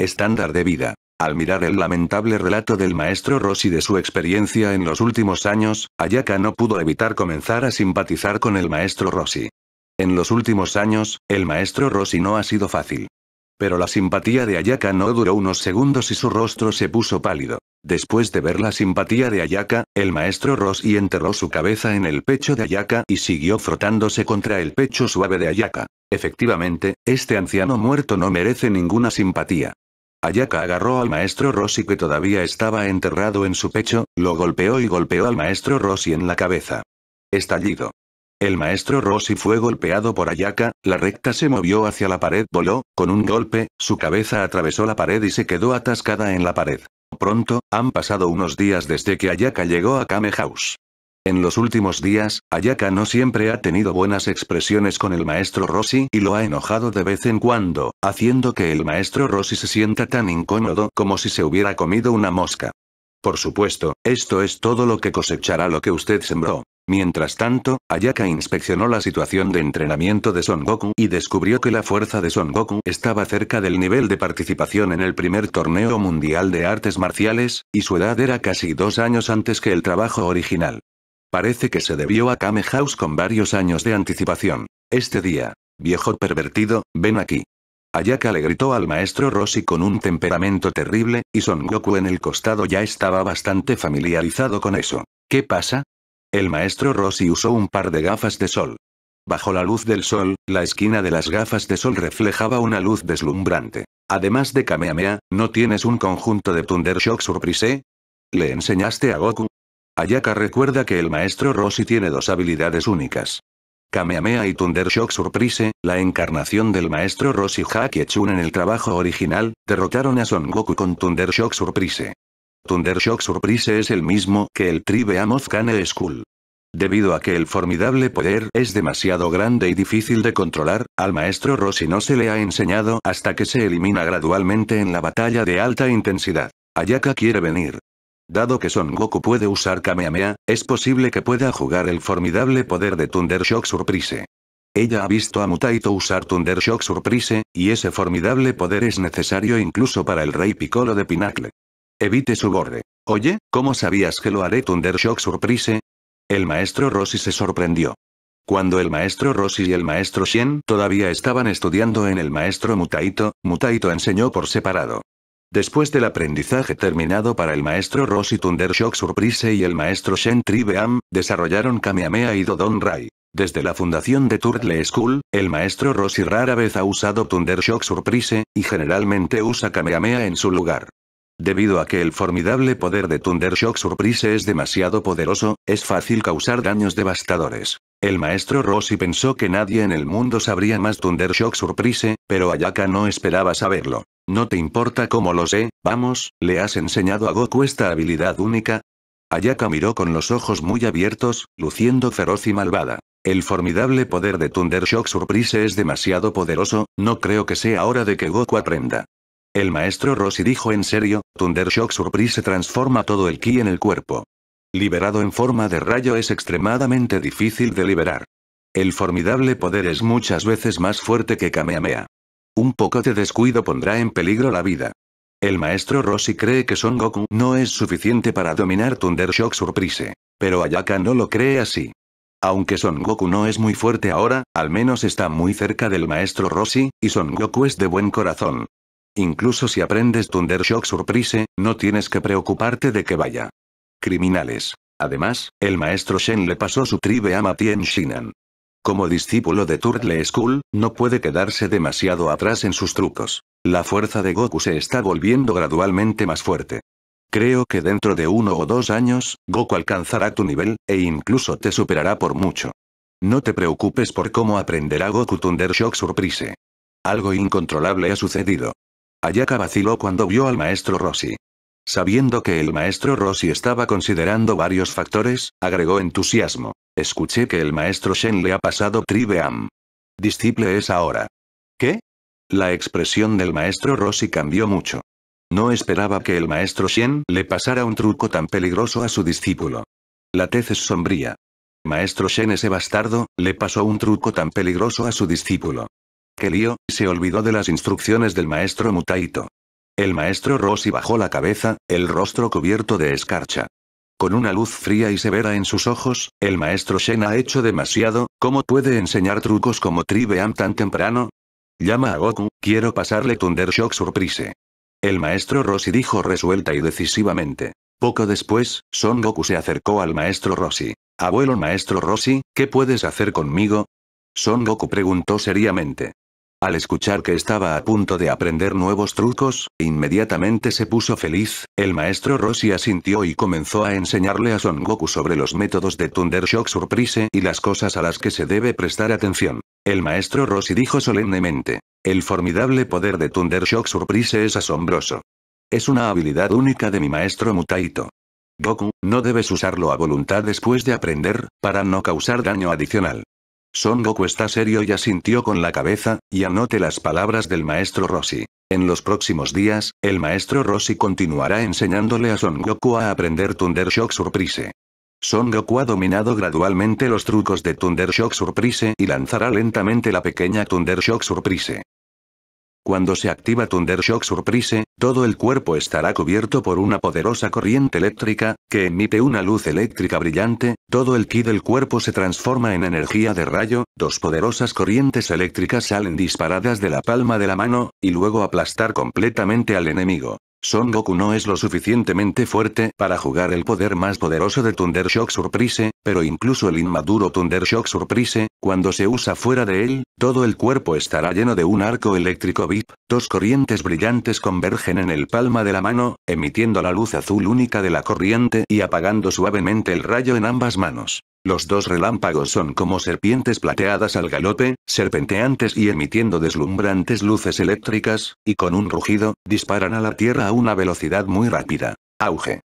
Estándar de vida. Al mirar el lamentable relato del maestro Rossi de su experiencia en los últimos años, Ayaka no pudo evitar comenzar a simpatizar con el maestro Rossi. En los últimos años, el maestro Rossi no ha sido fácil. Pero la simpatía de Ayaka no duró unos segundos y su rostro se puso pálido. Después de ver la simpatía de Ayaka, el maestro Rossi enterró su cabeza en el pecho de Ayaka y siguió frotándose contra el pecho suave de Ayaka. Efectivamente, este anciano muerto no merece ninguna simpatía. Ayaka agarró al maestro Rossi que todavía estaba enterrado en su pecho, lo golpeó y golpeó al maestro Rossi en la cabeza. Estallido. El maestro Rossi fue golpeado por Ayaka, la recta se movió hacia la pared, voló, con un golpe, su cabeza atravesó la pared y se quedó atascada en la pared. Pronto, han pasado unos días desde que Ayaka llegó a Kame House. En los últimos días, Ayaka no siempre ha tenido buenas expresiones con el maestro Rossi y lo ha enojado de vez en cuando, haciendo que el maestro Rossi se sienta tan incómodo como si se hubiera comido una mosca. Por supuesto, esto es todo lo que cosechará lo que usted sembró. Mientras tanto, Ayaka inspeccionó la situación de entrenamiento de Son Goku y descubrió que la fuerza de Son Goku estaba cerca del nivel de participación en el primer torneo mundial de artes marciales, y su edad era casi dos años antes que el trabajo original. Parece que se debió a Kame House con varios años de anticipación. Este día. Viejo pervertido, ven aquí. Ayaka le gritó al maestro Rossi con un temperamento terrible, y Son Goku en el costado ya estaba bastante familiarizado con eso. ¿Qué pasa? El maestro Rossi usó un par de gafas de sol. Bajo la luz del sol, la esquina de las gafas de sol reflejaba una luz deslumbrante. Además de Kamehameha, ¿no tienes un conjunto de Thunder Shock Surprise? ¿Le enseñaste a Goku? Ayaka recuerda que el maestro Rossi tiene dos habilidades únicas. Kamehameha y Thunder Surprise, la encarnación del maestro Roshi Chun en el trabajo original, derrotaron a Son Goku con Thunder Surprise. Thunder Surprise es el mismo que el Tribe Kane School. Debido a que el formidable poder es demasiado grande y difícil de controlar, al maestro Rossi no se le ha enseñado hasta que se elimina gradualmente en la batalla de alta intensidad. Ayaka quiere venir, Dado que Son Goku puede usar Kamehameha, es posible que pueda jugar el formidable poder de Thunder Shock Surprise. Ella ha visto a Mutaito usar Thunder Shock Surprise, y ese formidable poder es necesario incluso para el Rey Piccolo de Pinacle. Evite su borde. Oye, ¿cómo sabías que lo haré Thunder Shock Surprise? El maestro Rossi se sorprendió. Cuando el maestro Rossi y el maestro Shen todavía estaban estudiando en el maestro Mutaito, Mutaito enseñó por separado. Después del aprendizaje terminado para el maestro Rossi Shock Surprise y el maestro Shen Tribeam, desarrollaron Kamehameha y Dodon Rai. Desde la fundación de Turtle School, el maestro Rossi rara vez ha usado Shock Surprise, y generalmente usa Kamehameha en su lugar. Debido a que el formidable poder de Shock Surprise es demasiado poderoso, es fácil causar daños devastadores. El maestro Rossi pensó que nadie en el mundo sabría más Thunder Shock Surprise, pero Ayaka no esperaba saberlo. No te importa cómo lo sé, vamos, ¿le has enseñado a Goku esta habilidad única? Ayaka miró con los ojos muy abiertos, luciendo feroz y malvada. El formidable poder de Thunder Shock Surprise es demasiado poderoso, no creo que sea hora de que Goku aprenda. El maestro Rossi dijo en serio, Thunder Shock Surprise transforma todo el ki en el cuerpo liberado en forma de rayo es extremadamente difícil de liberar. El formidable poder es muchas veces más fuerte que Kamehameha. Un poco de descuido pondrá en peligro la vida. El maestro Rossi cree que Son Goku no es suficiente para dominar Thunder Shock Surprise, pero Ayaka no lo cree así. Aunque Son Goku no es muy fuerte ahora, al menos está muy cerca del maestro Rossi, y Son Goku es de buen corazón. Incluso si aprendes Thunder Shock Surprise, no tienes que preocuparte de que vaya criminales. Además, el maestro Shen le pasó su tribe a Matien Shinan. Como discípulo de Turtle School, no puede quedarse demasiado atrás en sus trucos. La fuerza de Goku se está volviendo gradualmente más fuerte. Creo que dentro de uno o dos años, Goku alcanzará tu nivel, e incluso te superará por mucho. No te preocupes por cómo aprenderá Goku Thunder Shock Surprise. Algo incontrolable ha sucedido. Ayaka vaciló cuando vio al maestro Rossi. Sabiendo que el maestro Rossi estaba considerando varios factores, agregó entusiasmo. Escuché que el maestro Shen le ha pasado am Disciple es ahora. ¿Qué? La expresión del maestro Rossi cambió mucho. No esperaba que el maestro Shen le pasara un truco tan peligroso a su discípulo. La tez es sombría. Maestro Shen ese bastardo, le pasó un truco tan peligroso a su discípulo. Que lío, se olvidó de las instrucciones del maestro Mutaito. El maestro Rossi bajó la cabeza, el rostro cubierto de escarcha. Con una luz fría y severa en sus ojos, el maestro Shen ha hecho demasiado, ¿cómo puede enseñar trucos como Tribeam tan temprano? Llama a Goku, quiero pasarle Thunder Shock Surprise. El maestro Rossi dijo resuelta y decisivamente. Poco después, Son Goku se acercó al maestro Rossi. Abuelo maestro Rossi, ¿qué puedes hacer conmigo? Son Goku preguntó seriamente. Al escuchar que estaba a punto de aprender nuevos trucos, inmediatamente se puso feliz, el maestro Rossi asintió y comenzó a enseñarle a Son Goku sobre los métodos de Thunder Shock Surprise y las cosas a las que se debe prestar atención. El maestro Rossi dijo solemnemente, el formidable poder de Thunder Shock Surprise es asombroso. Es una habilidad única de mi maestro Mutaito. Goku, no debes usarlo a voluntad después de aprender, para no causar daño adicional. Son Goku está serio y asintió con la cabeza, y anote las palabras del maestro Rossi. En los próximos días, el maestro Rossi continuará enseñándole a Son Goku a aprender Thunder Shock Surprise. Son Goku ha dominado gradualmente los trucos de Thunder Shock Surprise y lanzará lentamente la pequeña Thunder Shock Surprise. Cuando se activa Thunder Shock Surprise, todo el cuerpo estará cubierto por una poderosa corriente eléctrica, que emite una luz eléctrica brillante, todo el ki del cuerpo se transforma en energía de rayo, dos poderosas corrientes eléctricas salen disparadas de la palma de la mano, y luego aplastar completamente al enemigo. Son Goku no es lo suficientemente fuerte para jugar el poder más poderoso de Thunder Shock Surprise, pero incluso el inmaduro Thunder Shock Surprise, cuando se usa fuera de él, todo el cuerpo estará lleno de un arco eléctrico VIP, dos corrientes brillantes convergen en el palma de la mano, emitiendo la luz azul única de la corriente y apagando suavemente el rayo en ambas manos. Los dos relámpagos son como serpientes plateadas al galope, serpenteantes y emitiendo deslumbrantes luces eléctricas, y con un rugido, disparan a la Tierra a una velocidad muy rápida. Auge.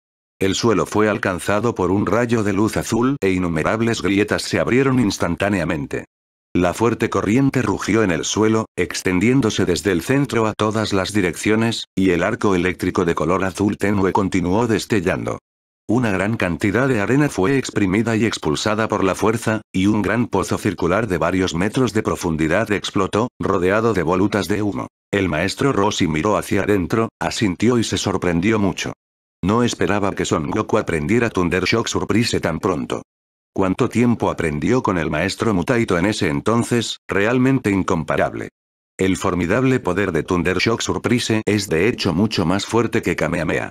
El suelo fue alcanzado por un rayo de luz azul e innumerables grietas se abrieron instantáneamente. La fuerte corriente rugió en el suelo, extendiéndose desde el centro a todas las direcciones, y el arco eléctrico de color azul tenue continuó destellando. Una gran cantidad de arena fue exprimida y expulsada por la fuerza, y un gran pozo circular de varios metros de profundidad explotó, rodeado de volutas de humo. El maestro Rossi miró hacia adentro, asintió y se sorprendió mucho. No esperaba que Son Goku aprendiera Thunder Shock Surprise tan pronto. Cuánto tiempo aprendió con el maestro Mutaito en ese entonces, realmente incomparable. El formidable poder de Thunder Shock Surprise es de hecho mucho más fuerte que Kamehameha.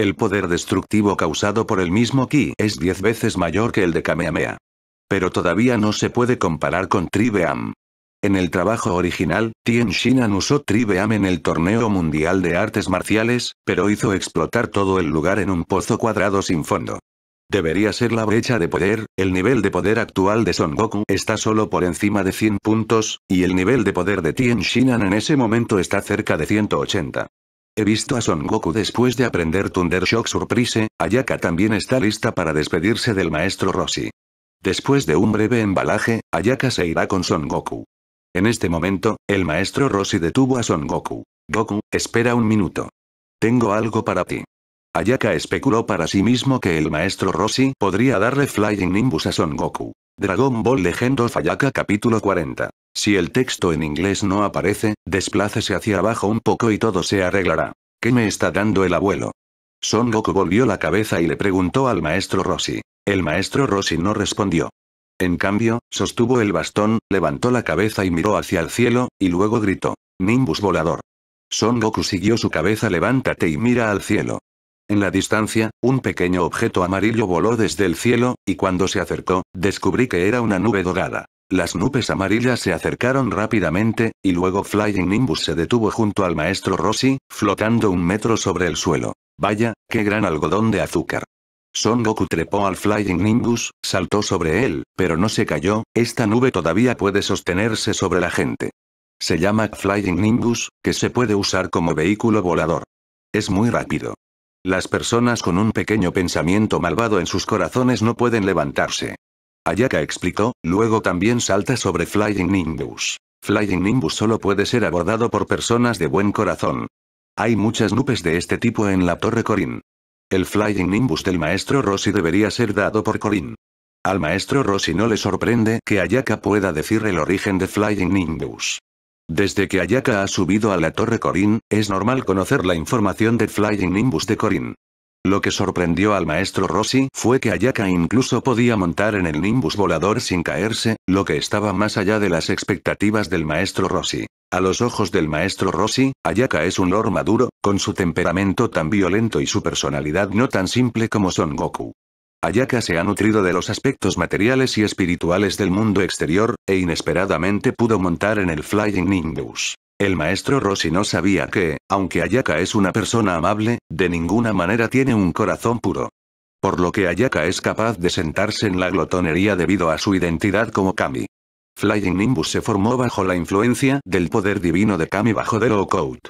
El poder destructivo causado por el mismo Ki es 10 veces mayor que el de Kamehameha. Pero todavía no se puede comparar con Tribeam. En el trabajo original, Tien Shinan usó Tribeam en el Torneo Mundial de Artes Marciales, pero hizo explotar todo el lugar en un pozo cuadrado sin fondo. Debería ser la brecha de poder, el nivel de poder actual de Son Goku está solo por encima de 100 puntos, y el nivel de poder de Tien Shinan en ese momento está cerca de 180. He visto a Son Goku después de aprender Thunder Shock Surprise, Ayaka también está lista para despedirse del maestro Roshi. Después de un breve embalaje, Ayaka se irá con Son Goku. En este momento, el maestro Roshi detuvo a Son Goku. Goku, espera un minuto. Tengo algo para ti. Ayaka especuló para sí mismo que el maestro Roshi podría darle Flying Nimbus a Son Goku. Dragon Ball Legend of Ayaka capítulo 40. Si el texto en inglés no aparece, desplácese hacia abajo un poco y todo se arreglará. ¿Qué me está dando el abuelo? Son Goku volvió la cabeza y le preguntó al maestro Rossi. El maestro Rossi no respondió. En cambio, sostuvo el bastón, levantó la cabeza y miró hacia el cielo, y luego gritó. Nimbus volador. Son Goku siguió su cabeza levántate y mira al cielo. En la distancia, un pequeño objeto amarillo voló desde el cielo, y cuando se acercó, descubrí que era una nube dorada. Las nubes amarillas se acercaron rápidamente, y luego Flying Nimbus se detuvo junto al maestro Rossi, flotando un metro sobre el suelo. Vaya, qué gran algodón de azúcar. Son Goku trepó al Flying Nimbus, saltó sobre él, pero no se cayó, esta nube todavía puede sostenerse sobre la gente. Se llama Flying Nimbus, que se puede usar como vehículo volador. Es muy rápido. Las personas con un pequeño pensamiento malvado en sus corazones no pueden levantarse. Ayaka explicó, luego también salta sobre Flying Nimbus. Flying Nimbus solo puede ser abordado por personas de buen corazón. Hay muchas nubes de este tipo en la Torre Corin. El Flying Nimbus del maestro Rossi debería ser dado por Corin. Al maestro Rossi no le sorprende que Ayaka pueda decir el origen de Flying Nimbus. Desde que Ayaka ha subido a la Torre Corin, es normal conocer la información de Flying Nimbus de Corin. Lo que sorprendió al maestro Rossi fue que Ayaka incluso podía montar en el Nimbus volador sin caerse, lo que estaba más allá de las expectativas del maestro Rossi. A los ojos del maestro Rossi, Ayaka es un lord maduro, con su temperamento tan violento y su personalidad no tan simple como Son Goku. Ayaka se ha nutrido de los aspectos materiales y espirituales del mundo exterior, e inesperadamente pudo montar en el Flying Nimbus. El maestro Rossi no sabía que, aunque Ayaka es una persona amable, de ninguna manera tiene un corazón puro. Por lo que Ayaka es capaz de sentarse en la glotonería debido a su identidad como Kami. Flying Nimbus se formó bajo la influencia del poder divino de Kami bajo de Coat.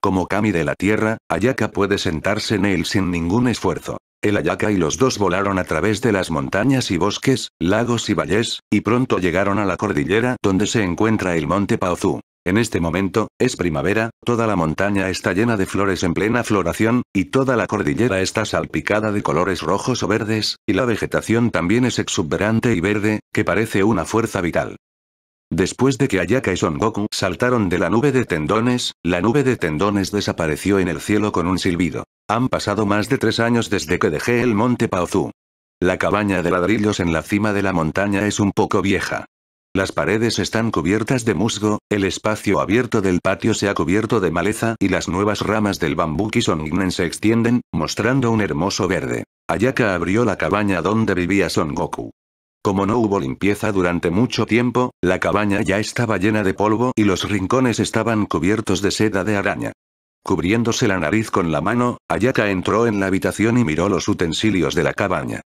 Como Kami de la Tierra, Ayaka puede sentarse en él sin ningún esfuerzo. El Ayaka y los dos volaron a través de las montañas y bosques, lagos y valles, y pronto llegaron a la cordillera donde se encuentra el monte Paozu. En este momento, es primavera, toda la montaña está llena de flores en plena floración, y toda la cordillera está salpicada de colores rojos o verdes, y la vegetación también es exuberante y verde, que parece una fuerza vital. Después de que Ayaka y Son Goku saltaron de la nube de tendones, la nube de tendones desapareció en el cielo con un silbido. Han pasado más de tres años desde que dejé el monte Paozu. La cabaña de ladrillos en la cima de la montaña es un poco vieja. Las paredes están cubiertas de musgo, el espacio abierto del patio se ha cubierto de maleza y las nuevas ramas del bambú Kisongnen se extienden, mostrando un hermoso verde. Ayaka abrió la cabaña donde vivía Son Goku. Como no hubo limpieza durante mucho tiempo, la cabaña ya estaba llena de polvo y los rincones estaban cubiertos de seda de araña. Cubriéndose la nariz con la mano, Ayaka entró en la habitación y miró los utensilios de la cabaña.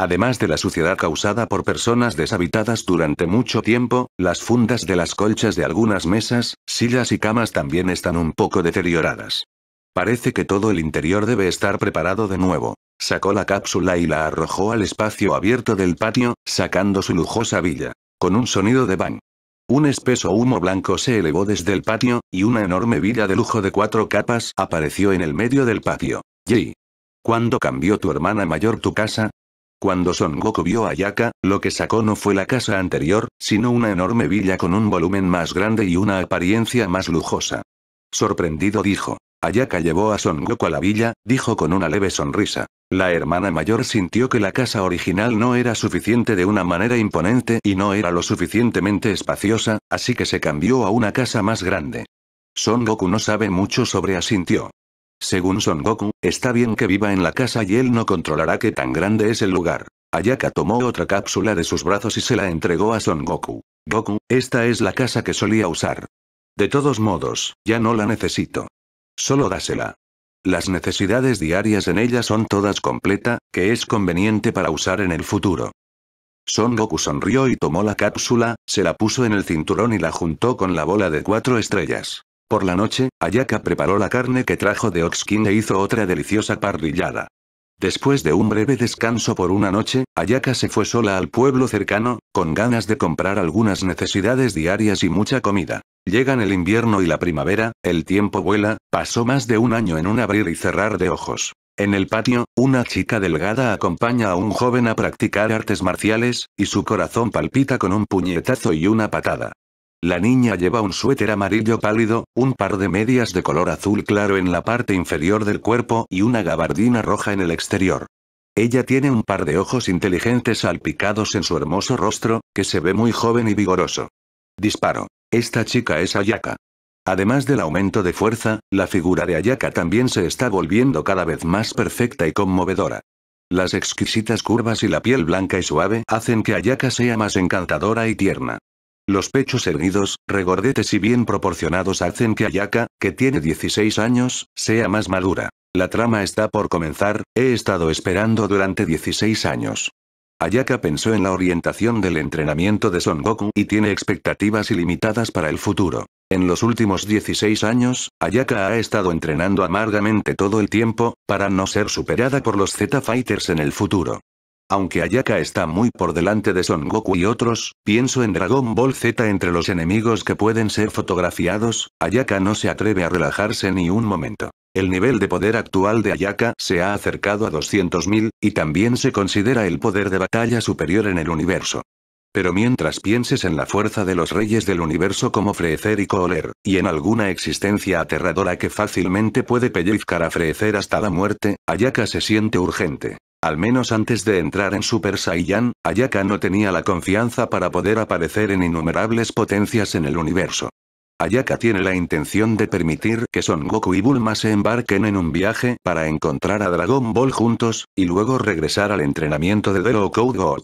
Además de la suciedad causada por personas deshabitadas durante mucho tiempo, las fundas de las colchas de algunas mesas, sillas y camas también están un poco deterioradas. Parece que todo el interior debe estar preparado de nuevo. Sacó la cápsula y la arrojó al espacio abierto del patio, sacando su lujosa villa. Con un sonido de bang. Un espeso humo blanco se elevó desde el patio, y una enorme villa de lujo de cuatro capas apareció en el medio del patio. Y. ¿Cuándo cambió tu hermana mayor tu casa? Cuando Son Goku vio a Ayaka, lo que sacó no fue la casa anterior, sino una enorme villa con un volumen más grande y una apariencia más lujosa. Sorprendido dijo. Ayaka llevó a Son Goku a la villa, dijo con una leve sonrisa. La hermana mayor sintió que la casa original no era suficiente de una manera imponente y no era lo suficientemente espaciosa, así que se cambió a una casa más grande. Son Goku no sabe mucho sobre asintió. Según Son Goku, está bien que viva en la casa y él no controlará qué tan grande es el lugar. Ayaka tomó otra cápsula de sus brazos y se la entregó a Son Goku. Goku, esta es la casa que solía usar. De todos modos, ya no la necesito. Solo dásela. Las necesidades diarias en ella son todas completa, que es conveniente para usar en el futuro. Son Goku sonrió y tomó la cápsula, se la puso en el cinturón y la juntó con la bola de cuatro estrellas. Por la noche, Ayaka preparó la carne que trajo de Oxkin e hizo otra deliciosa parrillada. Después de un breve descanso por una noche, Ayaka se fue sola al pueblo cercano, con ganas de comprar algunas necesidades diarias y mucha comida. Llegan el invierno y la primavera, el tiempo vuela, pasó más de un año en un abrir y cerrar de ojos. En el patio, una chica delgada acompaña a un joven a practicar artes marciales, y su corazón palpita con un puñetazo y una patada. La niña lleva un suéter amarillo pálido, un par de medias de color azul claro en la parte inferior del cuerpo y una gabardina roja en el exterior. Ella tiene un par de ojos inteligentes salpicados en su hermoso rostro, que se ve muy joven y vigoroso. Disparo. Esta chica es Ayaka. Además del aumento de fuerza, la figura de Ayaka también se está volviendo cada vez más perfecta y conmovedora. Las exquisitas curvas y la piel blanca y suave hacen que Ayaka sea más encantadora y tierna. Los pechos erguidos, regordetes y bien proporcionados hacen que Ayaka, que tiene 16 años, sea más madura. La trama está por comenzar, he estado esperando durante 16 años. Ayaka pensó en la orientación del entrenamiento de Son Goku y tiene expectativas ilimitadas para el futuro. En los últimos 16 años, Ayaka ha estado entrenando amargamente todo el tiempo, para no ser superada por los Z-Fighters en el futuro. Aunque Ayaka está muy por delante de Son Goku y otros, pienso en Dragon Ball Z entre los enemigos que pueden ser fotografiados, Ayaka no se atreve a relajarse ni un momento. El nivel de poder actual de Ayaka se ha acercado a 200.000, y también se considera el poder de batalla superior en el universo. Pero mientras pienses en la fuerza de los reyes del universo como Frecer y Cooler, y en alguna existencia aterradora que fácilmente puede pellizcar a Frecer hasta la muerte, Ayaka se siente urgente. Al menos antes de entrar en Super Saiyan, Ayaka no tenía la confianza para poder aparecer en innumerables potencias en el universo. Ayaka tiene la intención de permitir que Son Goku y Bulma se embarquen en un viaje para encontrar a Dragon Ball juntos, y luego regresar al entrenamiento de Dero Code God.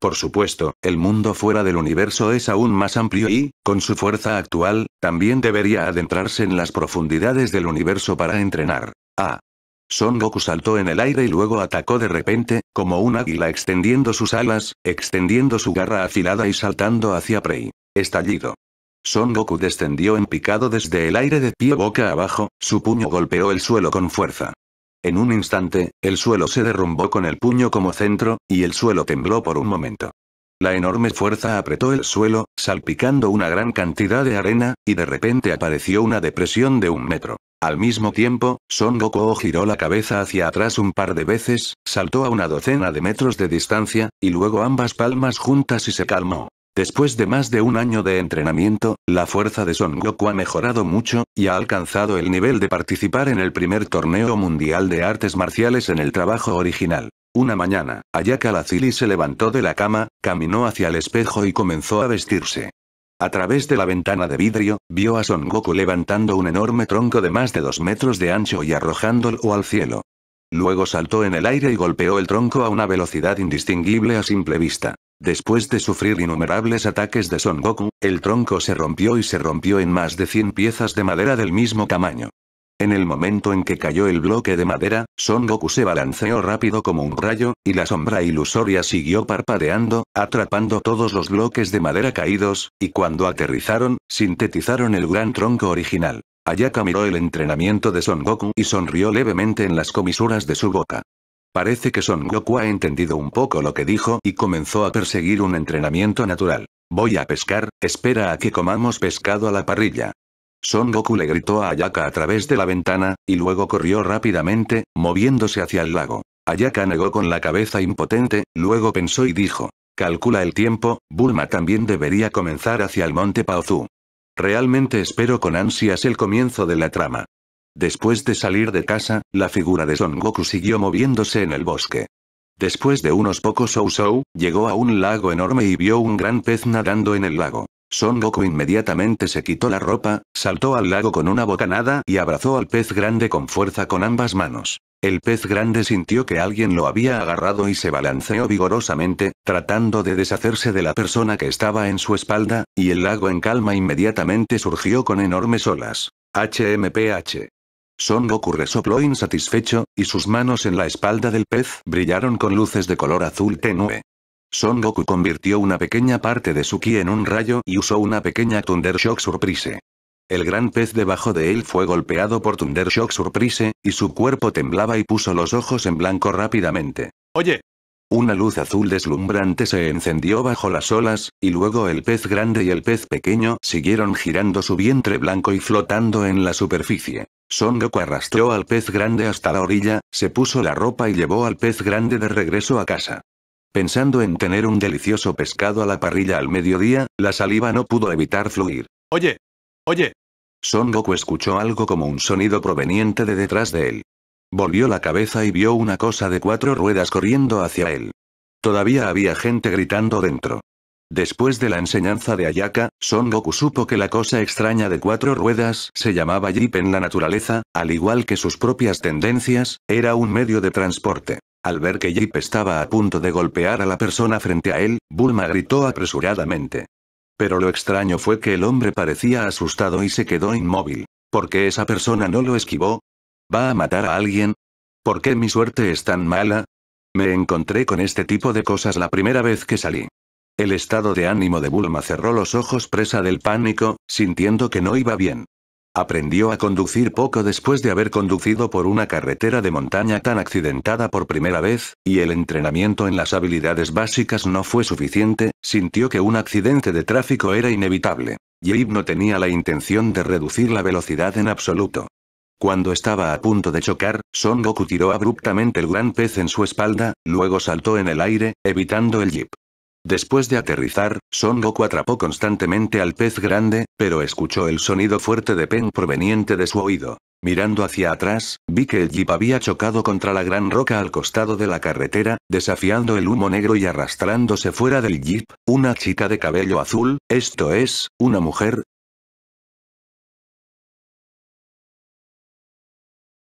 Por supuesto, el mundo fuera del universo es aún más amplio y, con su fuerza actual, también debería adentrarse en las profundidades del universo para entrenar. Ah, son Goku saltó en el aire y luego atacó de repente, como un águila extendiendo sus alas, extendiendo su garra afilada y saltando hacia Prey. Estallido. Son Goku descendió en picado desde el aire de pie boca abajo, su puño golpeó el suelo con fuerza. En un instante, el suelo se derrumbó con el puño como centro, y el suelo tembló por un momento. La enorme fuerza apretó el suelo, salpicando una gran cantidad de arena, y de repente apareció una depresión de un metro. Al mismo tiempo, Son Goku giró la cabeza hacia atrás un par de veces, saltó a una docena de metros de distancia, y luego ambas palmas juntas y se calmó. Después de más de un año de entrenamiento, la fuerza de Son Goku ha mejorado mucho, y ha alcanzado el nivel de participar en el primer torneo mundial de artes marciales en el trabajo original. Una mañana, Ayaka Lazili se levantó de la cama, caminó hacia el espejo y comenzó a vestirse. A través de la ventana de vidrio, vio a Son Goku levantando un enorme tronco de más de dos metros de ancho y arrojándolo al cielo. Luego saltó en el aire y golpeó el tronco a una velocidad indistinguible a simple vista. Después de sufrir innumerables ataques de Son Goku, el tronco se rompió y se rompió en más de 100 piezas de madera del mismo tamaño. En el momento en que cayó el bloque de madera, Son Goku se balanceó rápido como un rayo, y la sombra ilusoria siguió parpadeando, atrapando todos los bloques de madera caídos, y cuando aterrizaron, sintetizaron el gran tronco original. Ayaka miró el entrenamiento de Son Goku y sonrió levemente en las comisuras de su boca. Parece que Son Goku ha entendido un poco lo que dijo y comenzó a perseguir un entrenamiento natural. Voy a pescar, espera a que comamos pescado a la parrilla. Son Goku le gritó a Ayaka a través de la ventana, y luego corrió rápidamente, moviéndose hacia el lago. Ayaka negó con la cabeza impotente, luego pensó y dijo. Calcula el tiempo, Bulma también debería comenzar hacia el monte Paozu. Realmente espero con ansias el comienzo de la trama. Después de salir de casa, la figura de Son Goku siguió moviéndose en el bosque. Después de unos pocos show-show, llegó a un lago enorme y vio un gran pez nadando en el lago. Son Goku inmediatamente se quitó la ropa, saltó al lago con una bocanada y abrazó al pez grande con fuerza con ambas manos. El pez grande sintió que alguien lo había agarrado y se balanceó vigorosamente, tratando de deshacerse de la persona que estaba en su espalda, y el lago en calma inmediatamente surgió con enormes olas. HMPH. Son Goku resopló insatisfecho, y sus manos en la espalda del pez brillaron con luces de color azul tenue. Son Goku convirtió una pequeña parte de su ki en un rayo y usó una pequeña Thunder Shock Surprise. El gran pez debajo de él fue golpeado por Thunder Shock Surprise, y su cuerpo temblaba y puso los ojos en blanco rápidamente. Oye, una luz azul deslumbrante se encendió bajo las olas, y luego el pez grande y el pez pequeño siguieron girando su vientre blanco y flotando en la superficie. Son Goku arrastró al pez grande hasta la orilla, se puso la ropa y llevó al pez grande de regreso a casa. Pensando en tener un delicioso pescado a la parrilla al mediodía, la saliva no pudo evitar fluir. Oye. Oye. Son Goku escuchó algo como un sonido proveniente de detrás de él. Volvió la cabeza y vio una cosa de cuatro ruedas corriendo hacia él. Todavía había gente gritando dentro. Después de la enseñanza de Ayaka, Son Goku supo que la cosa extraña de cuatro ruedas se llamaba Jeep en la naturaleza, al igual que sus propias tendencias, era un medio de transporte. Al ver que Jeep estaba a punto de golpear a la persona frente a él, Bulma gritó apresuradamente. Pero lo extraño fue que el hombre parecía asustado y se quedó inmóvil. ¿Por qué esa persona no lo esquivó? ¿Va a matar a alguien? ¿Por qué mi suerte es tan mala? Me encontré con este tipo de cosas la primera vez que salí. El estado de ánimo de Bulma cerró los ojos presa del pánico, sintiendo que no iba bien. Aprendió a conducir poco después de haber conducido por una carretera de montaña tan accidentada por primera vez, y el entrenamiento en las habilidades básicas no fue suficiente, sintió que un accidente de tráfico era inevitable. Yip no tenía la intención de reducir la velocidad en absoluto. Cuando estaba a punto de chocar, Son Goku tiró abruptamente el gran pez en su espalda, luego saltó en el aire, evitando el jeep. Después de aterrizar, Son Goku atrapó constantemente al pez grande, pero escuchó el sonido fuerte de Pen proveniente de su oído. Mirando hacia atrás, vi que el jeep había chocado contra la gran roca al costado de la carretera, desafiando el humo negro y arrastrándose fuera del jeep, una chica de cabello azul, esto es, una mujer,